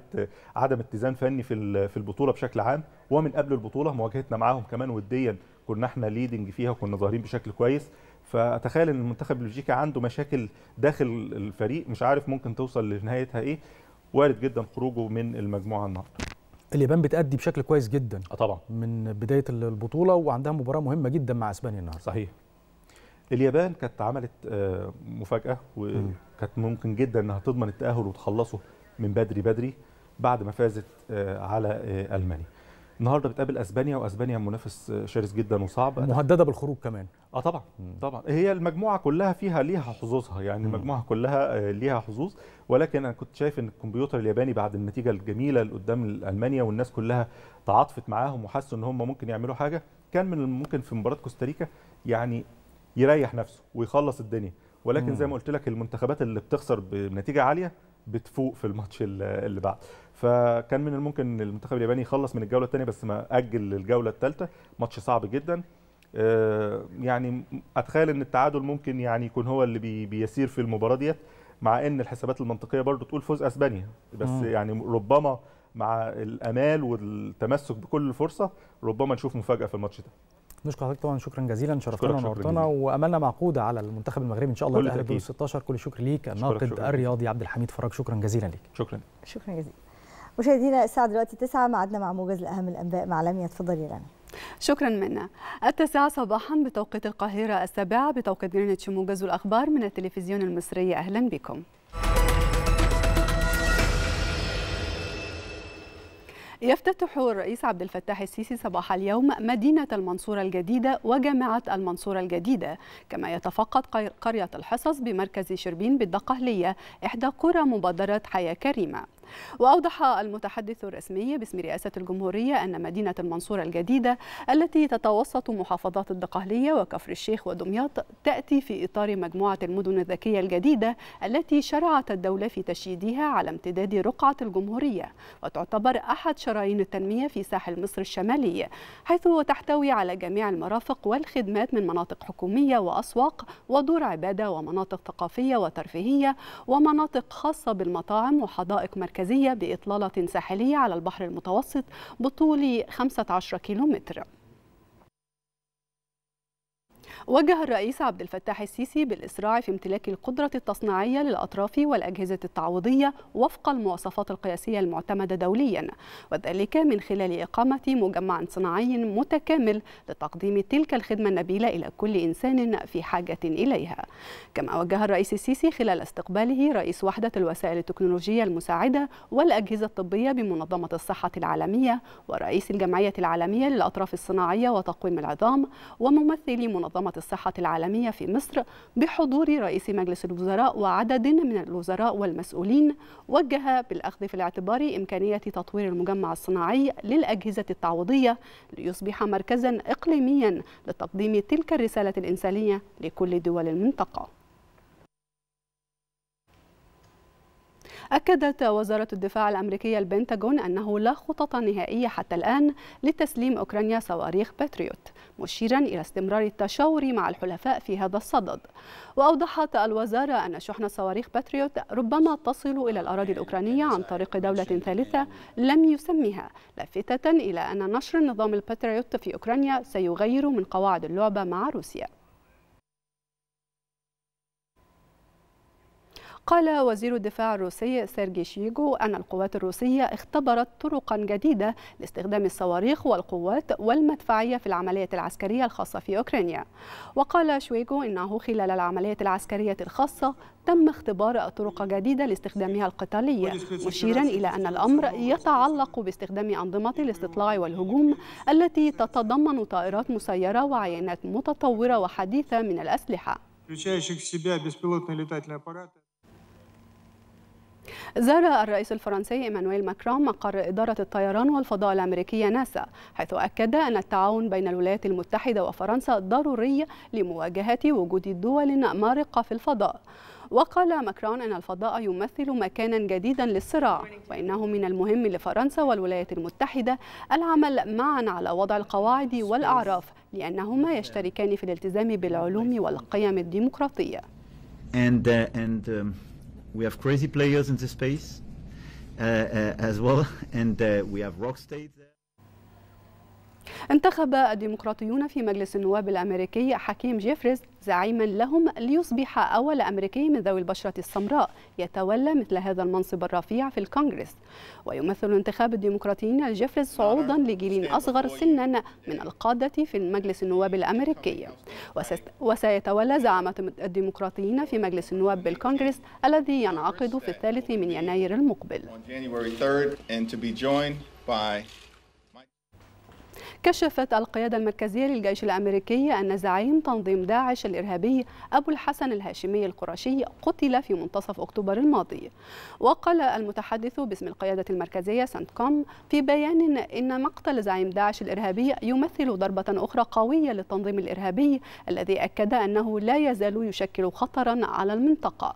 عدم اتزان فني في في البطوله بشكل عام ومن قبل البطوله مواجهتنا معاهم كمان وديا كنا احنا ليدنج فيها وكنا ظاهرين بشكل كويس فاتخيل ان المنتخب البلجيكي عنده مشاكل داخل الفريق مش عارف ممكن توصل لنهايتها ايه وارد جدا خروجه من المجموعه النهارده اليابان بتأدي بشكل كويس جدا آه، طبعا من بدايه البطوله وعندها مباراه مهمه جدا مع اسبانيا النهارده صحيح اليابان كانت عملت آه، مفاجاه و... كانت ممكن جدا انها تضمن التاهل وتخلصه من بدري بدري بعد ما فازت آه، على آه، المانيا النهارده بتقابل اسبانيا واسبانيا منافس آه، شرس جدا وصعب مهدده بالخروج كمان اه طبعا طبعا هي المجموعه كلها فيها ليها حظوظها يعني المجموعه كلها ليها حظوظ ولكن انا كنت شايف ان الكمبيوتر الياباني بعد النتيجه الجميله اللي قدام المانيا والناس كلها تعاطفت معاهم وحسوا ان هم ممكن يعملوا حاجه كان من الممكن في مباراه كوستاريكا يعني يريح نفسه ويخلص الدنيا ولكن زي ما قلت لك المنتخبات اللي بتخسر بنتيجه عاليه بتفوق في الماتش اللي بعد فكان من الممكن المنتخب الياباني يخلص من الجوله الثانيه بس ما اجل للجوله الثالثه ماتش صعب جدا آه، يعني اتخيل ان التعادل ممكن يعني يكون هو اللي بيسير في المباراه ديت مع ان الحسابات المنطقيه برضو تقول فوز اسبانيا بس مم. يعني ربما مع الامال والتمسك بكل فرصه ربما نشوف مفاجاه في الماتش ده نشكر حضرتك طبعا شكرا جزيلا شرفتنا ونورتنا واملنا معقوده على المنتخب المغربي ان شاء الله الاهلي دور إيه؟ 16 كل الشكر ليك الناقد الرياضي عبد الحميد فرج شكرا جزيلا ليك شكرا شكرا جزيلا مشاهدينا الساعه دلوقتي 9 معدنا مع موجز لاهم الانباء مع لميا اتفضلي لميا شكرا منا التاسعة صباحا بتوقيت القاهرة السابعة بتوقيت جرينتش موجز الأخبار من التلفزيون المصري أهلا بكم يفتتح الرئيس عبد الفتاح السيسي صباح اليوم مدينة المنصورة الجديدة وجامعة المنصورة الجديدة كما يتفقد قرية الحصص بمركز شربين بالدقهلية إحدى قرى مبادرة حياة كريمة وأوضح المتحدث الرسمي باسم رئاسة الجمهورية أن مدينة المنصورة الجديدة التي تتوسط محافظات الدقهلية وكفر الشيخ ودمياط تأتي في إطار مجموعة المدن الذكية الجديدة التي شرعت الدولة في تشييدها على امتداد رقعة الجمهورية وتعتبر أحد شرايين التنمية في ساحل مصر الشمالي حيث تحتوي على جميع المرافق والخدمات من مناطق حكومية وأسواق ودور عبادة ومناطق ثقافية وترفيهية ومناطق خاصة بالمطاعم وحدائق مركزية مركزية بإطلالة ساحلية على البحر المتوسط بطول 15 كيلومتر وجه الرئيس عبد الفتاح السيسي بالإسراع في امتلاك القدرة التصنيعية للأطراف والأجهزة التعويضية وفق المواصفات القياسية المعتمدة دوليا وذلك من خلال إقامة مجمع صناعي متكامل لتقديم تلك الخدمة النبيلة إلى كل إنسان في حاجة إليها كما وجه الرئيس السيسي خلال استقباله رئيس وحدة الوسائل التكنولوجية المساعدة والأجهزة الطبية بمنظمة الصحة العالمية ورئيس الجمعية العالمية للأطراف الصناعية وتقويم العظام وممثلي منظمة الصحة العالمية في مصر بحضور رئيس مجلس الوزراء وعدد من الوزراء والمسؤولين وجه بالأخذ في الاعتبار إمكانية تطوير المجمع الصناعي للأجهزة التعويضية ليصبح مركزا إقليميا لتقديم تلك الرسالة الإنسانية لكل دول المنطقة أكدت وزارة الدفاع الأمريكية البنتاغون أنه لا خطط نهائية حتى الآن لتسليم أوكرانيا صواريخ باتريوت مشيرا إلى استمرار التشاور مع الحلفاء في هذا الصدد وأوضحت الوزارة أن شحن صواريخ باتريوت ربما تصل إلى الأراضي الأوكرانية عن طريق دولة ثالثة لم يسمها لافتة إلى أن نشر نظام الباتريوت في أوكرانيا سيغير من قواعد اللعبة مع روسيا قال وزير الدفاع الروسي سيرجي شيجو أن القوات الروسية اختبرت طرقا جديدة لاستخدام الصواريخ والقوات والمدفعية في العملية العسكرية الخاصة في أوكرانيا وقال شويجو إنه خلال العملية العسكرية الخاصة تم اختبار طرق جديدة لاستخدامها القتالية مشيرا إلى أن الأمر يتعلق باستخدام أنظمة الاستطلاع والهجوم التي تتضمن طائرات مسيرة وعينات متطورة وحديثة من الأسلحة включающих в себя беспилотные летательные аппараты. زار الرئيس الفرنسي إيمانويل ماكرون مقر إدارة الطيران والفضاء الأمريكية ناسا حيث أكد أن التعاون بين الولايات المتحدة وفرنسا ضروري لمواجهة وجود دول مارقة في الفضاء وقال ماكرون أن الفضاء يمثل مكانا جديدا للصراع وإنه من المهم لفرنسا والولايات المتحدة العمل معا على وضع القواعد والأعراف لأنهما يشتركان في الالتزام بالعلوم والقيم الديمقراطية. And, uh, and, um, we have crazy players in the space uh, uh, as well, and uh, we have rock states. انتخب الديمقراطيون في مجلس النواب الأمريكي حكيم جيفريز زعيما لهم ليصبح أول أمريكي من ذوي البشرة السمراء يتولى مثل هذا المنصب الرفيع في الكونغرس ويمثل انتخاب الديمقراطيين الجيفريز صعودا لجيل أصغر سنا من القادة في مجلس النواب الأمريكي وسيتولى زعامة الديمقراطيين في مجلس النواب بالكونغرس الذي ينعقد في الثالث من يناير المقبل كشفت القيادة المركزية للجيش الأمريكي أن زعيم تنظيم داعش الإرهابي أبو الحسن الهاشمي القرشي قتل في منتصف أكتوبر الماضي وقال المتحدث باسم القيادة المركزية كوم في بيان إن مقتل زعيم داعش الإرهابي يمثل ضربة أخرى قوية للتنظيم الإرهابي الذي أكد أنه لا يزال يشكل خطرا على المنطقة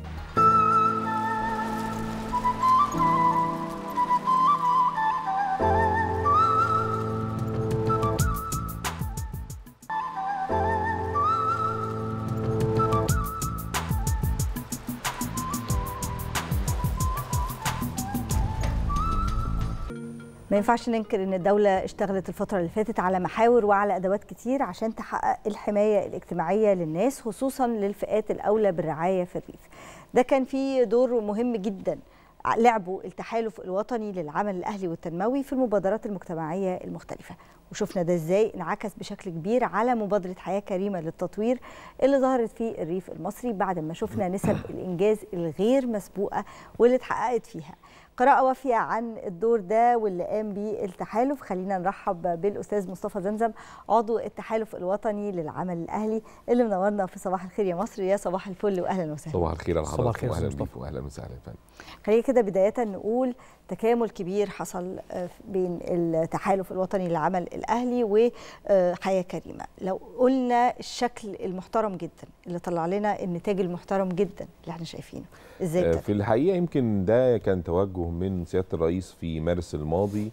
ما ينفعش ننكر ان الدوله اشتغلت الفتره اللي فاتت على محاور وعلى ادوات كتير عشان تحقق الحمايه الاجتماعيه للناس خصوصا للفئات الاولى بالرعايه في الريف ده كان فيه دور مهم جدا لعبه التحالف الوطني للعمل الاهلي والتنموي في المبادرات المجتمعيه المختلفه وشفنا ده ازاي انعكس بشكل كبير على مبادره حياه كريمه للتطوير اللي ظهرت في الريف المصري بعد ما شفنا نسب الانجاز الغير مسبوقه واللي اتحققت فيها قراءه وافيه عن الدور ده واللي قام بيه التحالف خلينا نرحب بالاستاذ مصطفى زمزم عضو التحالف الوطني للعمل الاهلي اللي منورنا في صباح الخير يا مصر يا صباح الفل واهلا وسهلا صباح الخير على حضرتك واهلا بيك واهلا وسهلا فندم خلينا كده بدايه نقول تكامل كبير حصل آه، بين التحالف الوطني للعمل الاهلي وحياه كريمه لو قلنا الشكل المحترم جدا اللي طلع لنا النتاج المحترم جدا اللي احنا شايفينه ازاي آه، في الحقيقه يمكن ده كان توجه من سياده الرئيس في مارس الماضي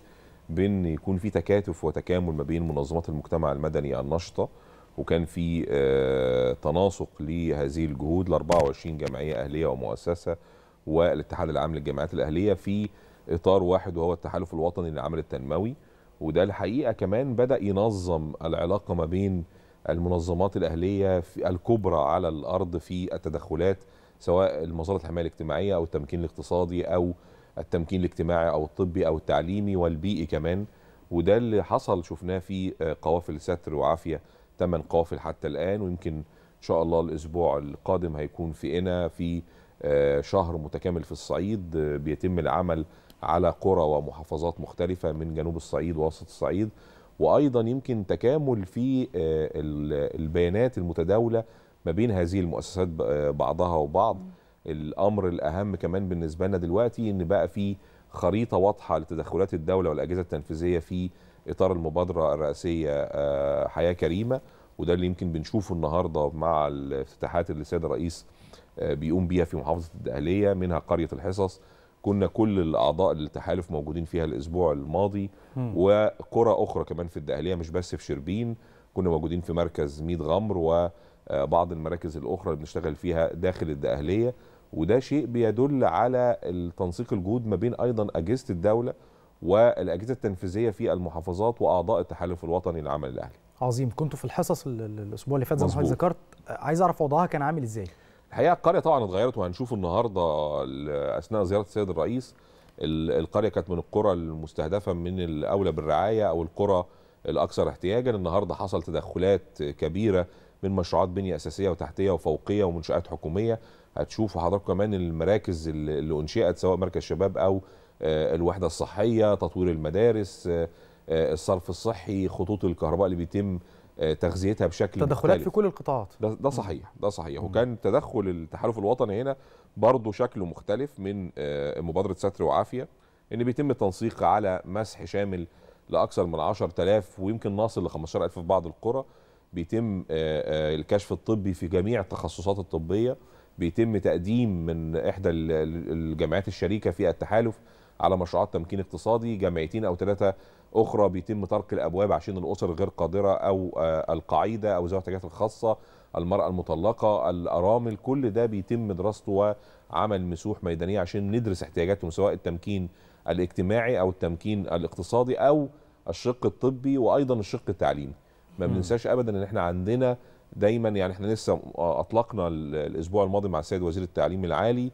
بان يكون في تكاتف وتكامل ما بين منظمات المجتمع المدني النشطه وكان في آه، تناسق لهذه الجهود ل 24 جمعيه اهليه ومؤسسه والاتحاد العام للجامعات الاهليه في اطار واحد وهو التحالف الوطني للعمل التنموي وده الحقيقه كمان بدا ينظم العلاقه ما بين المنظمات الاهليه في الكبرى على الارض في التدخلات سواء المصالح الحمايه الاجتماعيه او التمكين الاقتصادي او التمكين الاجتماعي او الطبي او التعليمي والبيئي كمان وده اللي حصل شفناه في آه، قوافل ستر وعافيه ثمان قوافل حتى الان ويمكن ان شاء الله الاسبوع القادم هيكون في انا آه، في شهر متكامل في الصعيد آه، بيتم العمل على قرى ومحافظات مختلفة من جنوب الصعيد ووسط الصعيد وأيضا يمكن تكامل في آه، البيانات المتداولة ما بين هذه المؤسسات آه، بعضها وبعض الأمر الأهم كمان بالنسبة لنا دلوقتي أن بقى في خريطة واضحة لتدخلات الدولة والأجهزة التنفيذية في إطار المبادرة الرئاسية آه، حياة كريمة وده اللي يمكن بنشوفه النهارده مع الافتتاحات اللي السيد الرئيس بيقوم بيها في محافظه الدقهليه منها قريه الحصص كنا كل الاعضاء التحالف موجودين فيها الاسبوع الماضي وقرى اخرى كمان في الدقهليه مش بس في شربين كنا موجودين في مركز ميد غمر وبعض آه، المراكز الاخرى اللي بنشتغل فيها داخل الدقهليه وده شيء بيدل على التنسيق الجهود ما بين ايضا اجهزه الدوله والاجهزه التنفيذيه في المحافظات واعضاء التحالف الوطني للعمل الاهلي. عظيم كنتوا في الحصص الاسبوع اللي فات زي ما حضرتك ذكرت عايز اعرف وضعها كان عامل ازاي؟ الحقيقه القريه طبعا اتغيرت وهنشوف النهارده اثناء زياره السيد الرئيس القريه كانت من القرى المستهدفه من الاولى بالرعايه او القرى الاكثر احتياجا النهارده حصل تدخلات كبيره من مشروعات بنيه اساسيه وتحتيه وفوقيه ومنشات حكوميه هتشوفوا حضراتكم كمان المراكز اللي انشئت سواء مركز شباب او آه، الوحده الصحيه تطوير المدارس آه، آه، الصرف الصحي خطوط الكهرباء اللي بيتم آه، تغذيتها بشكل تدخلات مختلف. في كل القطاعات ده, ده صحيح ده صحيح وكان تدخل التحالف الوطني هنا برضه شكله مختلف من آه، مبادره ستر وعافيه ان بيتم التنسيق على مسح شامل لاكثر من 10000 ويمكن ناصل ل 15000 في بعض القرى بيتم آه، الكشف الطبي في جميع التخصصات الطبيه بيتم تقديم من احدى الجامعات الشريكه في التحالف على مشروعات تمكين اقتصادي جامعتين او ثلاثه اخرى بيتم طرق الابواب عشان الاسر الغير قادره او آه، القاعده او ذوي الاحتياجات الخاصه المراه المطلقه الارامل كل ده بيتم دراسته وعمل مسوح ميدانيه عشان ندرس احتياجاتهم سواء التمكين الاجتماعي او التمكين الاقتصادي او الشق الطبي وايضا الشق التعليمي ما بننساش ابدا ان احنا عندنا دايما يعني احنا لسه آه، اطلقنا الاسبوع الماضي مع السيد وزير التعليم العالي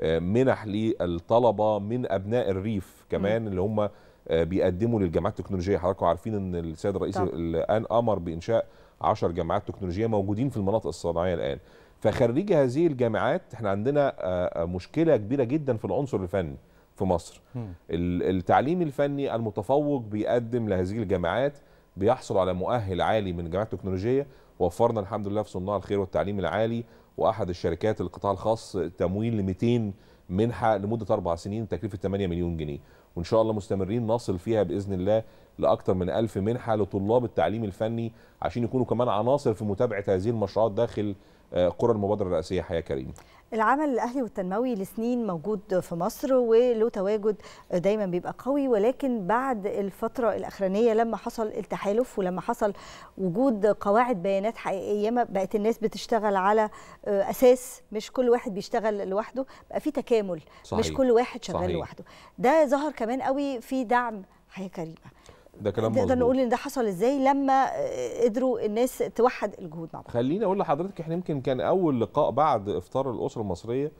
آه، منح للطلبه من ابناء الريف كمان اللي هم آه، بيقدموا للجامعات التكنولوجيه حضراتكم عارفين ان السيد الرئيس طبعا. الان امر بانشاء 10 جامعات تكنولوجيه موجودين في المناطق الصناعيه الان فخريجي هذه الجامعات احنا عندنا آه، آه، مشكله كبيره جدا في العنصر الفني في مصر م. التعليم الفني المتفوق بيقدم لهذه الجامعات بيحصل على مؤهل عالي من جامعات تكنولوجيه وفرنا الحمد لله في صناع الخير والتعليم العالي واحد الشركات القطاع الخاص تمويل ل 200 منحه لمده اربع سنين تكلفه 8 مليون جنيه وان شاء الله مستمرين نصل فيها باذن الله لاكثر من ألف منحه لطلاب التعليم الفني عشان يكونوا كمان عناصر في متابعه هذه المشروعات داخل قرى المبادره الرئاسيه حياه كريم العمل الاهلي والتنموي لسنين موجود في مصر وله تواجد دايما بيبقى قوي ولكن بعد الفتره الاخرانيه لما حصل التحالف ولما حصل وجود قواعد بيانات حقيقيه بقت الناس بتشتغل على آه، اساس مش كل واحد بيشتغل لوحده بقى في تكامل صحيح. مش كل واحد شغال صحيح. لوحده ده ظهر كمان قوي في دعم حياه كريمه ده كلام مظبوط نقدر نقول ان ده حصل ازاي لما آه، قدروا الناس توحد الجهود مع بعض خليني اقول لحضرتك احنا يمكن كان اول لقاء بعد افطار الاسره المصريه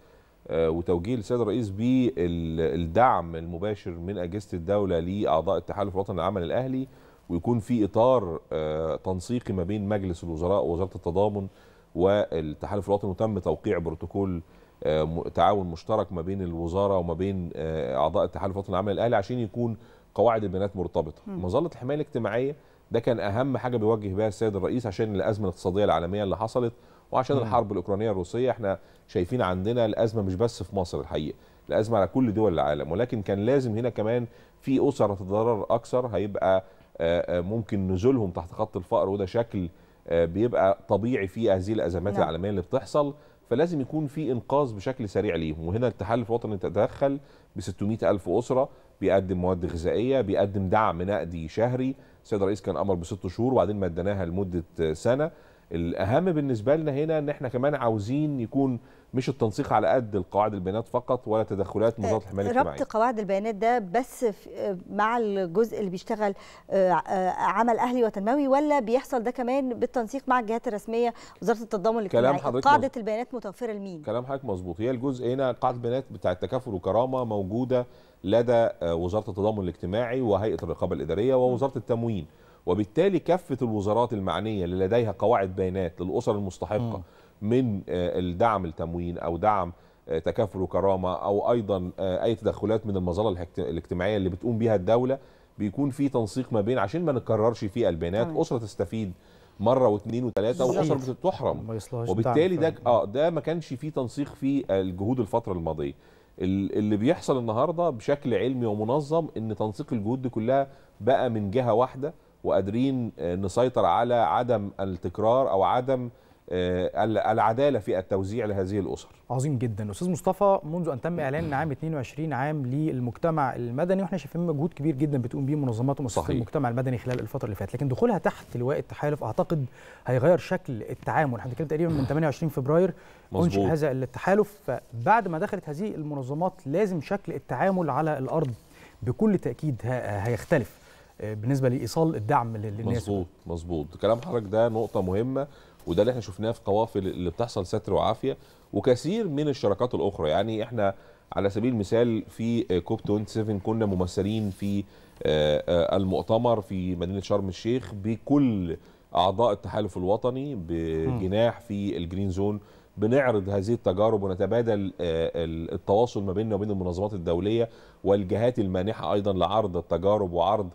آه، وتوجيه السيد الرئيس بالدعم المباشر من اجهزه الدوله لاعضاء التحالف الوطني للعمل الاهلي ويكون في اطار آه، تنسيقي ما بين مجلس الوزراء ووزاره التضامن والتحالف الوطني وتم توقيع بروتوكول تعاون مشترك ما بين الوزاره وما بين اعضاء التحالف الوطني للعمل الاهلي عشان يكون قواعد البيانات مرتبطه مظله الحمايه الاجتماعيه ده كان اهم حاجه بيوجه بها السيد الرئيس عشان الازمه الاقتصاديه العالميه اللي حصلت وعشان الحرب الاوكرانيه الروسيه احنا شايفين عندنا الازمه مش بس في مصر الحقيقه الازمه على كل دول العالم ولكن كان لازم هنا كمان في اسر تتضرر اكثر هيبقى آه، آه، ممكن نزولهم تحت خط الفقر وده شكل آه، بيبقى طبيعي في هذه الازمات مم. نعم. العالميه اللي بتحصل فلازم يكون في انقاذ بشكل سريع ليهم وهنا التحالف الوطني تدخل ب 600 الف اسره بيقدم مواد غذائيه بيقدم دعم نقدي شهري السيد الرئيس كان امر بست شهور وبعدين اديناها لمده سنه الاهم بالنسبه لنا هنا ان احنا كمان عاوزين يكون مش التنسيق على قد القواعد البيانات فقط ولا تدخلات وزاره آه، الحمايه الاجتماعيه ربط قواعد البيانات ده بس آه، مع الجزء اللي بيشتغل آه، عمل اهلي وتنموي ولا بيحصل ده كمان بالتنسيق مع الجهات الرسميه وزاره التضامن الاجتماعي كلام قاعده البيانات متوفره لمين كلام حضرتك مظبوط هي الجزء هنا قاعده البيانات بتاع التكافل وكرامه موجوده لدى آه، وزاره التضامن الاجتماعي وهيئه الرقابه الاداريه ووزاره التموين وبالتالي كافه الوزارات المعنيه اللي لديها قواعد بيانات للاسر المستحقه من آه، الدعم التموين او دعم آه، تكافل وكرامه او ايضا اي تدخلات من المظله الاجتماعيه اللي بتقوم بها الدوله بيكون في تنسيق ما بين عشان ما نكررش في البيانات طيب. اسره تستفيد مره واثنين وثلاثه واسر بتحرم وبالتالي ده اه ده ما كانش في تنسيق في الجهود الفتره الماضيه اللي بيحصل النهارده بشكل علمي ومنظم ان تنسيق الجهود دي كلها بقى من جهه واحده وقادرين نسيطر على عدم التكرار او عدم آه، العداله في التوزيع لهذه الاسر. عظيم جدا، استاذ مصطفى منذ ان تم اعلان عام 22 عام للمجتمع المدني واحنا شايفين مجهود كبير جدا بتقوم به منظمات ومؤسسات المجتمع المدني خلال الفتره اللي فاتت، لكن دخولها تحت لواء التحالف اعتقد هيغير شكل التعامل، احنا بنتكلم تقريبا من 28 فبراير انشئ هذا التحالف، فبعد ما دخلت هذه المنظمات لازم شكل التعامل على الارض بكل تاكيد هيختلف آه، بالنسبه لايصال الدعم للناس. مظبوط مظبوط، كلام حضرتك ده نقطه مهمه وده اللي احنا شفناه في قوافل اللي بتحصل ستر وعافيه وكثير من الشراكات الاخرى يعني احنا على سبيل المثال في كوب 27 كنا ممثلين في آه، آه، المؤتمر في مدينه شرم الشيخ بكل اعضاء التحالف الوطني بجناح في الجرين زون بنعرض هذه التجارب ونتبادل آه، التواصل ما بيننا وبين المنظمات الدوليه والجهات المانحه ايضا لعرض التجارب وعرض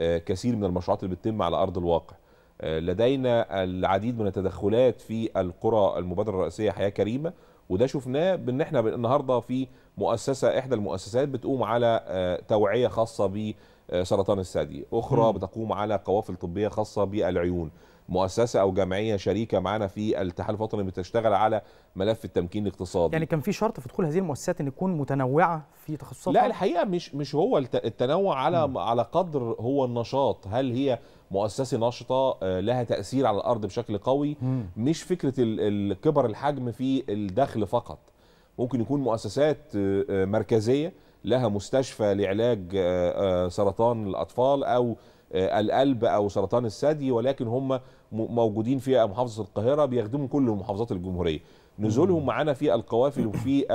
كثير من المشروعات اللي بتتم على ارض الواقع. لدينا العديد من التدخلات في القرى المبادره الرئيسيه حياه كريمه وده شفناه بان احنا النهارده في مؤسسه احدى المؤسسات بتقوم على آه، توعيه خاصه بسرطان الثدي، اخرى بتقوم على قوافل طبيه خاصه بالعيون، مؤسسه او جمعيه شريكه معانا في الاتحاد الوطني بتشتغل على ملف التمكين الاقتصادي يعني كان في شرط في دخول هذه المؤسسات ان تكون متنوعه في تخصصاتها لا الحقيقه مش مش هو التنوع على م. على قدر هو النشاط هل هي مؤسسه نشطه آه، لها تاثير على الارض بشكل قوي م. مش فكره الكبر الحجم في الدخل فقط ممكن يكون مؤسسات آه، آه، مركزيه لها مستشفى لعلاج سرطان الاطفال او آه، القلب او سرطان الثدي ولكن هم موجودين في محافظه القاهره بيخدموا كل محافظات الجمهوريه نزولهم معانا في القوافل وفي آه،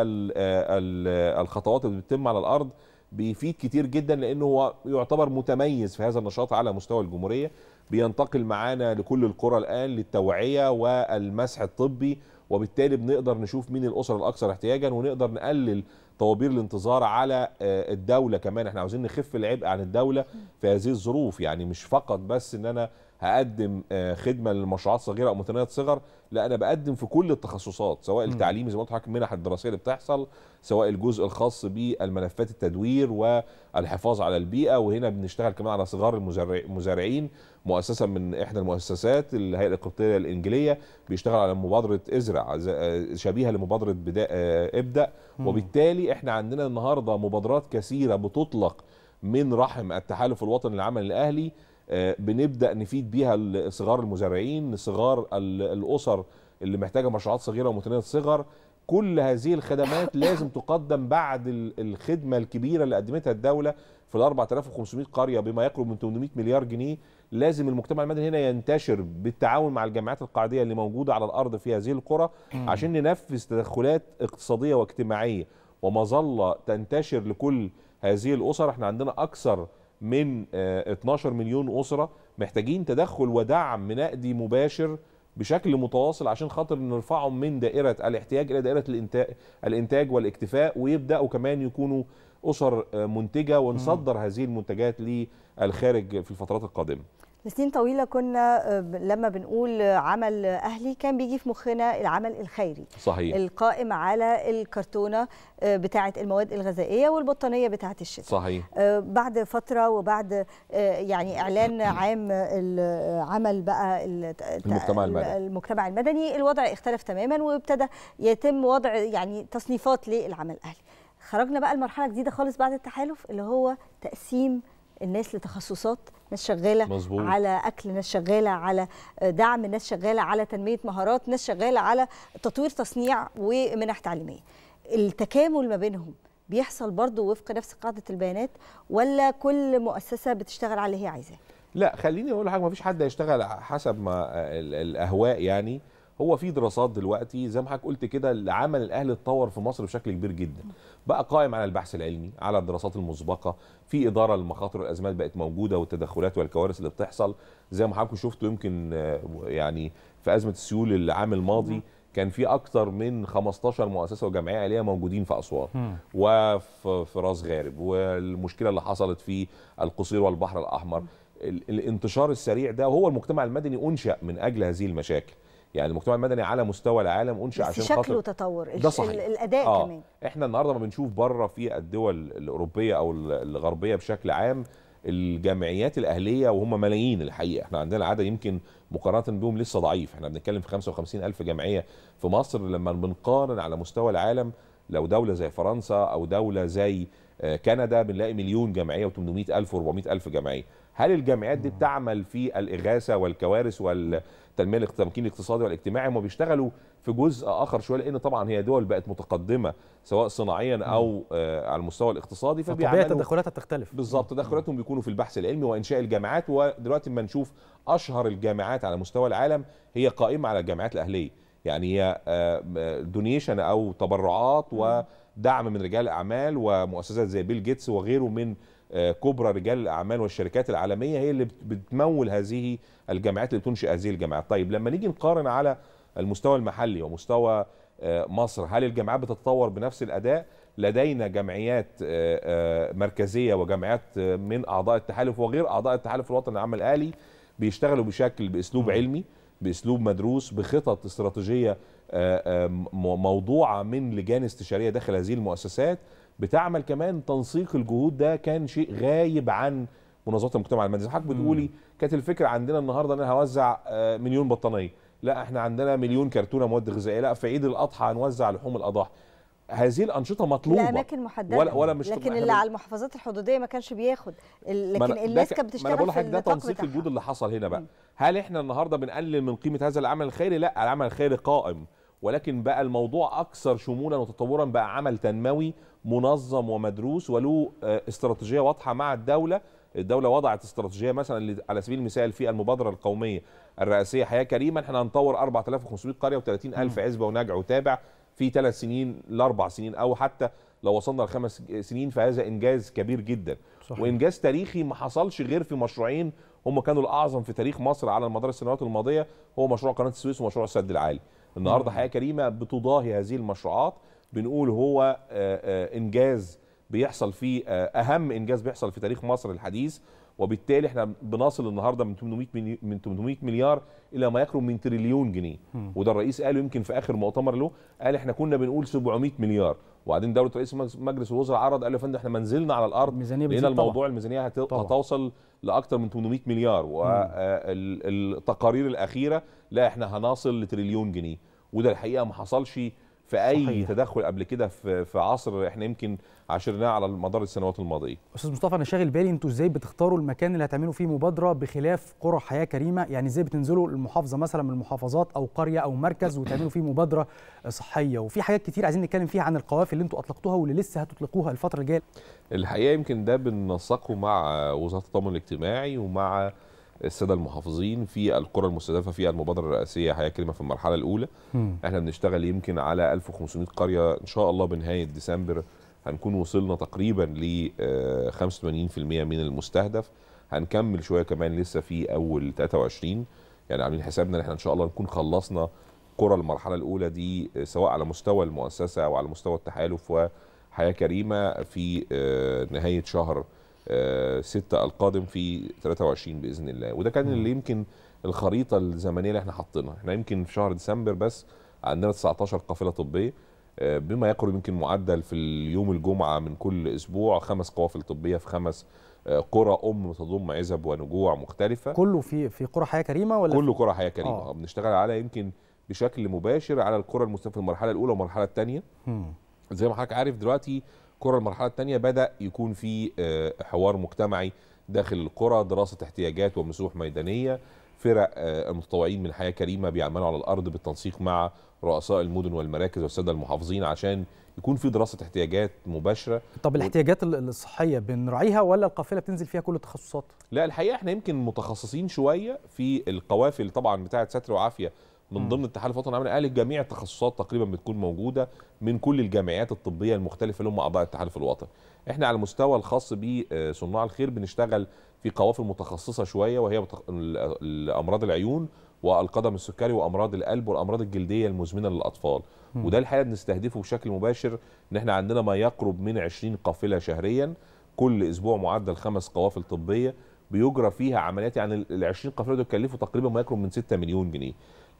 الخطوات اللي بتتم على الارض بيفيد كتير جدا لانه هو يعتبر متميز في هذا النشاط على مستوى الجمهوريه بينتقل معانا لكل القرى الان للتوعيه والمسح الطبي وبالتالي بنقدر نشوف مين الاسر الاكثر احتياجا ونقدر نقلل طوابير الانتظار على آه، الدوله كمان احنا عاوزين نخف العبء عن الدوله في هذه الظروف يعني مش فقط بس ان انا هقدم آه، خدمه للمشروعات صغيره او متناهيه صغر لا انا بقدم في كل التخصصات سواء التعليم زي ما قلت منح المنح الدراسيه اللي بتحصل سواء الجزء الخاص بالملفات التدوير والحفاظ على البيئه وهنا بنشتغل كمان على صغار المزارعين مؤسسه من احدى المؤسسات الهيئه القبطيه الانجيليه بيشتغل على مبادره ازرع آه، شبيهه لمبادره بدا آه، ابدا وبالتالي احنا عندنا النهارده مبادرات كثيره بتطلق من رحم التحالف الوطني للعمل الاهلي آه، بنبدا نفيد بيها صغار المزارعين صغار الاسر اللي محتاجه مشروعات صغيره ومتناهيه الصغر كل هذه الخدمات لازم تقدم بعد الخدمه الكبيره اللي قدمتها الدوله في ال 4500 قريه بما يقرب من 800 مليار جنيه لازم المجتمع المدني هنا ينتشر بالتعاون مع الجامعات القاعديه اللي موجوده على الارض في هذه القرى عشان ننفذ تدخلات اقتصاديه واجتماعيه ومظله تنتشر لكل هذه الاسر احنا عندنا اكثر من 12 آه، مليون اسره محتاجين تدخل ودعم نقدي مباشر بشكل متواصل عشان خاطر نرفعهم من دائره الاحتياج الى دائره الانتاج والاكتفاء ويبداوا كمان يكونوا اسر آه، منتجه ونصدر هذه المنتجات للخارج في الفترات القادمه لسنين طويلة كنا آه، لما بنقول عمل أهلي كان بيجي في مخنا العمل الخيري صحيح القائم على الكرتونة آه، بتاعة المواد الغذائية والبطانية بتاعة الشتاء صحيح بعد فترة وبعد يعني إعلان عام العمل بقى المجتمع المدني المجتمع المدني الوضع اختلف تماما وابتدى يتم وضع يعني تصنيفات للعمل الأهلي خرجنا بقى لمرحله جديده خالص بعد التحالف اللي هو تقسيم الناس لتخصصات ناس شغاله مزبوط. على اكل ناس شغاله على دعم ناس شغاله على تنميه مهارات ناس شغاله على تطوير تصنيع ومنح تعليميه التكامل ما بينهم بيحصل برضه وفق نفس قاعده البيانات ولا كل مؤسسه بتشتغل على اللي هي عايزاه لا خليني اقول حاجه ما فيش حد هيشتغل حسب ما الاهواء يعني هو في دراسات دلوقتي زي ما حضرتك قلت كده العمل الاهلي اتطور في مصر بشكل كبير جدا بقى قائم على البحث العلمي على الدراسات المسبقه في اداره للمخاطر والازمات بقت موجوده والتدخلات والكوارث اللي بتحصل زي ما حضرتك شفتوا يمكن آه، يعني في ازمه السيول العام الماضي كان في اكتر من 15 مؤسسه وجمعيه عليها موجودين في اسوان وفي راس غارب والمشكله اللي حصلت في القصير والبحر الاحمر الانتشار السريع ده وهو المجتمع المدني انشا من اجل هذه المشاكل يعني المجتمع المدني على مستوى العالم انشئ عشان شكله خاطر تطور ده صحيح. الاداء آه. كمان احنا النهارده ما بنشوف بره في الدول الاوروبيه او الغربيه بشكل عام الجمعيات الاهليه وهم ملايين الحقيقه احنا عندنا عدد يمكن مقارنه بهم لسه ضعيف احنا بنتكلم في 55 الف جمعيه في مصر لما بنقارن على مستوى العالم لو دوله زي فرنسا او دوله زي آه، كندا بنلاقي مليون جمعيه و800 الف و400 الف جمعيه هل الجامعات دي بتعمل في الاغاثه والكوارث والتنميه التمكين الاقتصادي والاجتماعي هم بيشتغلوا في جزء اخر شويه لان طبعا هي دول بقت متقدمه سواء صناعيا او آه، على المستوى الاقتصادي فبيعملوا طبيعه تدخلاتها تختلف بالظبط تدخلاتهم بيكونوا في البحث العلمي وانشاء الجامعات ودلوقتي اما نشوف اشهر الجامعات على مستوى العالم هي قائمه على الجامعات الاهليه يعني هي دونيشن آه، او تبرعات ودعم من رجال اعمال ومؤسسات زي بيل جيتس وغيره من آه، كبرى رجال الاعمال والشركات العالميه هي اللي بتمول هذه الجامعات اللي بتنشئ هذه الجامعات طيب لما نيجي نقارن على المستوى المحلي ومستوى آه، مصر هل الجامعات بتتطور بنفس الاداء لدينا جمعيات آه، مركزيه وجمعيات من اعضاء التحالف وغير اعضاء التحالف الوطني العام الاهلي بيشتغلوا بشكل باسلوب علمي باسلوب مدروس بخطط استراتيجيه موضوعه من لجان استشاريه داخل هذه المؤسسات بتعمل كمان تنسيق الجهود ده كان شيء غايب عن منظمات المجتمع المدني حضرتك بتقولي كانت الفكره عندنا النهارده ان انا هوزع آه، مليون بطانيه لا احنا عندنا مليون كرتونه مواد غذائيه لا في عيد الاضحى هنوزع لحوم الاضاحي هذه الانشطه مطلوبه لاماكن محدده ولا, ولا مش لكن اللي على المحافظات الحدوديه ما كانش بياخد لكن الناس كانت بتشتغل في انا بقول لحضرتك ده تنسيق الجهود اللي حصل هنا بقى م. هل احنا النهارده بنقلل من قيمه هذا العمل الخيري لا العمل الخيري قائم ولكن بقى الموضوع اكثر شمولا وتطورا بقى عمل تنموي منظم ومدروس وله آه، استراتيجيه واضحه مع الدوله الدوله وضعت استراتيجيه مثلا على سبيل المثال في المبادره القوميه الرئاسيه حياه كريمه احنا هنطور 4500 قريه و30000 عزبه ونجع وتابع في ثلاث سنين لاربع سنين او حتى لو وصلنا لخمس سنين فهذا انجاز كبير جدا صحيح. وانجاز تاريخي ما حصلش غير في مشروعين هم كانوا الاعظم في تاريخ مصر على مدار السنوات الماضيه هو مشروع قناه السويس ومشروع السد العالي النهارده حياه كريمه بتضاهي هذه المشروعات بنقول هو آه، آه، انجاز بيحصل فيه آه، اهم انجاز بيحصل في تاريخ مصر الحديث وبالتالي احنا بنصل النهارده من 800 من 800 مليار الى ما يقرب من تريليون جنيه وده الرئيس قاله يمكن في اخر مؤتمر له قال احنا كنا بنقول 700 مليار وبعدين دوله رئيس مجلس الوزراء عرض قال يا فندم احنا ما نزلنا على الارض ميزانيه الموضوع طبعا. الميزانيه هتوصل لاكثر من 800 مليار والتقارير الاخيره لا احنا هنصل لتريليون جنيه وده الحقيقه ما حصلش في اي صحيح. تدخل قبل كده في في عصر احنا يمكن عاشرناه على مدار السنوات الماضيه. استاذ مصطفى انا شاغل بالي انتوا ازاي بتختاروا المكان اللي هتعملوا فيه مبادره بخلاف قرى حياه كريمه، يعني ازاي بتنزلوا المحافظه مثلا من المحافظات او قريه او مركز وتعملوا فيه مبادره صحيه، وفي حاجات كتير عايزين نتكلم فيها عن القوافل اللي انتوا اطلقتوها واللي لسه هتطلقوها الفتره الجايه. الحقيقه يمكن ده بننسقه مع وزاره التضامن الاجتماعي ومع الساده المحافظين في القرى المستهدفه في المبادره الرئاسيه حياه كلمه في المرحله الاولى م. احنا بنشتغل يمكن على 1500 قريه ان شاء الله بنهايه ديسمبر هنكون وصلنا تقريبا ل 85% آه، من المستهدف هنكمل شويه كمان لسه في اول 23 يعني عاملين حسابنا ان احنا ان شاء الله نكون خلصنا قرى المرحله الاولى دي آه، سواء على مستوى المؤسسه او على مستوى التحالف وحياه كريمه في آه، نهايه شهر آه، ستة القادم في 23 باذن الله وده كان اللي يمكن الخريطه الزمنيه اللي احنا حاطينها احنا يمكن في شهر ديسمبر بس عندنا 19 قافله طبيه آه، بما يقرب يمكن معدل في اليوم الجمعه من كل اسبوع خمس قوافل طبيه في خمس آه، قرى ام تضم عزب ونجوع مختلفه كله في في قرى حياه كريمه ولا كله قرى حياه كريمه آه. بنشتغل على يمكن بشكل مباشر على القرى المستوى في المرحله الاولى والمرحله الثانيه زي ما حضرتك عارف دلوقتي الكره المرحله الثانيه بدا يكون في آه، حوار مجتمعي داخل الكره دراسه احتياجات ومسوح ميدانيه فرق آه، المتطوعين من حياه كريمه بيعملوا على الارض بالتنسيق مع رؤساء المدن والمراكز والساده المحافظين عشان يكون في دراسه احتياجات مباشره طب الاحتياجات الصحيه بنراعيها ولا القافله بتنزل فيها كل التخصصات لا الحقيقه احنا يمكن متخصصين شويه في القوافل طبعا بتاعه ستر وعافيه من ضمن اتحاد الوطني العمل الاهلي جميع التخصصات تقريبا بتكون موجوده من كل الجمعيات الطبيه المختلفه اللي هم اعضاء الاتحاد الوطني احنا على المستوى الخاص بصناع آه، الخير بنشتغل في قوافل متخصصه شويه وهي امراض العيون والقدم السكري وامراض القلب والامراض الجلديه المزمنه للاطفال م. وده الحقيقه بنستهدفه بشكل مباشر ان احنا عندنا ما يقرب من 20 قافله شهريا كل اسبوع معدل خمس قوافل طبيه بيجرى فيها عمليات يعني ال 20 قافله دول كلفوا تقريبا ما يقرب من 6 مليون جنيه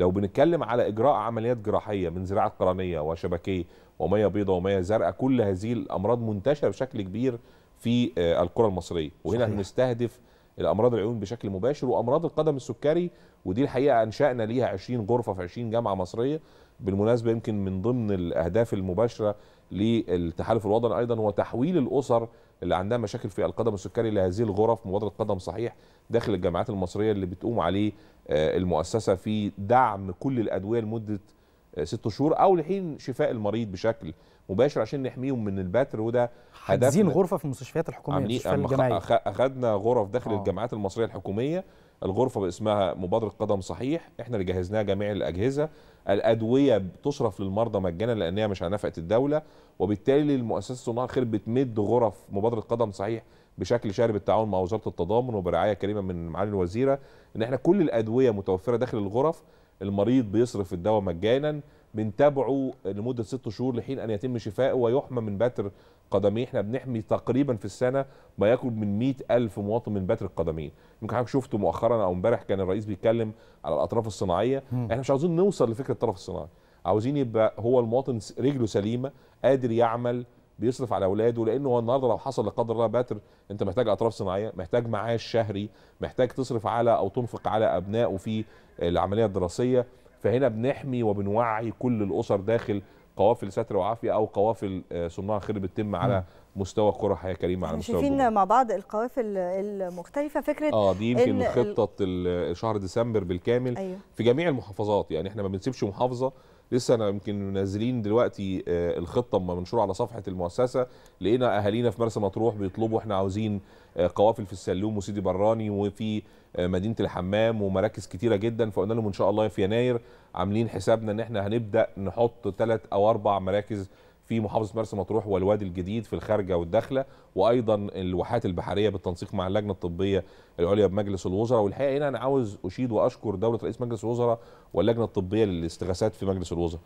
لو بنتكلم على اجراء عمليات جراحيه من زراعه قرنيه وشبكيه وميه بيضاء وميه زرقاء كل هذه الامراض منتشره بشكل كبير في آه، الكره المصريه وهنا صحيح. نستهدف الامراض العيون بشكل مباشر وامراض القدم السكري ودي الحقيقه انشانا ليها 20 غرفه في 20 جامعه مصريه بالمناسبه يمكن من ضمن الاهداف المباشره للتحالف الوطني ايضا هو تحويل الاسر اللي عندها مشاكل في القدم السكري لهذه الغرف مبادره قدم صحيح داخل الجامعات المصريه اللي بتقوم عليه آه، المؤسسه في دعم كل الادويه لمده آه، ست شهور او لحين شفاء المريض بشكل مباشر عشان نحميهم من البتر وده هدفنا غرفه في المستشفيات الحكوميه المستشفيات اخذنا غرف داخل آه. الجامعات المصريه الحكوميه الغرفه باسمها مبادره قدم صحيح احنا اللي جهزناها جميع الاجهزه الادويه بتصرف للمرضى مجانا لأنها مش على نفقه الدوله وبالتالي المؤسسه صناع خير بتمد غرف مبادره قدم صحيح بشكل شهري بالتعاون مع وزاره التضامن وبرعايه كريمه من معالي الوزيره ان احنا كل الادويه متوفره داخل الغرف المريض بيصرف الدواء مجانا بنتابعه لمده ست شهور لحين ان يتم شفائه ويحمى من بتر قدميه احنا بنحمي تقريبا في السنه ما يقرب من مئة الف مواطن من بتر القدمين يمكن حضرتك شفته مؤخرا او امبارح كان الرئيس بيتكلم على الاطراف الصناعيه م. احنا مش عاوزين نوصل لفكره الطرف الصناعي عاوزين يبقى هو المواطن رجله سليمه قادر يعمل بيصرف على اولاده لانه هو النهارده لو حصل لا قدر الله بتر انت محتاج اطراف صناعيه محتاج معاش شهري محتاج تصرف على او تنفق على ابنائه في العمليه الدراسيه فهنا بنحمي وبنوعي كل الاسر داخل قوافل ستر وعافيه او قوافل آه، صناع خير بتتم على مستوى كره حياه كريمه على مستوى شايفين مع بعض القوافل المختلفه فكره اه دي يمكن خطه شهر ديسمبر بالكامل أيوه. في جميع المحافظات يعني احنا ما بنسيبش محافظه لسه انا يمكن نازلين دلوقتي آه، الخطه اما منشوره على صفحه المؤسسه لقينا اهالينا في مرسى مطروح بيطلبوا احنا عاوزين آه، قوافل في السلوم وسيدي براني وفي آه، مدينه الحمام ومراكز كتيره جدا فقلنا لهم ان شاء الله في يناير عاملين حسابنا ان احنا هنبدا نحط ثلاث او اربع مراكز في محافظه مرسى مطروح والوادي الجديد في الخارجه والداخله وايضا الواحات البحريه بالتنسيق مع اللجنه الطبيه العليا بمجلس الوزراء والحقيقه هنا انا عاوز اشيد واشكر دوله رئيس مجلس الوزراء واللجنه الطبيه للاستغاثات في مجلس الوزراء